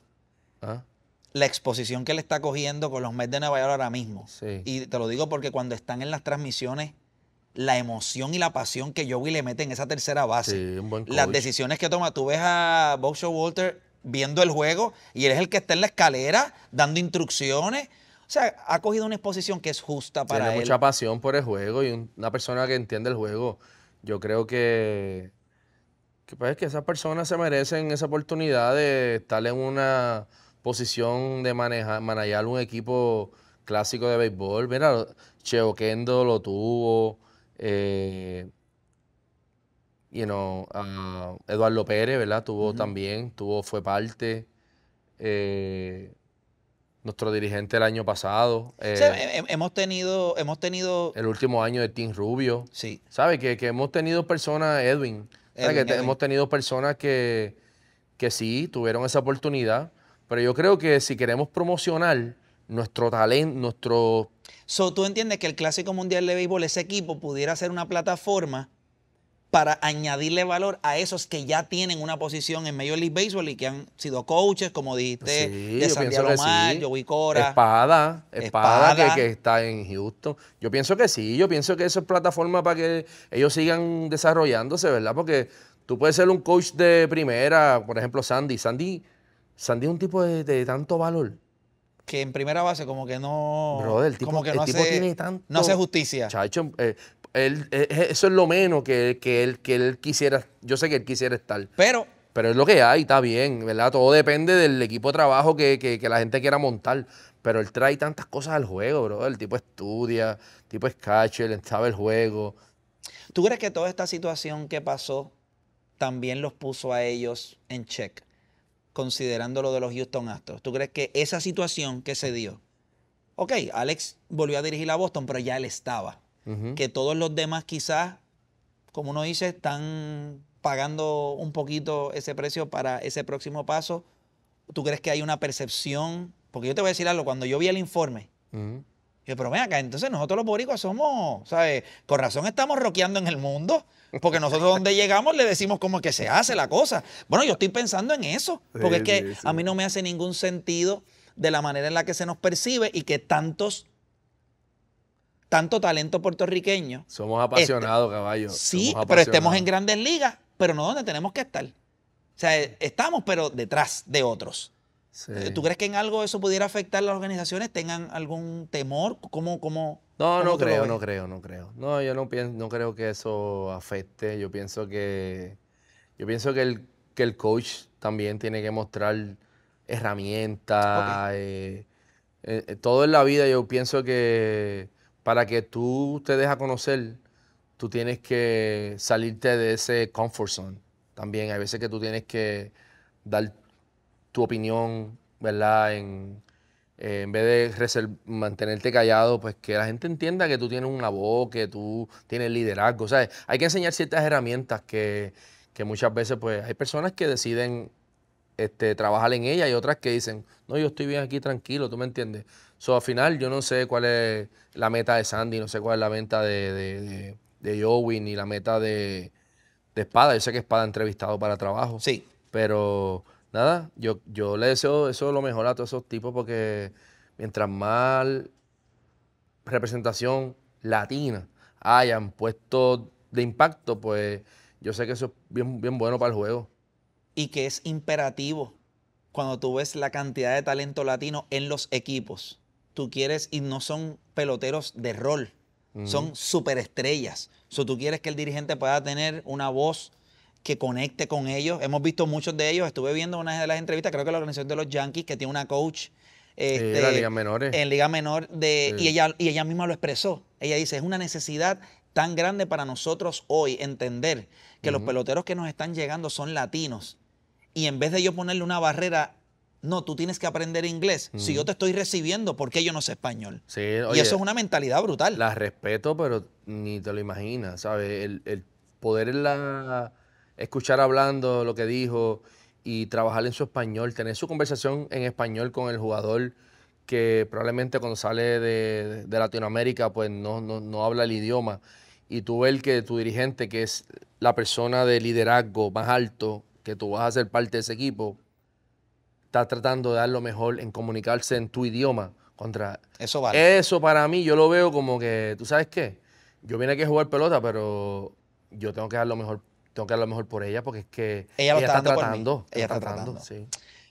Speaker 2: la exposición que le está cogiendo con los Mets de Nueva York ahora mismo. Y te lo digo porque cuando están en las transmisiones, la emoción y la pasión que Joey le mete en esa tercera base. las decisiones que toma. Tú ves a Bob Walter viendo el juego y él es el que está en la escalera dando instrucciones. O sea, ha cogido una exposición que es justa para Tiene mucha
Speaker 1: pasión por el juego y una persona que entiende el juego. Yo creo que, que, pues, que esas personas se merecen esa oportunidad de estar en una posición de manejar, manejar un equipo clásico de béisbol. Mira, Cheo Kendo lo tuvo, eh, Eduardo Pérez, ¿verdad? Tuvo también, tuvo, fue parte. Eh, nuestro dirigente el año pasado. Eh,
Speaker 2: hemos tenido, hemos tenido.
Speaker 1: El último año de Team Rubio. Sí. ¿Sabes? Que, hemos tenido personas, Edwin. que hemos tenido personas que, que sí tuvieron esa oportunidad pero yo creo que si queremos
Speaker 2: promocionar nuestro talento, nuestro... So, ¿Tú entiendes que el Clásico Mundial de Béisbol, ese equipo, pudiera ser una plataforma para añadirle valor a esos que ya tienen una posición en Major League Baseball y que han sido coaches, como dijiste, de Santiago Omar, Espada,
Speaker 1: Espada, Que, que, está en Houston. Yo pienso que sí, yo pienso que eso es plataforma para que ellos sigan desarrollándose, ¿verdad? Porque tú puedes ser un coach de primera, por ejemplo, Sandy. Sandy Sandy es un tipo de, tanto valor
Speaker 2: que en primera base como que no... el tipo, como que no tiene tanto... No hace
Speaker 1: justicia. Chacho, eh, él, eh, eh, eso es lo menos que, que, él, que él quisiera... Yo sé que él quisiera estar. Pero... Pero es lo que hay, está bien, ¿verdad? Todo depende del equipo de trabajo que, que, la gente quiera montar. Pero él trae tantas cosas al juego, bro. El tipo estudia, el tipo es catcher, él sabe el juego.
Speaker 2: ¿Tú crees que toda esta situación que pasó también los puso a ellos en check? considerando lo de los Houston Astros. ¿Tú crees que esa situación que se dio? Ok, Alex volvió a dirigir a Boston, pero ya él estaba. Que todos los demás quizás, como uno dice, están pagando un poquito ese precio para ese próximo paso. ¿Tú crees que hay una percepción? Porque yo te voy a decir algo, cuando yo vi el informe, yo dije, yo, pero ven acá, entonces nosotros los boricuas somos, ¿sabes? Con razón estamos roqueando en el mundo. Porque nosotros donde llegamos le decimos cómo es que se hace la cosa. Bueno, yo estoy pensando en eso, porque es que a mí no me hace ningún sentido de la manera en la que se nos percibe y que tantos tanto talento puertorriqueño.
Speaker 1: Somos apasionados, caballos Sí, pero estemos en
Speaker 2: grandes ligas, pero no donde tenemos que estar. O sea, estamos, pero detrás de otros. Eh, ¿Tú crees que en algo eso pudiera afectar a las organizaciones? ¿Tengan algún temor? ¿Cómo, no, no creo, no
Speaker 1: creo, no creo. No, yo no, pienso, no creo que eso afecte. Yo pienso que, yo pienso que, el, el coach también tiene que mostrar herramientas. Eh, eh, todo en la vida yo pienso que para que tú te dejes conocer, tú tienes que salirte de ese comfort zone. También hay veces que tú tienes que dar tu opinión, ¿verdad? En, eh, vez de mantenerte callado, pues que la gente entienda que tú tienes una voz, que tú tienes liderazgo. O sea, Hay que enseñar ciertas herramientas que, muchas veces pues hay personas que deciden este, trabajar en ellas y otras que dicen, no, yo estoy bien aquí tranquilo, ¿tú me entiendes? So, al final yo no sé cuál es la meta de Sandy, no sé cuál es la meta de, de, de, Joey, ni la meta de, de Espada. Yo sé que Espada ha entrevistado para trabajo. Sí. Pero nada, yo, yo le deseo eso lo mejor a todos esos tipos porque mientras más representación latina
Speaker 2: hayan puesto de impacto, pues yo sé que eso es bien, bien bueno para el juego. Y que es imperativo cuando tú ves la cantidad de talento latino en los equipos. Tú quieres, y no son peloteros de rol, son superestrellas. O tú quieres que el dirigente pueda tener una voz que conecte con ellos. Hemos visto muchos de ellos. Estuve viendo una de las entrevistas, creo que la organización de los Yankees, que tiene una coach. la este, Liga Menores. En Liga Menor. De, y, ella, y ella misma lo expresó. Ella dice, es una necesidad tan grande para nosotros hoy entender que los peloteros que nos están llegando son latinos. Y en vez de yo ponerle una barrera no, tú tienes que aprender inglés. Si yo te estoy recibiendo, ¿por qué yo no sé español? y eso es una mentalidad brutal. La respeto, pero ni
Speaker 1: te lo imaginas, ¿sabes? El, el poder en la escuchar hablando lo que dijo y trabajar en su español, tener su conversación en español con el jugador que probablemente cuando sale de, Latinoamérica pues no, habla el idioma y tú ves que tu dirigente, que es la persona de liderazgo más alto, que tú vas a ser parte de ese equipo, está tratando de dar lo mejor en comunicarse en tu idioma contra... Eso vale. Eso para mí yo lo veo como que, ¿tú sabes qué? Yo vine aquí a jugar pelota, pero yo tengo que dar lo mejor tengo que lo mejor por ella porque es que ella, está, tratando. Ella está, tratando.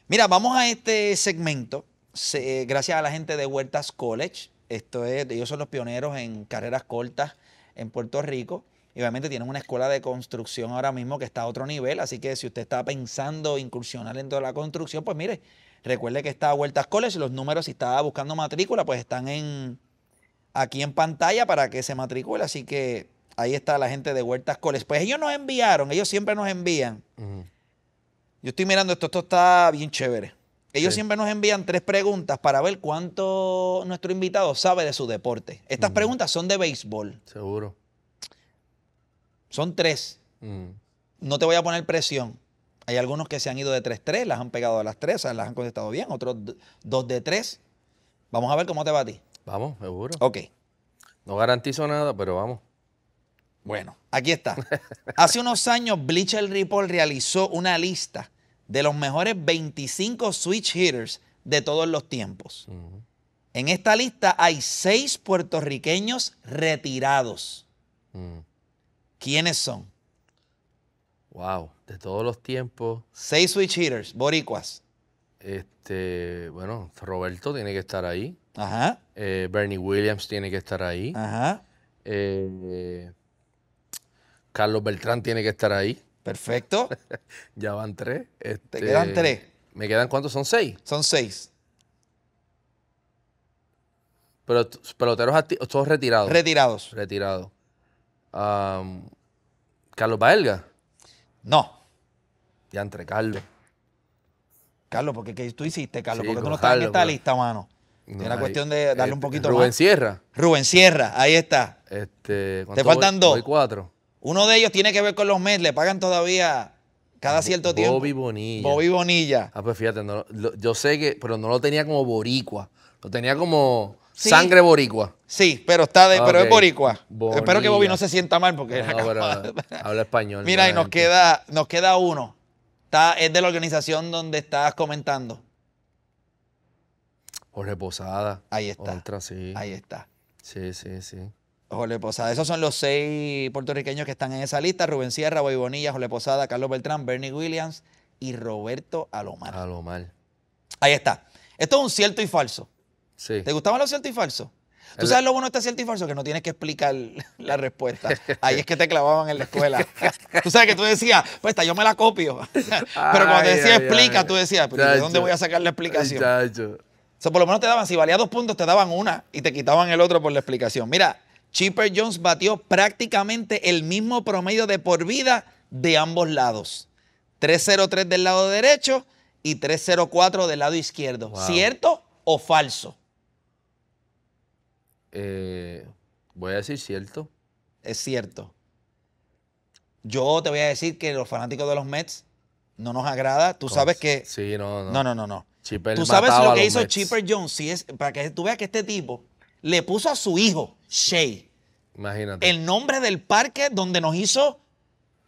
Speaker 2: Mira, vamos a este segmento. Eh, gracias a la gente de Huertas College. Esto ellos son los pioneros en carreras cortas en Puerto Rico. Y obviamente tienen una escuela de construcción ahora mismo que está a otro nivel. Así que si usted está pensando incursionar en toda la construcción, pues mire, recuerde que está Huertas College. Los números, si está buscando matrícula, pues están en, aquí en pantalla para que se matricule. Así que Ahí está la gente de Huertas Coles. Pues ellos nos enviaron, ellos siempre nos envían. Yo estoy mirando esto, esto está bien chévere. Ellos siempre nos envían tres preguntas para ver cuánto nuestro invitado sabe de su deporte. Estas preguntas son de béisbol. Seguro. Son tres. No te voy a poner presión. Hay algunos que se han ido de 3 tres las han pegado a las tres, las han contestado bien, otros dos de tres. Vamos a ver cómo te va a ti. Vamos, seguro. Ok. No garantizo nada, pero vamos. Bueno, aquí está. Hace unos años, Bleacher Report realizó una lista de los mejores 25 switch hitters de todos los tiempos. En esta lista hay seis puertorriqueños retirados. Mm. ¿Quiénes son?
Speaker 1: Wow, de todos los tiempos. Seis switch hitters, boricuas. Este, bueno, Roberto tiene que estar ahí. Ajá. Eh, Bernie Williams tiene que estar ahí. Ajá. Eh, Carlos Beltrán tiene que estar ahí.
Speaker 2: Perfecto.
Speaker 1: ya van tres. Te este, quedan tres. ¿Me quedan cuántos? ¿Son seis? Son seis. Pero peloteros todos retirados. Retirados. Retirados. ¿Carlos Baelga? No. Ya
Speaker 2: entre Carlos. Carlos, porque ¿qué tú hiciste, Carlos? porque tú no estás en lista, mano. Era cuestión de darle un este, poquito más. Rubén Sierra. Rubén Sierra, ahí está. Este, Te faltan dos. Hay cuatro. Uno de ellos tiene que ver con los Mets, le pagan todavía cada cierto tiempo. Bobby Bonilla. Bobby
Speaker 1: Bonilla. Ah, pues fíjate, yo sé que, pero no lo tenía como boricua, lo tenía como sangre boricua. Sí, pero está pero es boricua. Espero que Bobby no se sienta mal porque habla español. Mira, y nos
Speaker 2: queda, nos queda uno. Está, es de la organización donde estás comentando. Jorge Posada. Ahí está. Otra, sí. Ahí está. Sí, sí, sí. Jorge Posada. Esos son los seis puertorriqueños que están en esa lista. Rubén Sierra, Boy Bonilla, Jorge Posada, Carlos Beltrán, Bernie Williams y Roberto Alomar. Alomar. Ahí está. Esto es un cierto y falso. Sí. ¿Te gustaban los cierto y falso? ¿Tú sabes lo bueno de este cierto y falso? Que no tienes que explicar la respuesta. Ahí es que te clavaban en la escuela. tú sabes que tú decías, pues yo me la copio. Pero cuando decía explica, tú decías, pero ¿de dónde voy a sacar la explicación? o sea, por lo menos te daban, si valía dos puntos, te daban una y te quitaban el otro por la explicación. Mira, Chipper Jones batió prácticamente el mismo promedio de por vida de ambos lados. 303 del lado derecho y 304 del lado izquierdo. ¿Cierto o falso? Eh, voy a decir cierto. Es cierto. Yo te voy a decir que los fanáticos de los Mets no nos agrada. Tú sabes que. Sí, no, no. No, no, no. no. Tú sabes lo que hizo Chipper Jones. para que tú veas que este tipo le puso a su hijo, Shay. Imagínate. El nombre del parque donde nos hizo.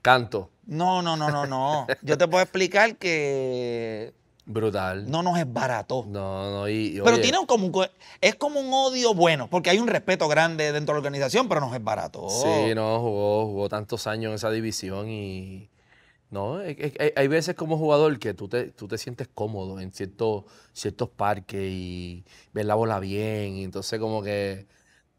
Speaker 2: Canto. No, no, no, no, no. Yo te puedo explicar que. Brutal. No nos es barato. No, no, y. pero tiene como un, Es como un odio bueno, porque hay un respeto grande dentro de la organización, pero nos es barato. Sí,
Speaker 1: no, jugó, jugó tantos años en esa división y no, hay, veces como jugador que tú te, sientes cómodo en ciertos, ciertos parques y ves la bola bien, y entonces como que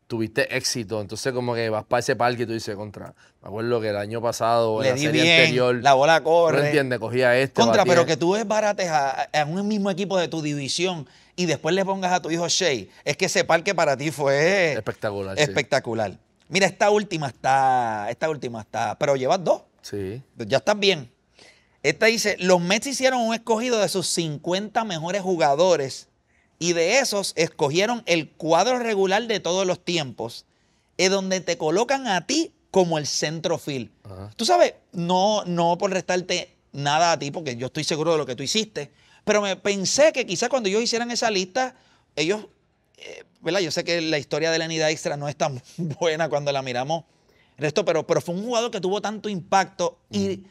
Speaker 1: tuviste éxito, entonces como que vas para ese parque y tú dices, contra, me acuerdo que el año pasado, en la serie bien, anterior, la bola
Speaker 2: corre, no entiende,
Speaker 1: cogía esto. Contra, pero que
Speaker 2: tú desbarates a, a un mismo equipo de tu división y después le pongas a tu hijo Shea, es que ese parque para ti fue espectacular. Espectacular. Mira, esta última está, esta última está, pero llevas dos. Ya estás bien. Esta dice, los Mets hicieron un escogido de sus 50 mejores jugadores y de esos escogieron el cuadro regular de todos los tiempos, es donde te colocan a ti como el centrofil. Tú sabes, no, no por restarte nada a ti, porque yo estoy seguro de lo que tú hiciste, pero me pensé que quizás cuando ellos hicieran esa lista, ellos, eh, ¿verdad? Yo sé que la historia de la unidad extra no es tan buena cuando la miramos pero, pero fue un jugador que tuvo tanto impacto y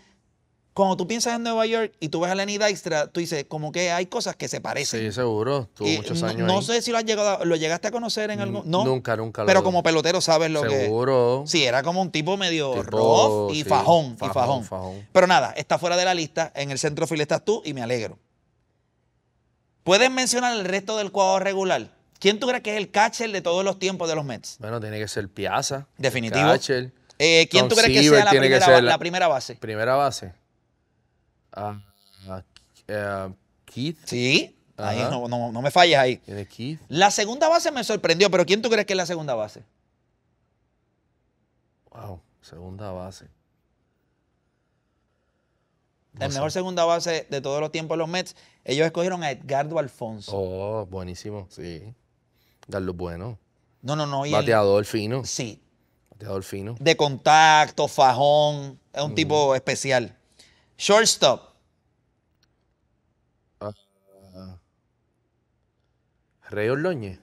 Speaker 2: cuando tú piensas en Nueva York y tú ves a Lenny Dijkstra, tú dices, como que hay cosas que se parecen.
Speaker 1: Sí, seguro. Tuvo muchos años. No, sé
Speaker 2: si lo, llegaste a conocer en algún. No, nunca, nunca. Pero como pelotero sabes lo que. Seguro. Sí, era como un tipo medio rojo y, fajón, y fajón, Pero nada, está fuera de la lista. En el centro estás tú y me alegro. ¿Puedes mencionar el resto del cuadro regular? ¿Quién tú crees que es el catcher de todos los tiempos de los Mets? Bueno, tiene que ser Piazza. Definitivo. Eh, ¿Quién tú crees que sea, la primera, la, primera, base? Primera base. Ah, ah, eh, Keith. Sí. Ahí no, me falles ahí. Keith? La segunda base me sorprendió, pero ¿quién tú crees que es la segunda base? Wow, segunda base. el mejor segunda base de todos los tiempos de los Mets, ellos escogieron a Edgardo Alfonso. Oh, buenísimo, sí dar lo bueno. No, no, no. Bateador fino. Sí. Bateador fino. De contacto, fajón. Es un mm. tipo especial. Shortstop. Ah. Rey Orloñez.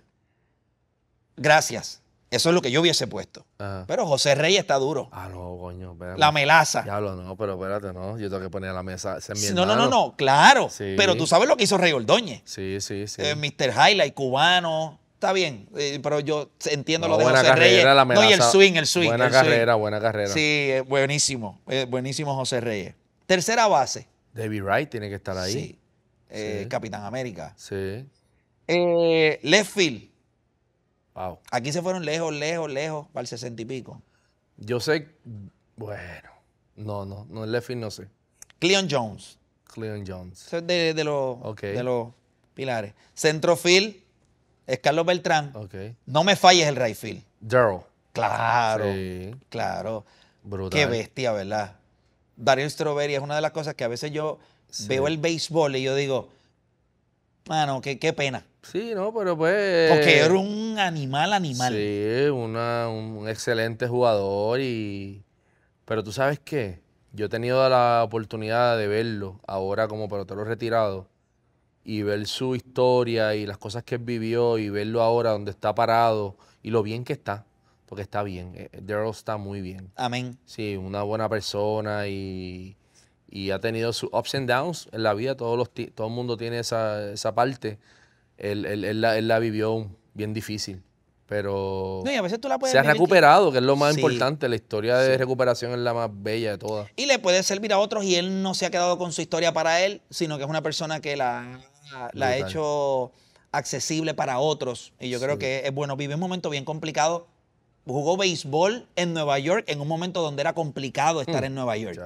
Speaker 2: Gracias. Eso es lo que yo hubiese puesto. Pero José Rey está duro. Ah, no, coño. La melaza. Ya lo no, pero espérate, no. Yo tengo que poner a la mesa. no, no, no, no, claro. Pero tú sabes lo que hizo Rey Ordóñez. Sí, sí, sí. Eh, mister Mr. Highlight, cubano está bien, eh, pero yo entiendo lo de José carrera, Reyes. La no, y el swing, el swing. Buena carrera, buena carrera. Sí, eh, buenísimo, eh, buenísimo José Reyes. Tercera base. David Wright tiene que estar ahí. Sí. Capitán América. Sí. left field. Wow. Aquí se fueron lejos, lejos, lejos, para el sesenta y pico. Yo sé, bueno, no, no, no, el left field no sé. Cleon Jones.
Speaker 1: Cleon Jones.
Speaker 2: de, los, de los pilares. Centrofield es Carlos Beltrán. No me falles el Rayfield, field. Claro, claro. Brutal. Qué bestia, ¿verdad? Darío Strawberry es una de las cosas que a veces yo veo el béisbol y yo digo, mano, qué, qué pena. Sí, no, pero pues. Porque eh, era un animal, animal.
Speaker 1: Sí, un excelente jugador y. Pero tú sabes qué? Yo he tenido la oportunidad de verlo ahora como pelotero retirado y ver su historia y las cosas que vivió y verlo ahora donde está parado y lo bien que está, porque está bien, eh, eh, Daryl está muy bien. Amén. Sí, una buena persona y, y ha tenido sus ups and downs en la vida, Todos los todo el mundo tiene esa, esa parte, él, la, vivió bien difícil. Pero no, a veces tú la puedes se ha recuperado, que... es lo más importante. La historia de recuperación es la más bella de todas.
Speaker 2: Y le puede servir a otros y él no se ha quedado con su historia para él, sino que es una persona que la la ha hecho accesible para otros. Y yo creo que es bueno. Vive un momento bien complicado. Jugó béisbol en Nueva York en un momento donde era complicado estar mm. en Nueva York.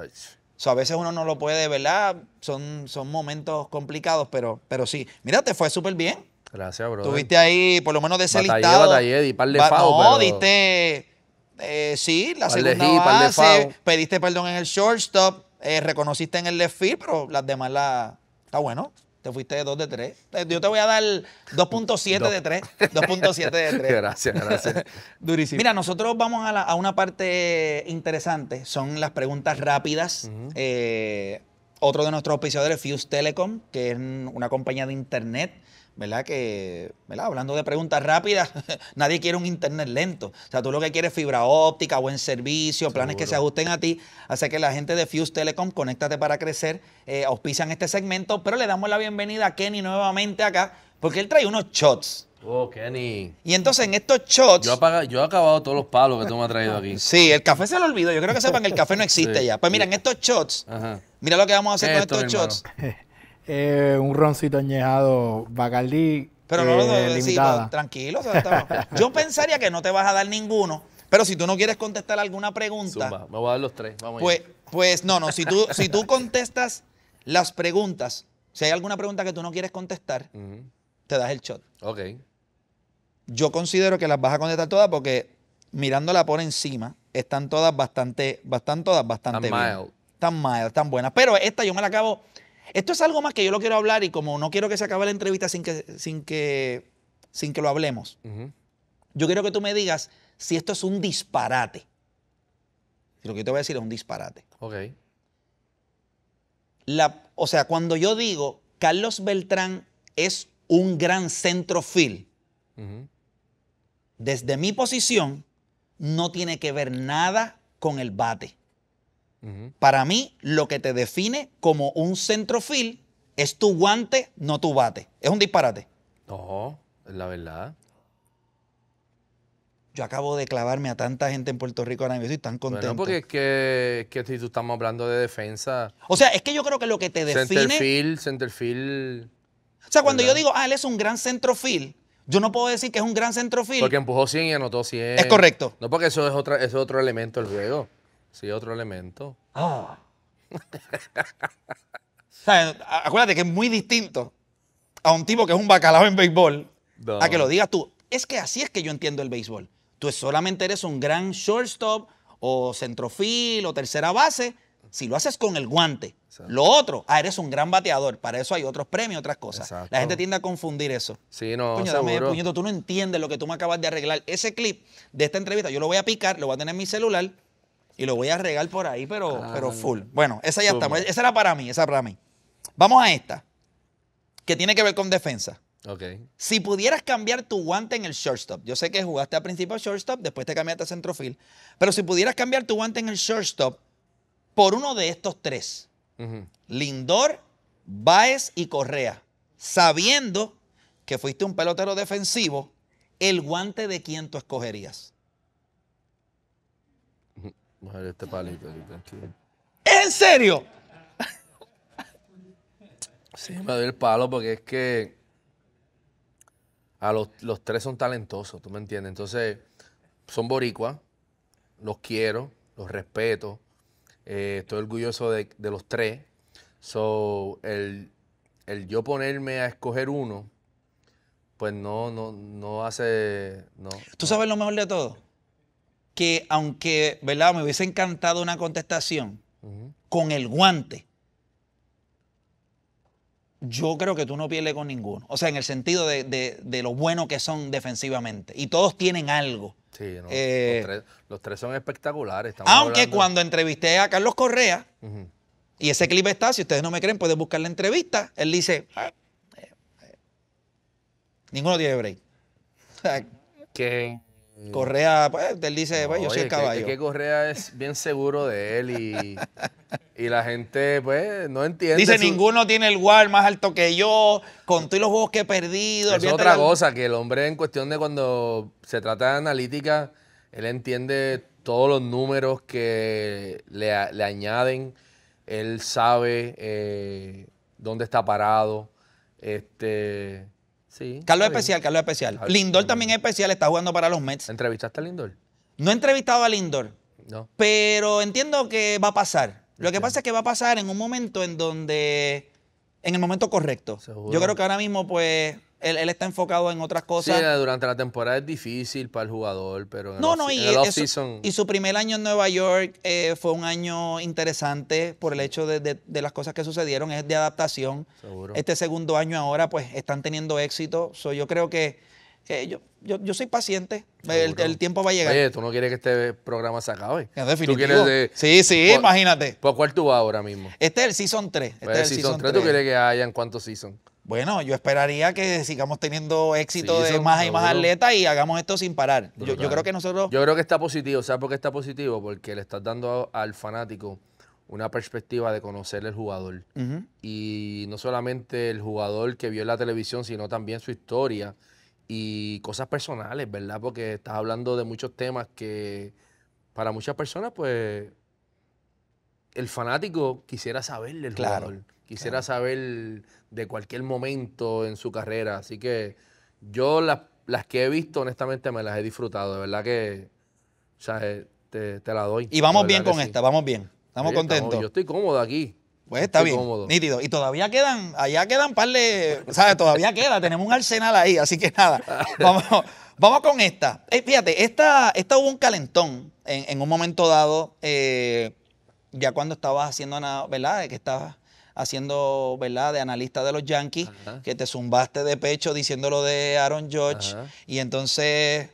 Speaker 2: a veces uno no lo puede, ¿verdad? Son, son momentos complicados, pero, pero sí. Mira, te fue súper bien.
Speaker 1: Gracias, bro. Tuviste
Speaker 2: ahí, por lo menos de batallé, listado. par de No, diste, eh, sí, la segunda base, pediste perdón en el shortstop, eh, reconociste en el left field, pero las demás la... Está bueno. Te fuiste 2 de 3. Yo te voy a dar 2.7 de 3. 2.7 de 3. gracias, gracias. Durísimo. Mira, nosotros vamos a, una parte interesante. Son las preguntas rápidas. Eh, otro de nuestros auspiciadores, Fuse Telecom, que es una compañía de internet ¿verdad? Que, Hablando de preguntas rápidas, nadie quiere un internet lento. O sea, tú lo que quieres es fibra óptica, buen servicio, planes que se ajusten a ti. Así que la gente de Fuse Telecom, conéctate para crecer, eh, auspician este segmento, pero le damos la bienvenida a Kenny nuevamente acá, porque él trae unos shots. Oh, Kenny. Y entonces en estos shots. Yo, yo he acabado todos los palos que tú me has traído aquí. sí, el café se lo olvidó. Yo creo que sepan que el café no existe ya. Pues mira, en estos shots, mira lo que vamos a hacer con estos shots. Eh, un roncito añejado Bacardi, Pero eh, no lo tranquilo. Yo pensaría que no te vas a dar ninguno, pero si tú no quieres contestar alguna pregunta. me
Speaker 1: voy a dar los tres, vamos pues,
Speaker 2: pues no, no, si tú, si tú contestas las preguntas, si hay alguna pregunta que tú no quieres contestar, te das el shot. Ok. Yo considero que las vas a contestar todas porque mirándola por encima, están todas bastante, bastante, todas bastante tan Mild. Tan mild, buenas. Pero esta yo me la acabo esto es algo más que yo lo quiero hablar y como no quiero que se acabe la entrevista sin que, sin que, sin que lo hablemos, yo quiero que tú me digas si esto es un disparate. lo que yo te voy a decir es un disparate. Ok. La, o sea, cuando yo digo Carlos Beltrán es un gran centrofil, desde mi posición no tiene que ver nada con el bate. Para mí, lo que te define como un centrofil es tu guante, no tu bate. Es un disparate.
Speaker 1: No, es la
Speaker 2: verdad. Yo acabo de clavarme a tanta gente en Puerto Rico ahora y estoy tan contento. Bueno,
Speaker 1: porque es que, si tú estamos hablando de defensa.
Speaker 2: O sea, es que yo creo que lo que te define. Centerfield,
Speaker 1: centerfield.
Speaker 2: O sea, cuando yo digo, ah, él es un gran centrofil. yo no puedo decir que es un gran centrofil. Porque
Speaker 1: empujó 100 y anotó 100. Es correcto. No, porque eso es, otra, eso es otro elemento del
Speaker 2: juego. Sí, otro elemento. Ah. Acuérdate que es muy distinto a un tipo que es un bacalao en béisbol a que lo digas tú. Es que así es que yo entiendo el béisbol. Tú solamente eres un gran shortstop o centrofil o tercera base si lo haces con el guante. Lo otro, ah, eres un gran bateador. Para eso hay otros premios, otras cosas. La gente tiende a confundir eso. Sí, no, Coño, puñito, tú no entiendes lo que tú me acabas de arreglar. Ese clip de esta entrevista yo lo voy a picar, lo voy a tener en mi celular y lo voy a regar por ahí, pero, pero full. Bueno, esa ya está. Esa era para mí, esa era para mí. Vamos a esta, que tiene que ver con defensa. Ok. Si pudieras cambiar tu guante en el shortstop, yo sé que jugaste al principio shortstop, después te cambiaste a centrofield, pero si pudieras cambiar tu guante en el shortstop por uno de estos tres, Lindor, Baez y Correa, sabiendo que fuiste un pelotero defensivo, el guante de quién tú escogerías.
Speaker 1: Vamos este palito
Speaker 2: ¿En serio?
Speaker 1: Sí, me doy el palo porque es que a los, tres son talentosos, ¿tú me entiendes? Entonces, son boricuas, los quiero, los respeto, eh, estoy orgulloso de, los tres. So, el, yo ponerme a escoger uno, pues no, no,
Speaker 2: no hace... No, ¿Tú sabes lo mejor de todo? que aunque, ¿verdad? Me hubiese encantado una contestación con el guante. Yo creo que tú no pierdes con ninguno. O sea, en el sentido de, lo bueno que son defensivamente. Y todos tienen algo. Sí, eh, los, tres, son espectaculares.
Speaker 3: Aunque cuando
Speaker 2: entrevisté a Carlos Correa, y ese clip está, si ustedes no me creen, pueden buscar la entrevista. Él dice, ah, eh, eh, ninguno tiene break. Que... Correa, pues, él dice, pues, yo soy el caballo. Es que, Correa
Speaker 1: es bien seguro de él y, la gente, pues, no entiende. Dice, ninguno tiene el guard más alto que yo, con todos los juegos que he
Speaker 2: perdido.
Speaker 1: Es otra cosa, que el hombre en cuestión de cuando se trata de analítica, él entiende todos los números que le, añaden, él sabe eh,
Speaker 2: dónde está parado, este... Carlos especial, Carlos especial. Lindor también es especial, está jugando para los Mets. ¿Entrevistaste a Lindor? No he entrevistado a Lindor. No. Pero entiendo que va a pasar. Lo que pasa es que va a pasar en un momento en donde. En el momento correcto. Yo creo que ahora mismo, pues, él, está enfocado en otras cosas. Sí, durante la temporada es difícil para el jugador, pero no, no, y, su primer año en Nueva York eh, fue un año interesante por el hecho de, las cosas que sucedieron, es de adaptación. Seguro. Este segundo año ahora, pues, están teniendo éxito. yo creo que eh, yo, soy paciente. El, tiempo va a llegar. Oye,
Speaker 1: tú no quieres que este programa se acabe. En definitivo. sí, sí, imagínate. ¿Por cuál tú vas ahora mismo? Este es el Season 3. Este pues es el Season, 3. ¿Tú quieres
Speaker 2: que en cuántos Season? Bueno, yo esperaría que sigamos teniendo éxito de más y más atletas y hagamos esto sin parar. Yo, creo que nosotros... Yo creo que está positivo. ¿Sabes por qué está positivo? Porque
Speaker 1: le estás dando al fanático una perspectiva de conocer el jugador. Y no solamente el jugador que vio en la televisión, sino también su historia y cosas personales, ¿verdad? Porque estás hablando de muchos temas que para muchas personas, pues, el fanático quisiera saberle el claro. jugador. Quisiera saber de cualquier momento en su carrera. Así que yo las, que he visto, honestamente, me las he disfrutado. De verdad que o sea, eh, te, te la doy. Y vamos bien con esta,
Speaker 2: vamos bien. Estamos contentos. yo estoy cómodo aquí. Pues está bien, nítido. Y todavía quedan, allá quedan par de, ¿sabes? Todavía queda, tenemos un arsenal ahí, así que nada, vamos, vamos con esta. Eh, fíjate, esta, esta hubo un calentón en, un momento dado, eh, ya cuando estabas haciendo, nada ¿verdad? Que estabas haciendo, ¿verdad?, de analista de los Yankees, que te zumbaste de pecho diciéndolo de Aaron Judge. Y entonces,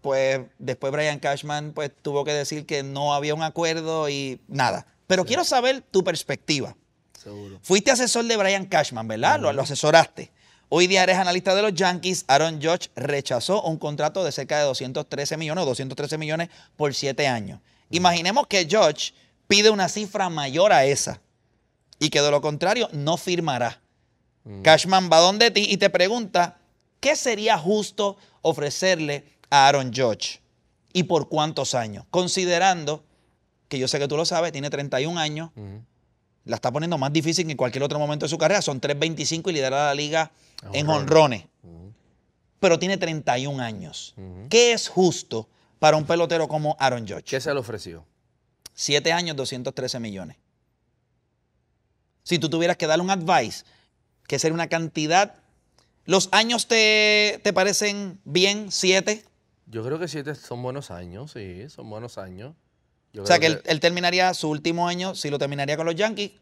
Speaker 2: pues después Brian Cashman pues, tuvo que decir que no había un acuerdo y nada. Pero quiero saber tu perspectiva. Seguro. Fuiste asesor de Brian Cashman, ¿verdad? Lo, asesoraste. Hoy día eres analista de los Yankees. Aaron Judge rechazó un contrato de cerca de 213 millones o 213 millones por siete años. Imaginemos que Judge pide una cifra mayor a esa y que de lo contrario no firmará. Mm. Cashman va donde ti y te pregunta, ¿qué sería justo ofrecerle a Aaron George? ¿Y por cuántos años? Considerando que yo sé que tú lo sabes, tiene 31 años, la está poniendo más difícil que en cualquier otro momento de su carrera, son 3.25 y lidera la liga en honrones. Pero tiene 31 años. ¿Qué es justo para un pelotero como Aaron George? ¿Qué se le ofreció? Siete años, 213 millones. Si tú tuvieras que darle un advice, que sería una cantidad. ¿Los años te, parecen bien? ¿Siete? Yo creo que siete son buenos años, sí, son buenos años. o sea, que, él, terminaría su último año, si lo terminaría con los Yankees,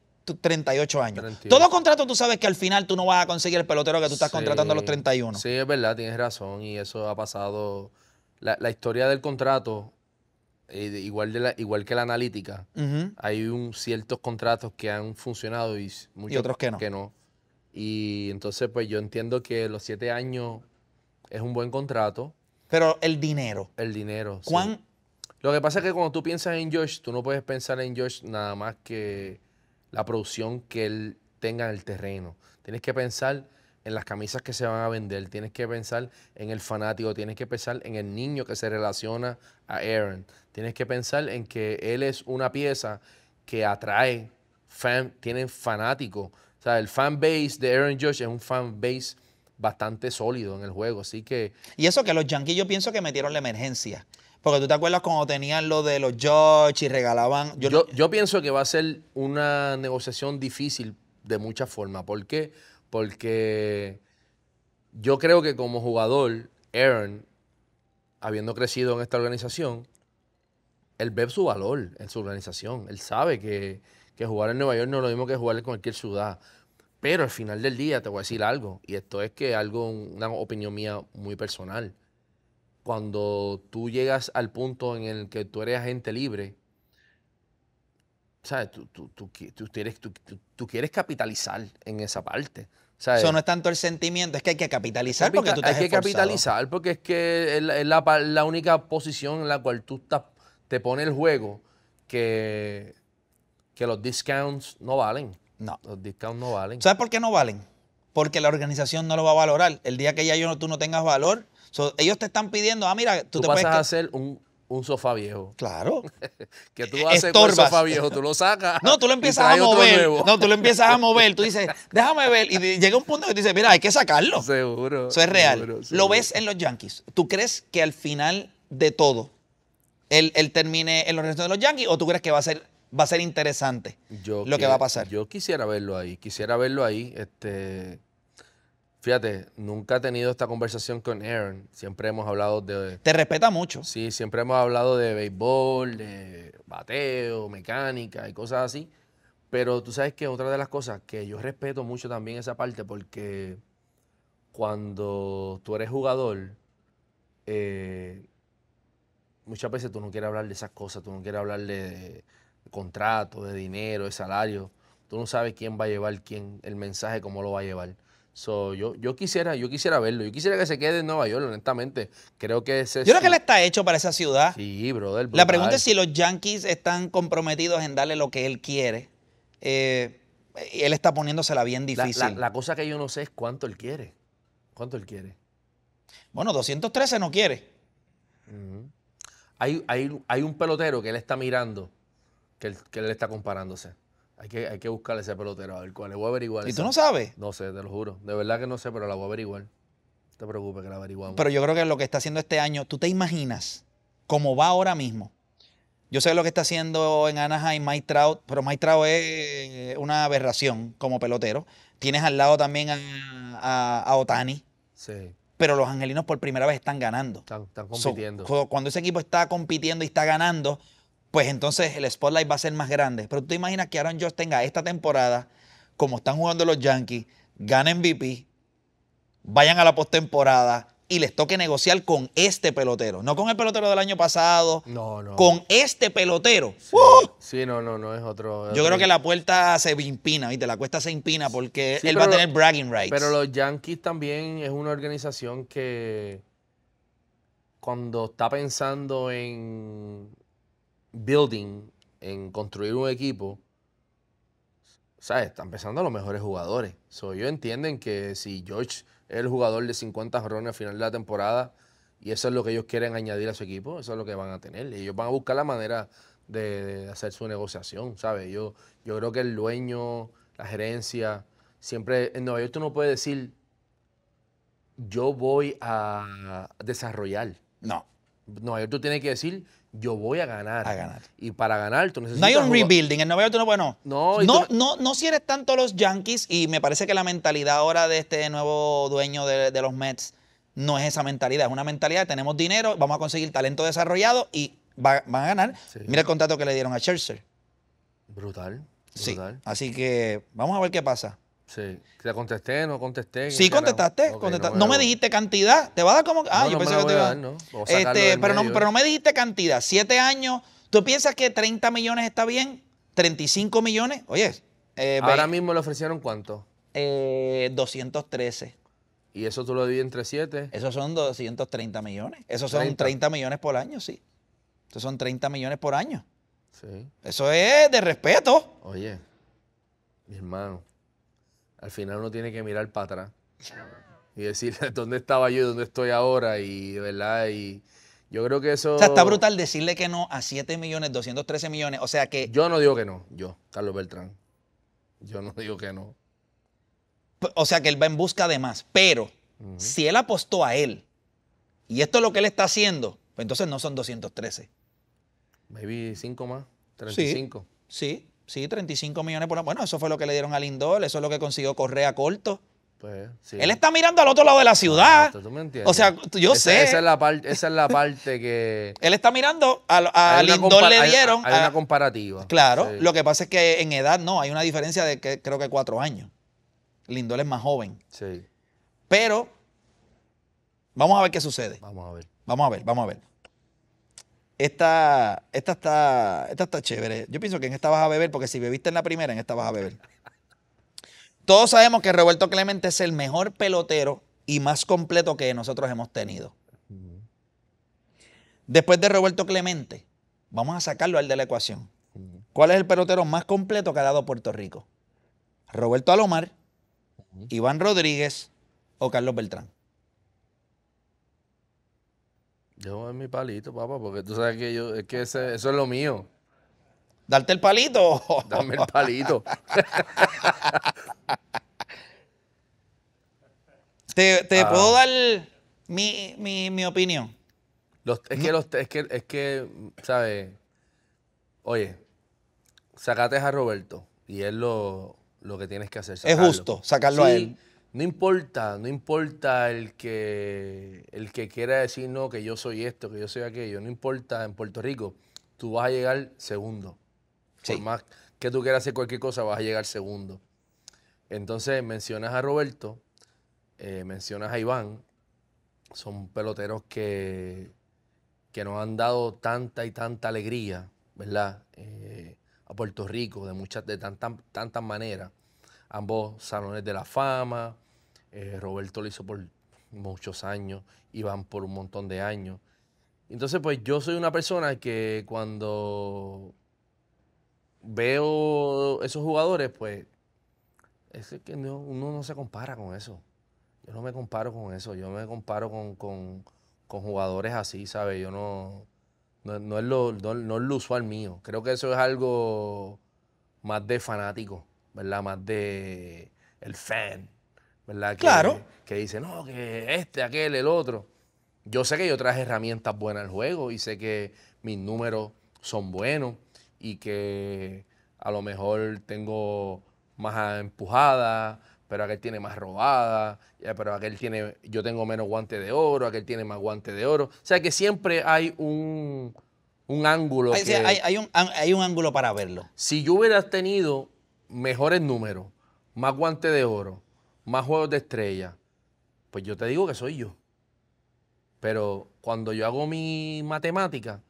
Speaker 2: 38 años. Todo contrato tú sabes que al final tú no vas a conseguir el pelotero que tú estás contratando a los 31. Sí, es verdad, tienes razón
Speaker 1: y eso ha pasado. La, la historia del contrato eh, igual, igual que la analítica, hay un, ciertos contratos que han funcionado y, muchos otros que no. Y entonces, pues yo entiendo que los siete años es un buen contrato. Pero el dinero. El dinero. Juan. Lo que pasa es que cuando tú piensas en Josh, tú no puedes pensar en Josh nada más que la producción que él tenga en el terreno. Tienes que pensar en las camisas que se van a vender, tienes que pensar en el fanático, tienes que pensar en el niño que se relaciona a Aaron, Tienes que pensar en que él es una pieza que atrae fan, tienen fanáticos. O sea, el fan base de Aaron George es un fan base bastante sólido en el juego, así que...
Speaker 2: Y eso que los Yankees yo pienso que metieron la emergencia. Porque tú te acuerdas cuando tenían lo de los George y regalaban. Yo, yo, yo, pienso que va a ser una negociación difícil de
Speaker 1: muchas formas. ¿Por qué? Porque yo creo que como jugador, Aaron, habiendo crecido en esta organización, él ve su valor en su organización. Él sabe que, jugar en Nueva York no es lo mismo que jugar en cualquier ciudad. Pero al final del día te voy a decir algo, y esto es que algo, una opinión mía muy personal. Cuando tú llegas al punto en el que tú eres agente libre, Tú, tú, tú, quieres, capitalizar en esa parte. Eso no es
Speaker 2: tanto el sentimiento, es que hay que capitalizar porque tú te Hay que capitalizar
Speaker 1: porque es que la única posición en la cual tú estás te pone el juego
Speaker 2: que, que los discounts no valen. No. Los discounts no valen. ¿Sabes por qué no valen? Porque la organización no lo va a valorar. El día que ya yo no, tú no tengas valor, ellos te están pidiendo, ah, mira, tú, te pasas a hacer un, sofá viejo. Claro.
Speaker 1: que tú haces un sofá viejo, tú lo sacas.
Speaker 2: No, tú lo empiezas a mover. No, tú lo empiezas a mover. Tú dices, déjame ver. Y llega un punto que dices, mira, hay que sacarlo. Seguro. Eso es real. Lo ves en los Yankees. ¿Tú crees que al final de todo, él, termine en los restos de los Yankees o tú crees que va a ser, va a ser interesante lo que, va a pasar?
Speaker 1: Yo quisiera verlo ahí, quisiera verlo ahí. Este, fíjate, nunca he tenido esta conversación con Aaron. Siempre hemos hablado de... Te respeta mucho. Sí, siempre hemos hablado de béisbol, de bateo, mecánica y cosas así. Pero tú sabes que otra de las cosas que yo respeto mucho también esa parte porque cuando tú eres jugador, eh, muchas veces tú no quieres hablar de esas cosas, tú no quieres hablar de, contrato, de dinero, de salario. Tú no sabes quién va a llevar quién, el mensaje, cómo lo va a llevar. So, yo, yo, quisiera, yo quisiera verlo. Yo quisiera que se quede en Nueva York,
Speaker 2: honestamente. Creo que Yo creo que él está hecho para esa ciudad. Sí, brother. La pregunta es si los Yankees están comprometidos en darle lo que él quiere. Eh, él está poniéndosela bien difícil.
Speaker 3: La,
Speaker 1: la
Speaker 2: cosa que yo no sé es cuánto él quiere. ¿Cuánto él quiere? Bueno,
Speaker 1: 213 no quiere hay, hay, un pelotero que él está mirando, que él, que está comparándose. Hay que, hay que buscarle ese pelotero, a ver cuál. Le voy a averiguar.
Speaker 2: ¿Y tú no sabes?
Speaker 1: No sé, te lo juro. De verdad que no sé, pero la voy a averiguar. No te preocupes que la averiguamos. Pero yo
Speaker 2: creo que lo que está haciendo este año, tú te imaginas cómo va ahora mismo. Yo sé lo que está haciendo en Anaheim Mike Trout, pero Mike Trout es eh, una aberración como pelotero. Tienes al lado también a, a Otani. Sí pero los angelinos por primera vez están ganando. Están, compitiendo. cuando ese equipo está compitiendo y está ganando, pues entonces el spotlight va a ser más grande. Pero tú te imaginas que Aaron Josh tenga esta temporada, como están jugando los Yankees, ganen MVP, vayan a la postemporada, y les toque negociar con este pelotero. No con el pelotero del año pasado.
Speaker 1: No, no. Con
Speaker 2: este pelotero.
Speaker 1: Sí, ¡Uh! no, no, no es otro. Yo creo que la
Speaker 2: puerta se impina, ¿viste? La cuesta se impina porque él va a tener bragging rights. Pero los Yankees también es una organización que
Speaker 1: cuando está pensando en building, en construir un equipo, ¿sabes? Están pensando a los mejores jugadores. So, ellos entienden que si George el jugador de 50 jorrones al final de la temporada y eso es lo que ellos quieren añadir a su equipo, eso es lo que van a tener. Ellos van a buscar la manera de, hacer su negociación, ¿sabes? Yo, yo creo que el dueño, la gerencia, siempre en Nueva York tú no puedes decir, yo voy a desarrollar. No. Nueva York tú tienes que decir, yo voy a ganar. Y para ganar, tú necesitas. No hay un rebuilding.
Speaker 2: En Nueva tú no puedes. No, no, no, tanto los Yankees. Y me parece que la mentalidad ahora de este nuevo dueño de, los Mets no es esa mentalidad. Es una mentalidad: tenemos dinero, vamos a conseguir talento desarrollado y van a ganar. Mira el contrato que le dieron a Scherzer. Brutal. brutal. Sí. Así que vamos a ver qué pasa. Sí, te contesté, no contesté. Sí, contestaste. contestaste. No, me, dijiste cantidad. Te va a dar como. Ah, yo pensé que te iba a dar. No. Este, pero, no, pero no me dijiste cantidad. Siete años. ¿Tú piensas que 30 millones está bien? ¿35 millones? Oye. Eh, Ahora mismo le ofrecieron cuánto? 213. Eh, ¿Y eso tú lo divides entre siete? Esos son 230 millones. Esos son 30. millones por año, sí. Esos son 30 millones por año. Sí. Eso es de respeto.
Speaker 1: Oye, mi hermano. Al final uno tiene que mirar para atrás y decirle dónde estaba yo, y dónde estoy ahora y, ¿verdad? Y yo creo que eso... O sea, está brutal
Speaker 2: decirle que no a 7 millones, 213 millones, o sea que... Yo no digo que no, yo, Carlos Beltrán. Yo no digo que no. O sea que él va en busca de más, pero si él apostó a él y esto es lo que él está haciendo, pues entonces no son 213. Maybe 5 más, 35. sí. Sí, 35 millones por Bueno, eso fue lo que le dieron a Lindol. eso es lo que consiguió Correa Corto.
Speaker 1: Pues, Él está
Speaker 2: mirando al otro lado de la ciudad.
Speaker 1: ¿tú me entiendes. o sea, yo sé. Esa es la
Speaker 2: parte, esa es la parte que. Él está mirando a, a Lindor le dieron. Hay, a, una
Speaker 1: comparativa. Claro, lo
Speaker 2: que pasa es que en edad no, hay una diferencia de creo que cuatro años. Lindol es más joven. Sí. Pero vamos a ver qué sucede. Vamos a ver. Vamos a ver, vamos a ver. Esta, esta, está, está chévere. Yo pienso que en esta vas a beber, porque si bebiste en la primera, en esta vas a beber. Todos sabemos que Roberto Clemente es el mejor pelotero y más completo que nosotros hemos tenido. Después de Roberto Clemente, vamos a sacarlo al de la ecuación. ¿Cuál es el pelotero más completo que ha dado Puerto Rico? Roberto Alomar, Iván Rodríguez o Carlos Beltrán.
Speaker 1: Yo ver mi palito, papá, porque tú sabes que yo, es que eso es lo mío.
Speaker 2: ¿Darte el palito? Dame el palito. te, ah. puedo dar mi, opinión.
Speaker 1: es, que ¿Mm? los, es que, es ¿sabes? Oye, sacate a Roberto y es lo, que tienes que hacer. Es justo, sacarlo a él. No importa, no importa el que, el que quiera decir no, que yo soy esto, que yo soy aquello, no importa, en Puerto Rico tú vas a llegar segundo. Por más que tú quieras hacer cualquier cosa, vas a llegar segundo. Entonces mencionas a Roberto, eh, mencionas a Iván, son peloteros que, que nos han dado tanta y tanta alegría, ¿verdad? Eh, a Puerto Rico de muchas, de tantas maneras. Ambos salones de la fama, eh, Roberto lo hizo por muchos años, Iván por un montón de años. Entonces, pues yo soy una persona que cuando veo esos jugadores, pues es que uno no se compara con eso. Yo no me comparo con eso, yo me comparo con, jugadores así, ¿sabes? Yo no, no, es lo, no, no es lo usual mío. Creo que eso es algo más de fanático, ¿verdad? Más de el fan. Que, claro. Que dice, no, que este, aquel, el otro. Yo sé que yo traje herramientas buenas al juego y sé que mis números son buenos y que a lo mejor tengo más empujada, pero aquel tiene más robada, eh, pero aquel tiene, yo tengo menos guante de oro, aquel tiene más guante de oro. O sea que siempre hay un, ángulo. Hay, que, hay, un, ángulo para verlo. Si yo hubiera tenido mejores números, más guante de oro, más juegos de estrella, pues yo te digo que soy yo. Pero cuando yo hago mi matemática,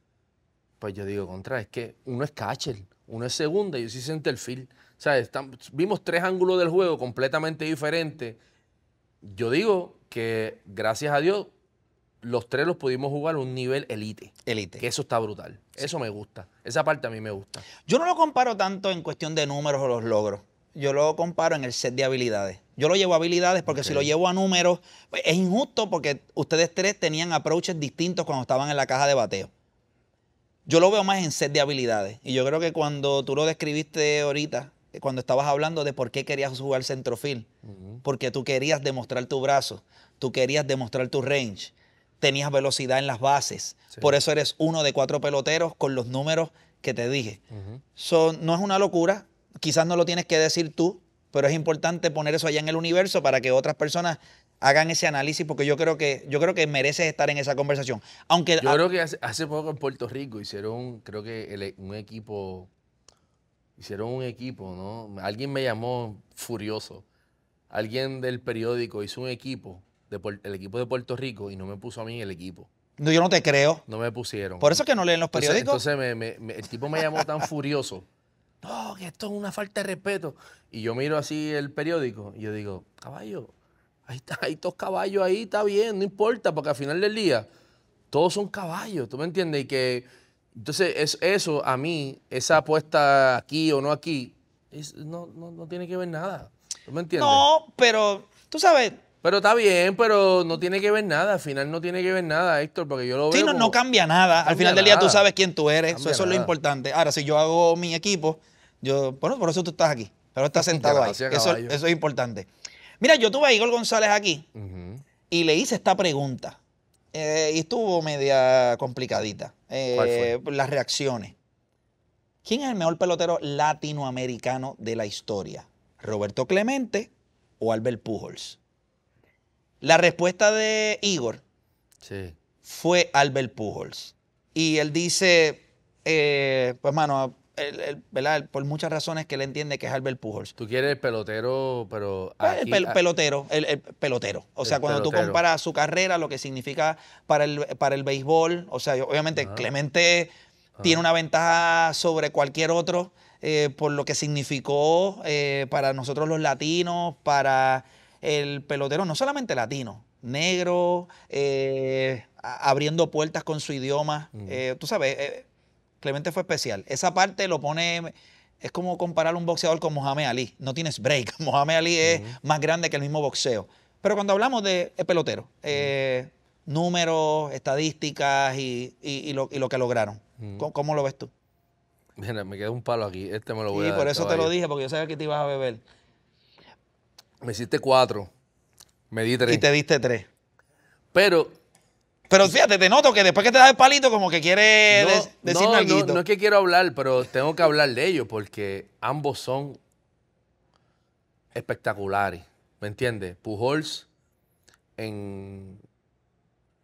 Speaker 1: pues yo digo, contra, es que uno es catcher, uno es segunda y yo sí feel. O sea, vimos tres ángulos del juego completamente diferentes. Yo digo que gracias a Dios
Speaker 2: los tres los pudimos jugar a un nivel elite. Elite. Que eso está brutal. Eso me gusta. Esa parte a mí me gusta. Yo no lo comparo tanto en cuestión de números o los logros. Yo lo comparo en el set de habilidades. Yo lo llevo a habilidades porque si lo llevo a números, pues, es injusto porque ustedes tres tenían approaches distintos cuando estaban en la caja de bateo. Yo lo veo más en set de habilidades. Y yo creo que cuando tú lo describiste ahorita, cuando estabas hablando de por qué querías jugar centrofil, porque tú querías demostrar tu brazo, tú querías demostrar tu range, tenías velocidad en las bases. Por eso eres uno de cuatro peloteros con los números que te dije. no es una locura, quizás no lo tienes que decir tú, pero es importante poner eso allá en el universo para que otras personas hagan ese análisis porque yo creo que yo creo que mereces estar en esa conversación. Aunque yo creo que
Speaker 1: hace, poco en Puerto Rico hicieron, creo que un equipo hicieron un equipo, ¿no? Alguien me llamó furioso. Alguien del periódico hizo un equipo el equipo de Puerto Rico y no me puso a mí en el equipo.
Speaker 2: No, yo no te creo. No
Speaker 1: me pusieron. Por eso es que no leen los periódicos. Entonces, el tipo me llamó tan furioso no, que esto es una falta de respeto. Y yo miro así el periódico y yo digo, caballo, ahí está, hay dos caballos ahí, está bien, no importa, porque al final del día todos son caballos, ¿tú me entiendes? Y que entonces es, eso a mí, esa apuesta aquí o no aquí, no, no, no tiene que ver nada. ¿Tú me entiendes? No, pero tú sabes, pero está bien, pero no tiene que ver nada. Al final no tiene que ver nada, Héctor, porque yo lo veo. Sí, no,
Speaker 2: cambia nada. al final del día tú sabes quién tú eres. eso, es lo importante. Ahora, si yo hago mi equipo, yo. Bueno, por eso tú estás aquí. Pero estás sentado ahí. Eso, es importante. Mira, yo tuve a Igor González aquí y le hice esta pregunta. Eh, y estuvo media complicadita. ¿Cuál fue? Eh, las reacciones. ¿Quién es el mejor pelotero latinoamericano de la historia? ¿Roberto Clemente o Albert Pujols? La respuesta de Igor fue Albert Pujols. Y él dice, eh, pues mano, por muchas razones que él entiende que es Albert Pujols. Tú quieres el pelotero, pero... Pues, el pelotero, el, pelotero. O sea, cuando tú comparas su carrera, lo que significa para el, para el béisbol, o sea, obviamente Clemente tiene una ventaja sobre cualquier otro eh, por lo que significó eh, para nosotros los latinos, para el pelotero, no solamente latino, negro, eh, abriendo puertas con su idioma. Mm. Eh, tú sabes, eh, Clemente fue especial. Esa parte lo pone. Es como comparar un boxeador con Mohamed Ali. No tienes break. Mohamed Ali es más grande que el mismo boxeo. Pero cuando hablamos de pelotero, números, estadísticas y, lo, que lograron, ¿Cómo, lo ves tú?
Speaker 1: Mira, me quedé un palo aquí. Este me lo voy a por eso te lo dije,
Speaker 2: porque yo sabía que te ibas a beber. Me hiciste cuatro. Me di tres. Y te diste tres. Pero. Pero fíjate, te noto que después que te das el palito, como que quiere no, algo. decir no, no,
Speaker 1: no, es que quiero hablar, pero tengo que hablar de ellos porque ambos son espectaculares. ¿Me entiendes? Pujols, en,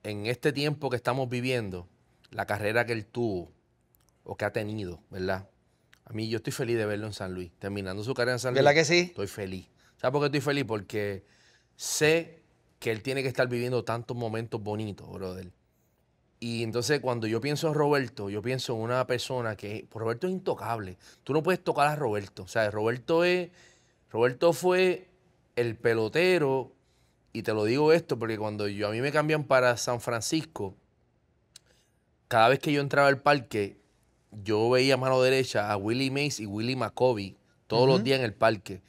Speaker 1: en este tiempo que estamos viviendo, la carrera que él tuvo o que ha tenido, ¿verdad? A mí yo estoy feliz de verlo en San Luis, terminando su carrera en San Luis. ¿Verdad que sí? Estoy feliz. ¿Sabes por qué estoy feliz? Porque sé que él tiene que estar viviendo tantos momentos bonitos, brother. Y entonces cuando yo pienso en Roberto, yo pienso en una persona que Roberto es intocable. Tú no puedes tocar a Roberto. O sea, Roberto es Roberto fue el pelotero y te lo digo esto porque cuando yo a mí me cambian para San Francisco, cada vez que yo entraba al parque, yo veía a mano derecha a Willie Mays y Willie McCovey todos los días en el parque.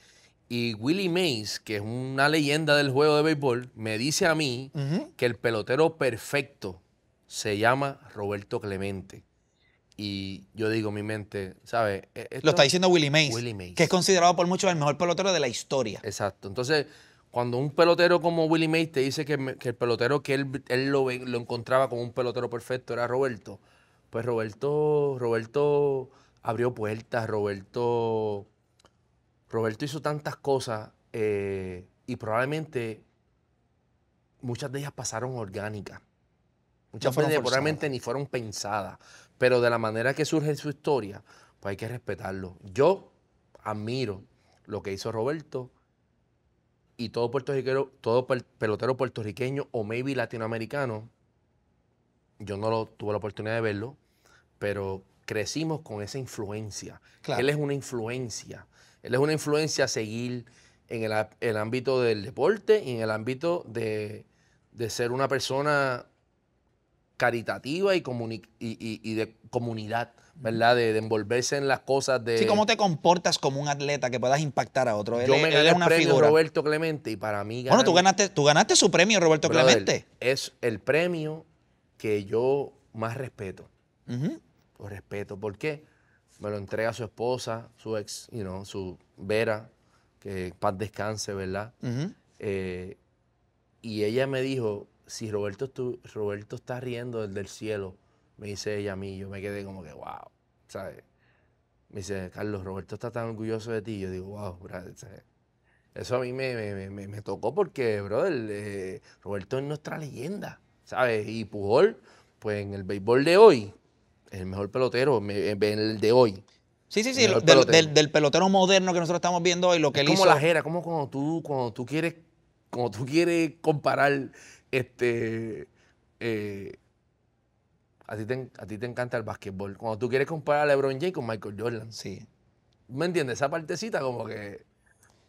Speaker 1: Y Willie Mays, que es una leyenda del juego de béisbol, me dice a mí que el pelotero perfecto se llama Roberto Clemente. Y yo digo, mi mente, ¿sabes? E-, lo está diciendo Willie Mays, que es considerado por muchos el mejor pelotero de la historia. Exacto. Entonces, cuando un pelotero como Willie Mays te dice que, el pelotero que él, lo, lo, encontraba como un pelotero perfecto era Roberto, pues Roberto, Roberto abrió puertas, Roberto Roberto hizo tantas cosas eh, y probablemente muchas de ellas pasaron orgánicas. Muchas de ellas probablemente ni fueron pensadas, pero de la manera que surge su historia, pues hay que respetarlo. Yo admiro lo que hizo Roberto y todo todo pelotero puertorriqueño o maybe latinoamericano, yo no lo, tuve la oportunidad de verlo, pero crecimos con esa influencia. Él es una influencia. Él es una influencia a seguir en el, ámbito del deporte y en el ámbito de, ser una persona caritativa y, y, de comunidad, ¿verdad? De, envolverse en las cosas de... Sí, ¿cómo
Speaker 2: te comportas como un atleta que puedas impactar a otro? Él, es una premio Roberto
Speaker 1: Clemente y para mí... Bueno, tú ganaste,
Speaker 2: tú ganaste su premio, Roberto Clemente.
Speaker 1: Es el premio que yo más respeto lo respeto. ¿Por qué? Me lo entrega su esposa, su ex, you su Vera, que paz descanse, ¿verdad? Eh, y ella me dijo, si Roberto, Roberto está riendo desde el cielo, me dice ella a mí, yo me quedé como que, wow, ¿sabes? Me dice, Carlos, Roberto está tan orgulloso de ti. Yo digo, wow, brother, Eso a mí me, me, me, tocó porque, brother, eh, Roberto es nuestra leyenda, ¿sabes? Y Pujol, pues en el béisbol de hoy, el mejor pelotero, el de hoy.
Speaker 2: Sí, sí, sí, del pelotero. moderno que nosotros estamos viendo hoy, lo que como la jera, como cuando tú, cuando tú quieres, tú quieres comparar, este,
Speaker 1: eh, a ti, te, a ti te encanta el básquetbol. Cuando tú quieres comparar a LeBron James con Michael Jordan. Sí. ¿Me entiendes? Esa partecita como que...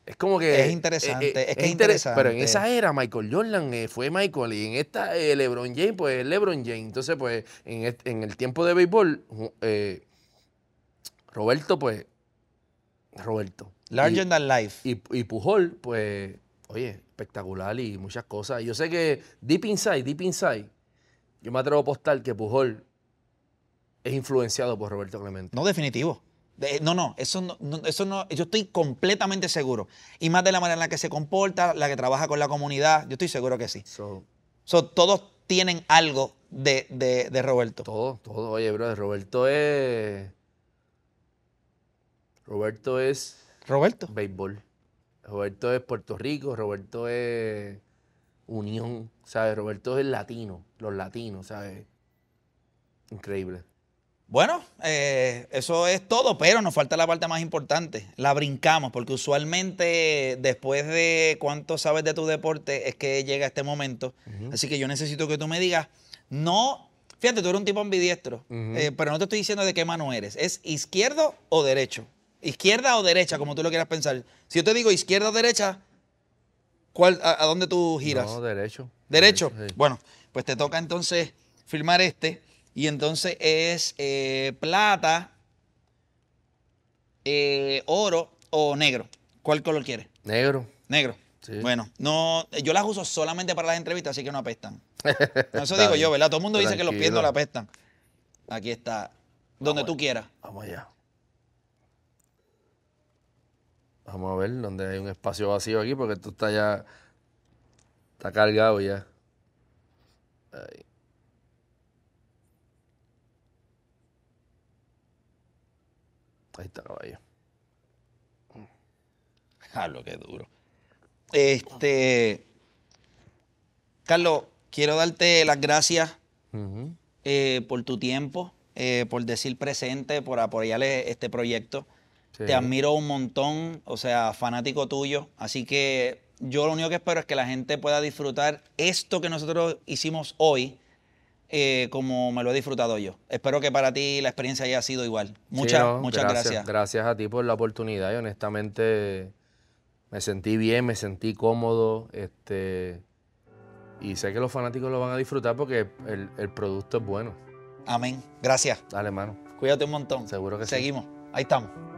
Speaker 1: Es como que. Es eh, interesante. Eh, es interesante. Pero en esa era, Michael Jordan eh, fue Michael. Y en esta, LeBron James, pues LeBron James. Entonces, pues, en, el, en el tiempo de béisbol, Roberto, pues. Roberto. Larger and than life. Y, y Pujol, pues. Oye, espectacular y muchas cosas. Yo sé que Deep Inside, Deep Inside,
Speaker 2: yo me atrevo a apostar que Pujol es influenciado por Roberto Clemente. No, definitivo no, no, eso no, eso no, yo estoy completamente seguro. Y más de la manera en la que se comporta, la que trabaja con la comunidad, yo estoy seguro que sí. todos tienen algo de, Roberto. Todo, todo. Oye, bro, Roberto es...
Speaker 1: Roberto es... Roberto. Béisbol. Roberto es Puerto Rico, Roberto es Unión, Roberto es latino, los
Speaker 2: latinos, ¿sabes? Increíble. Bueno, eh, eso es todo, pero nos falta la parte más importante. La brincamos, porque usualmente después de cuánto sabes de tu deporte es que llega este momento. Así que yo necesito que tú me digas, no, fíjate, tú eres un tipo ambidiestro, eh, pero no te estoy diciendo de qué mano eres. ¿Es izquierdo o derecho? Izquierda o derecha, como tú lo quieras pensar. Si yo te digo izquierda o derecha, ¿cuál, a, dónde tú giras? No, derecho. ¿Derecho? Bueno, pues te toca entonces firmar este. Y entonces es eh, plata, eh, oro o negro. ¿Cuál color quieres? Negro. Negro. Bueno, no, yo las uso solamente para las entrevistas, así que no apestan. Eso digo yo, ¿verdad? Todo el mundo dice que los pies la apestan. Aquí está. Donde tú quieras. Vamos
Speaker 3: allá.
Speaker 1: Vamos a ver donde hay un espacio vacío aquí, porque tú está ya. Está cargado ya. Ahí.
Speaker 2: Ahí está, caballo. Ah, lo que duro. Este. Carlos, quiero darte las gracias eh, por tu tiempo, eh, por decir presente, por apoyarle este proyecto. Te admiro un montón, o sea, fanático tuyo. Así que yo lo único que espero es que la gente pueda disfrutar esto que nosotros hicimos hoy eh, como me lo he disfrutado yo. Espero que para ti la experiencia haya sido igual. Muchas, muchas gracias,
Speaker 1: gracias. a ti por la oportunidad y honestamente me sentí bien, me sentí cómodo. Este, y sé que los fanáticos lo van a disfrutar porque el,
Speaker 2: producto es bueno. Amén. Gracias. Dale, hermano Cuídate un montón. Seguro que sí. Seguimos. Ahí estamos.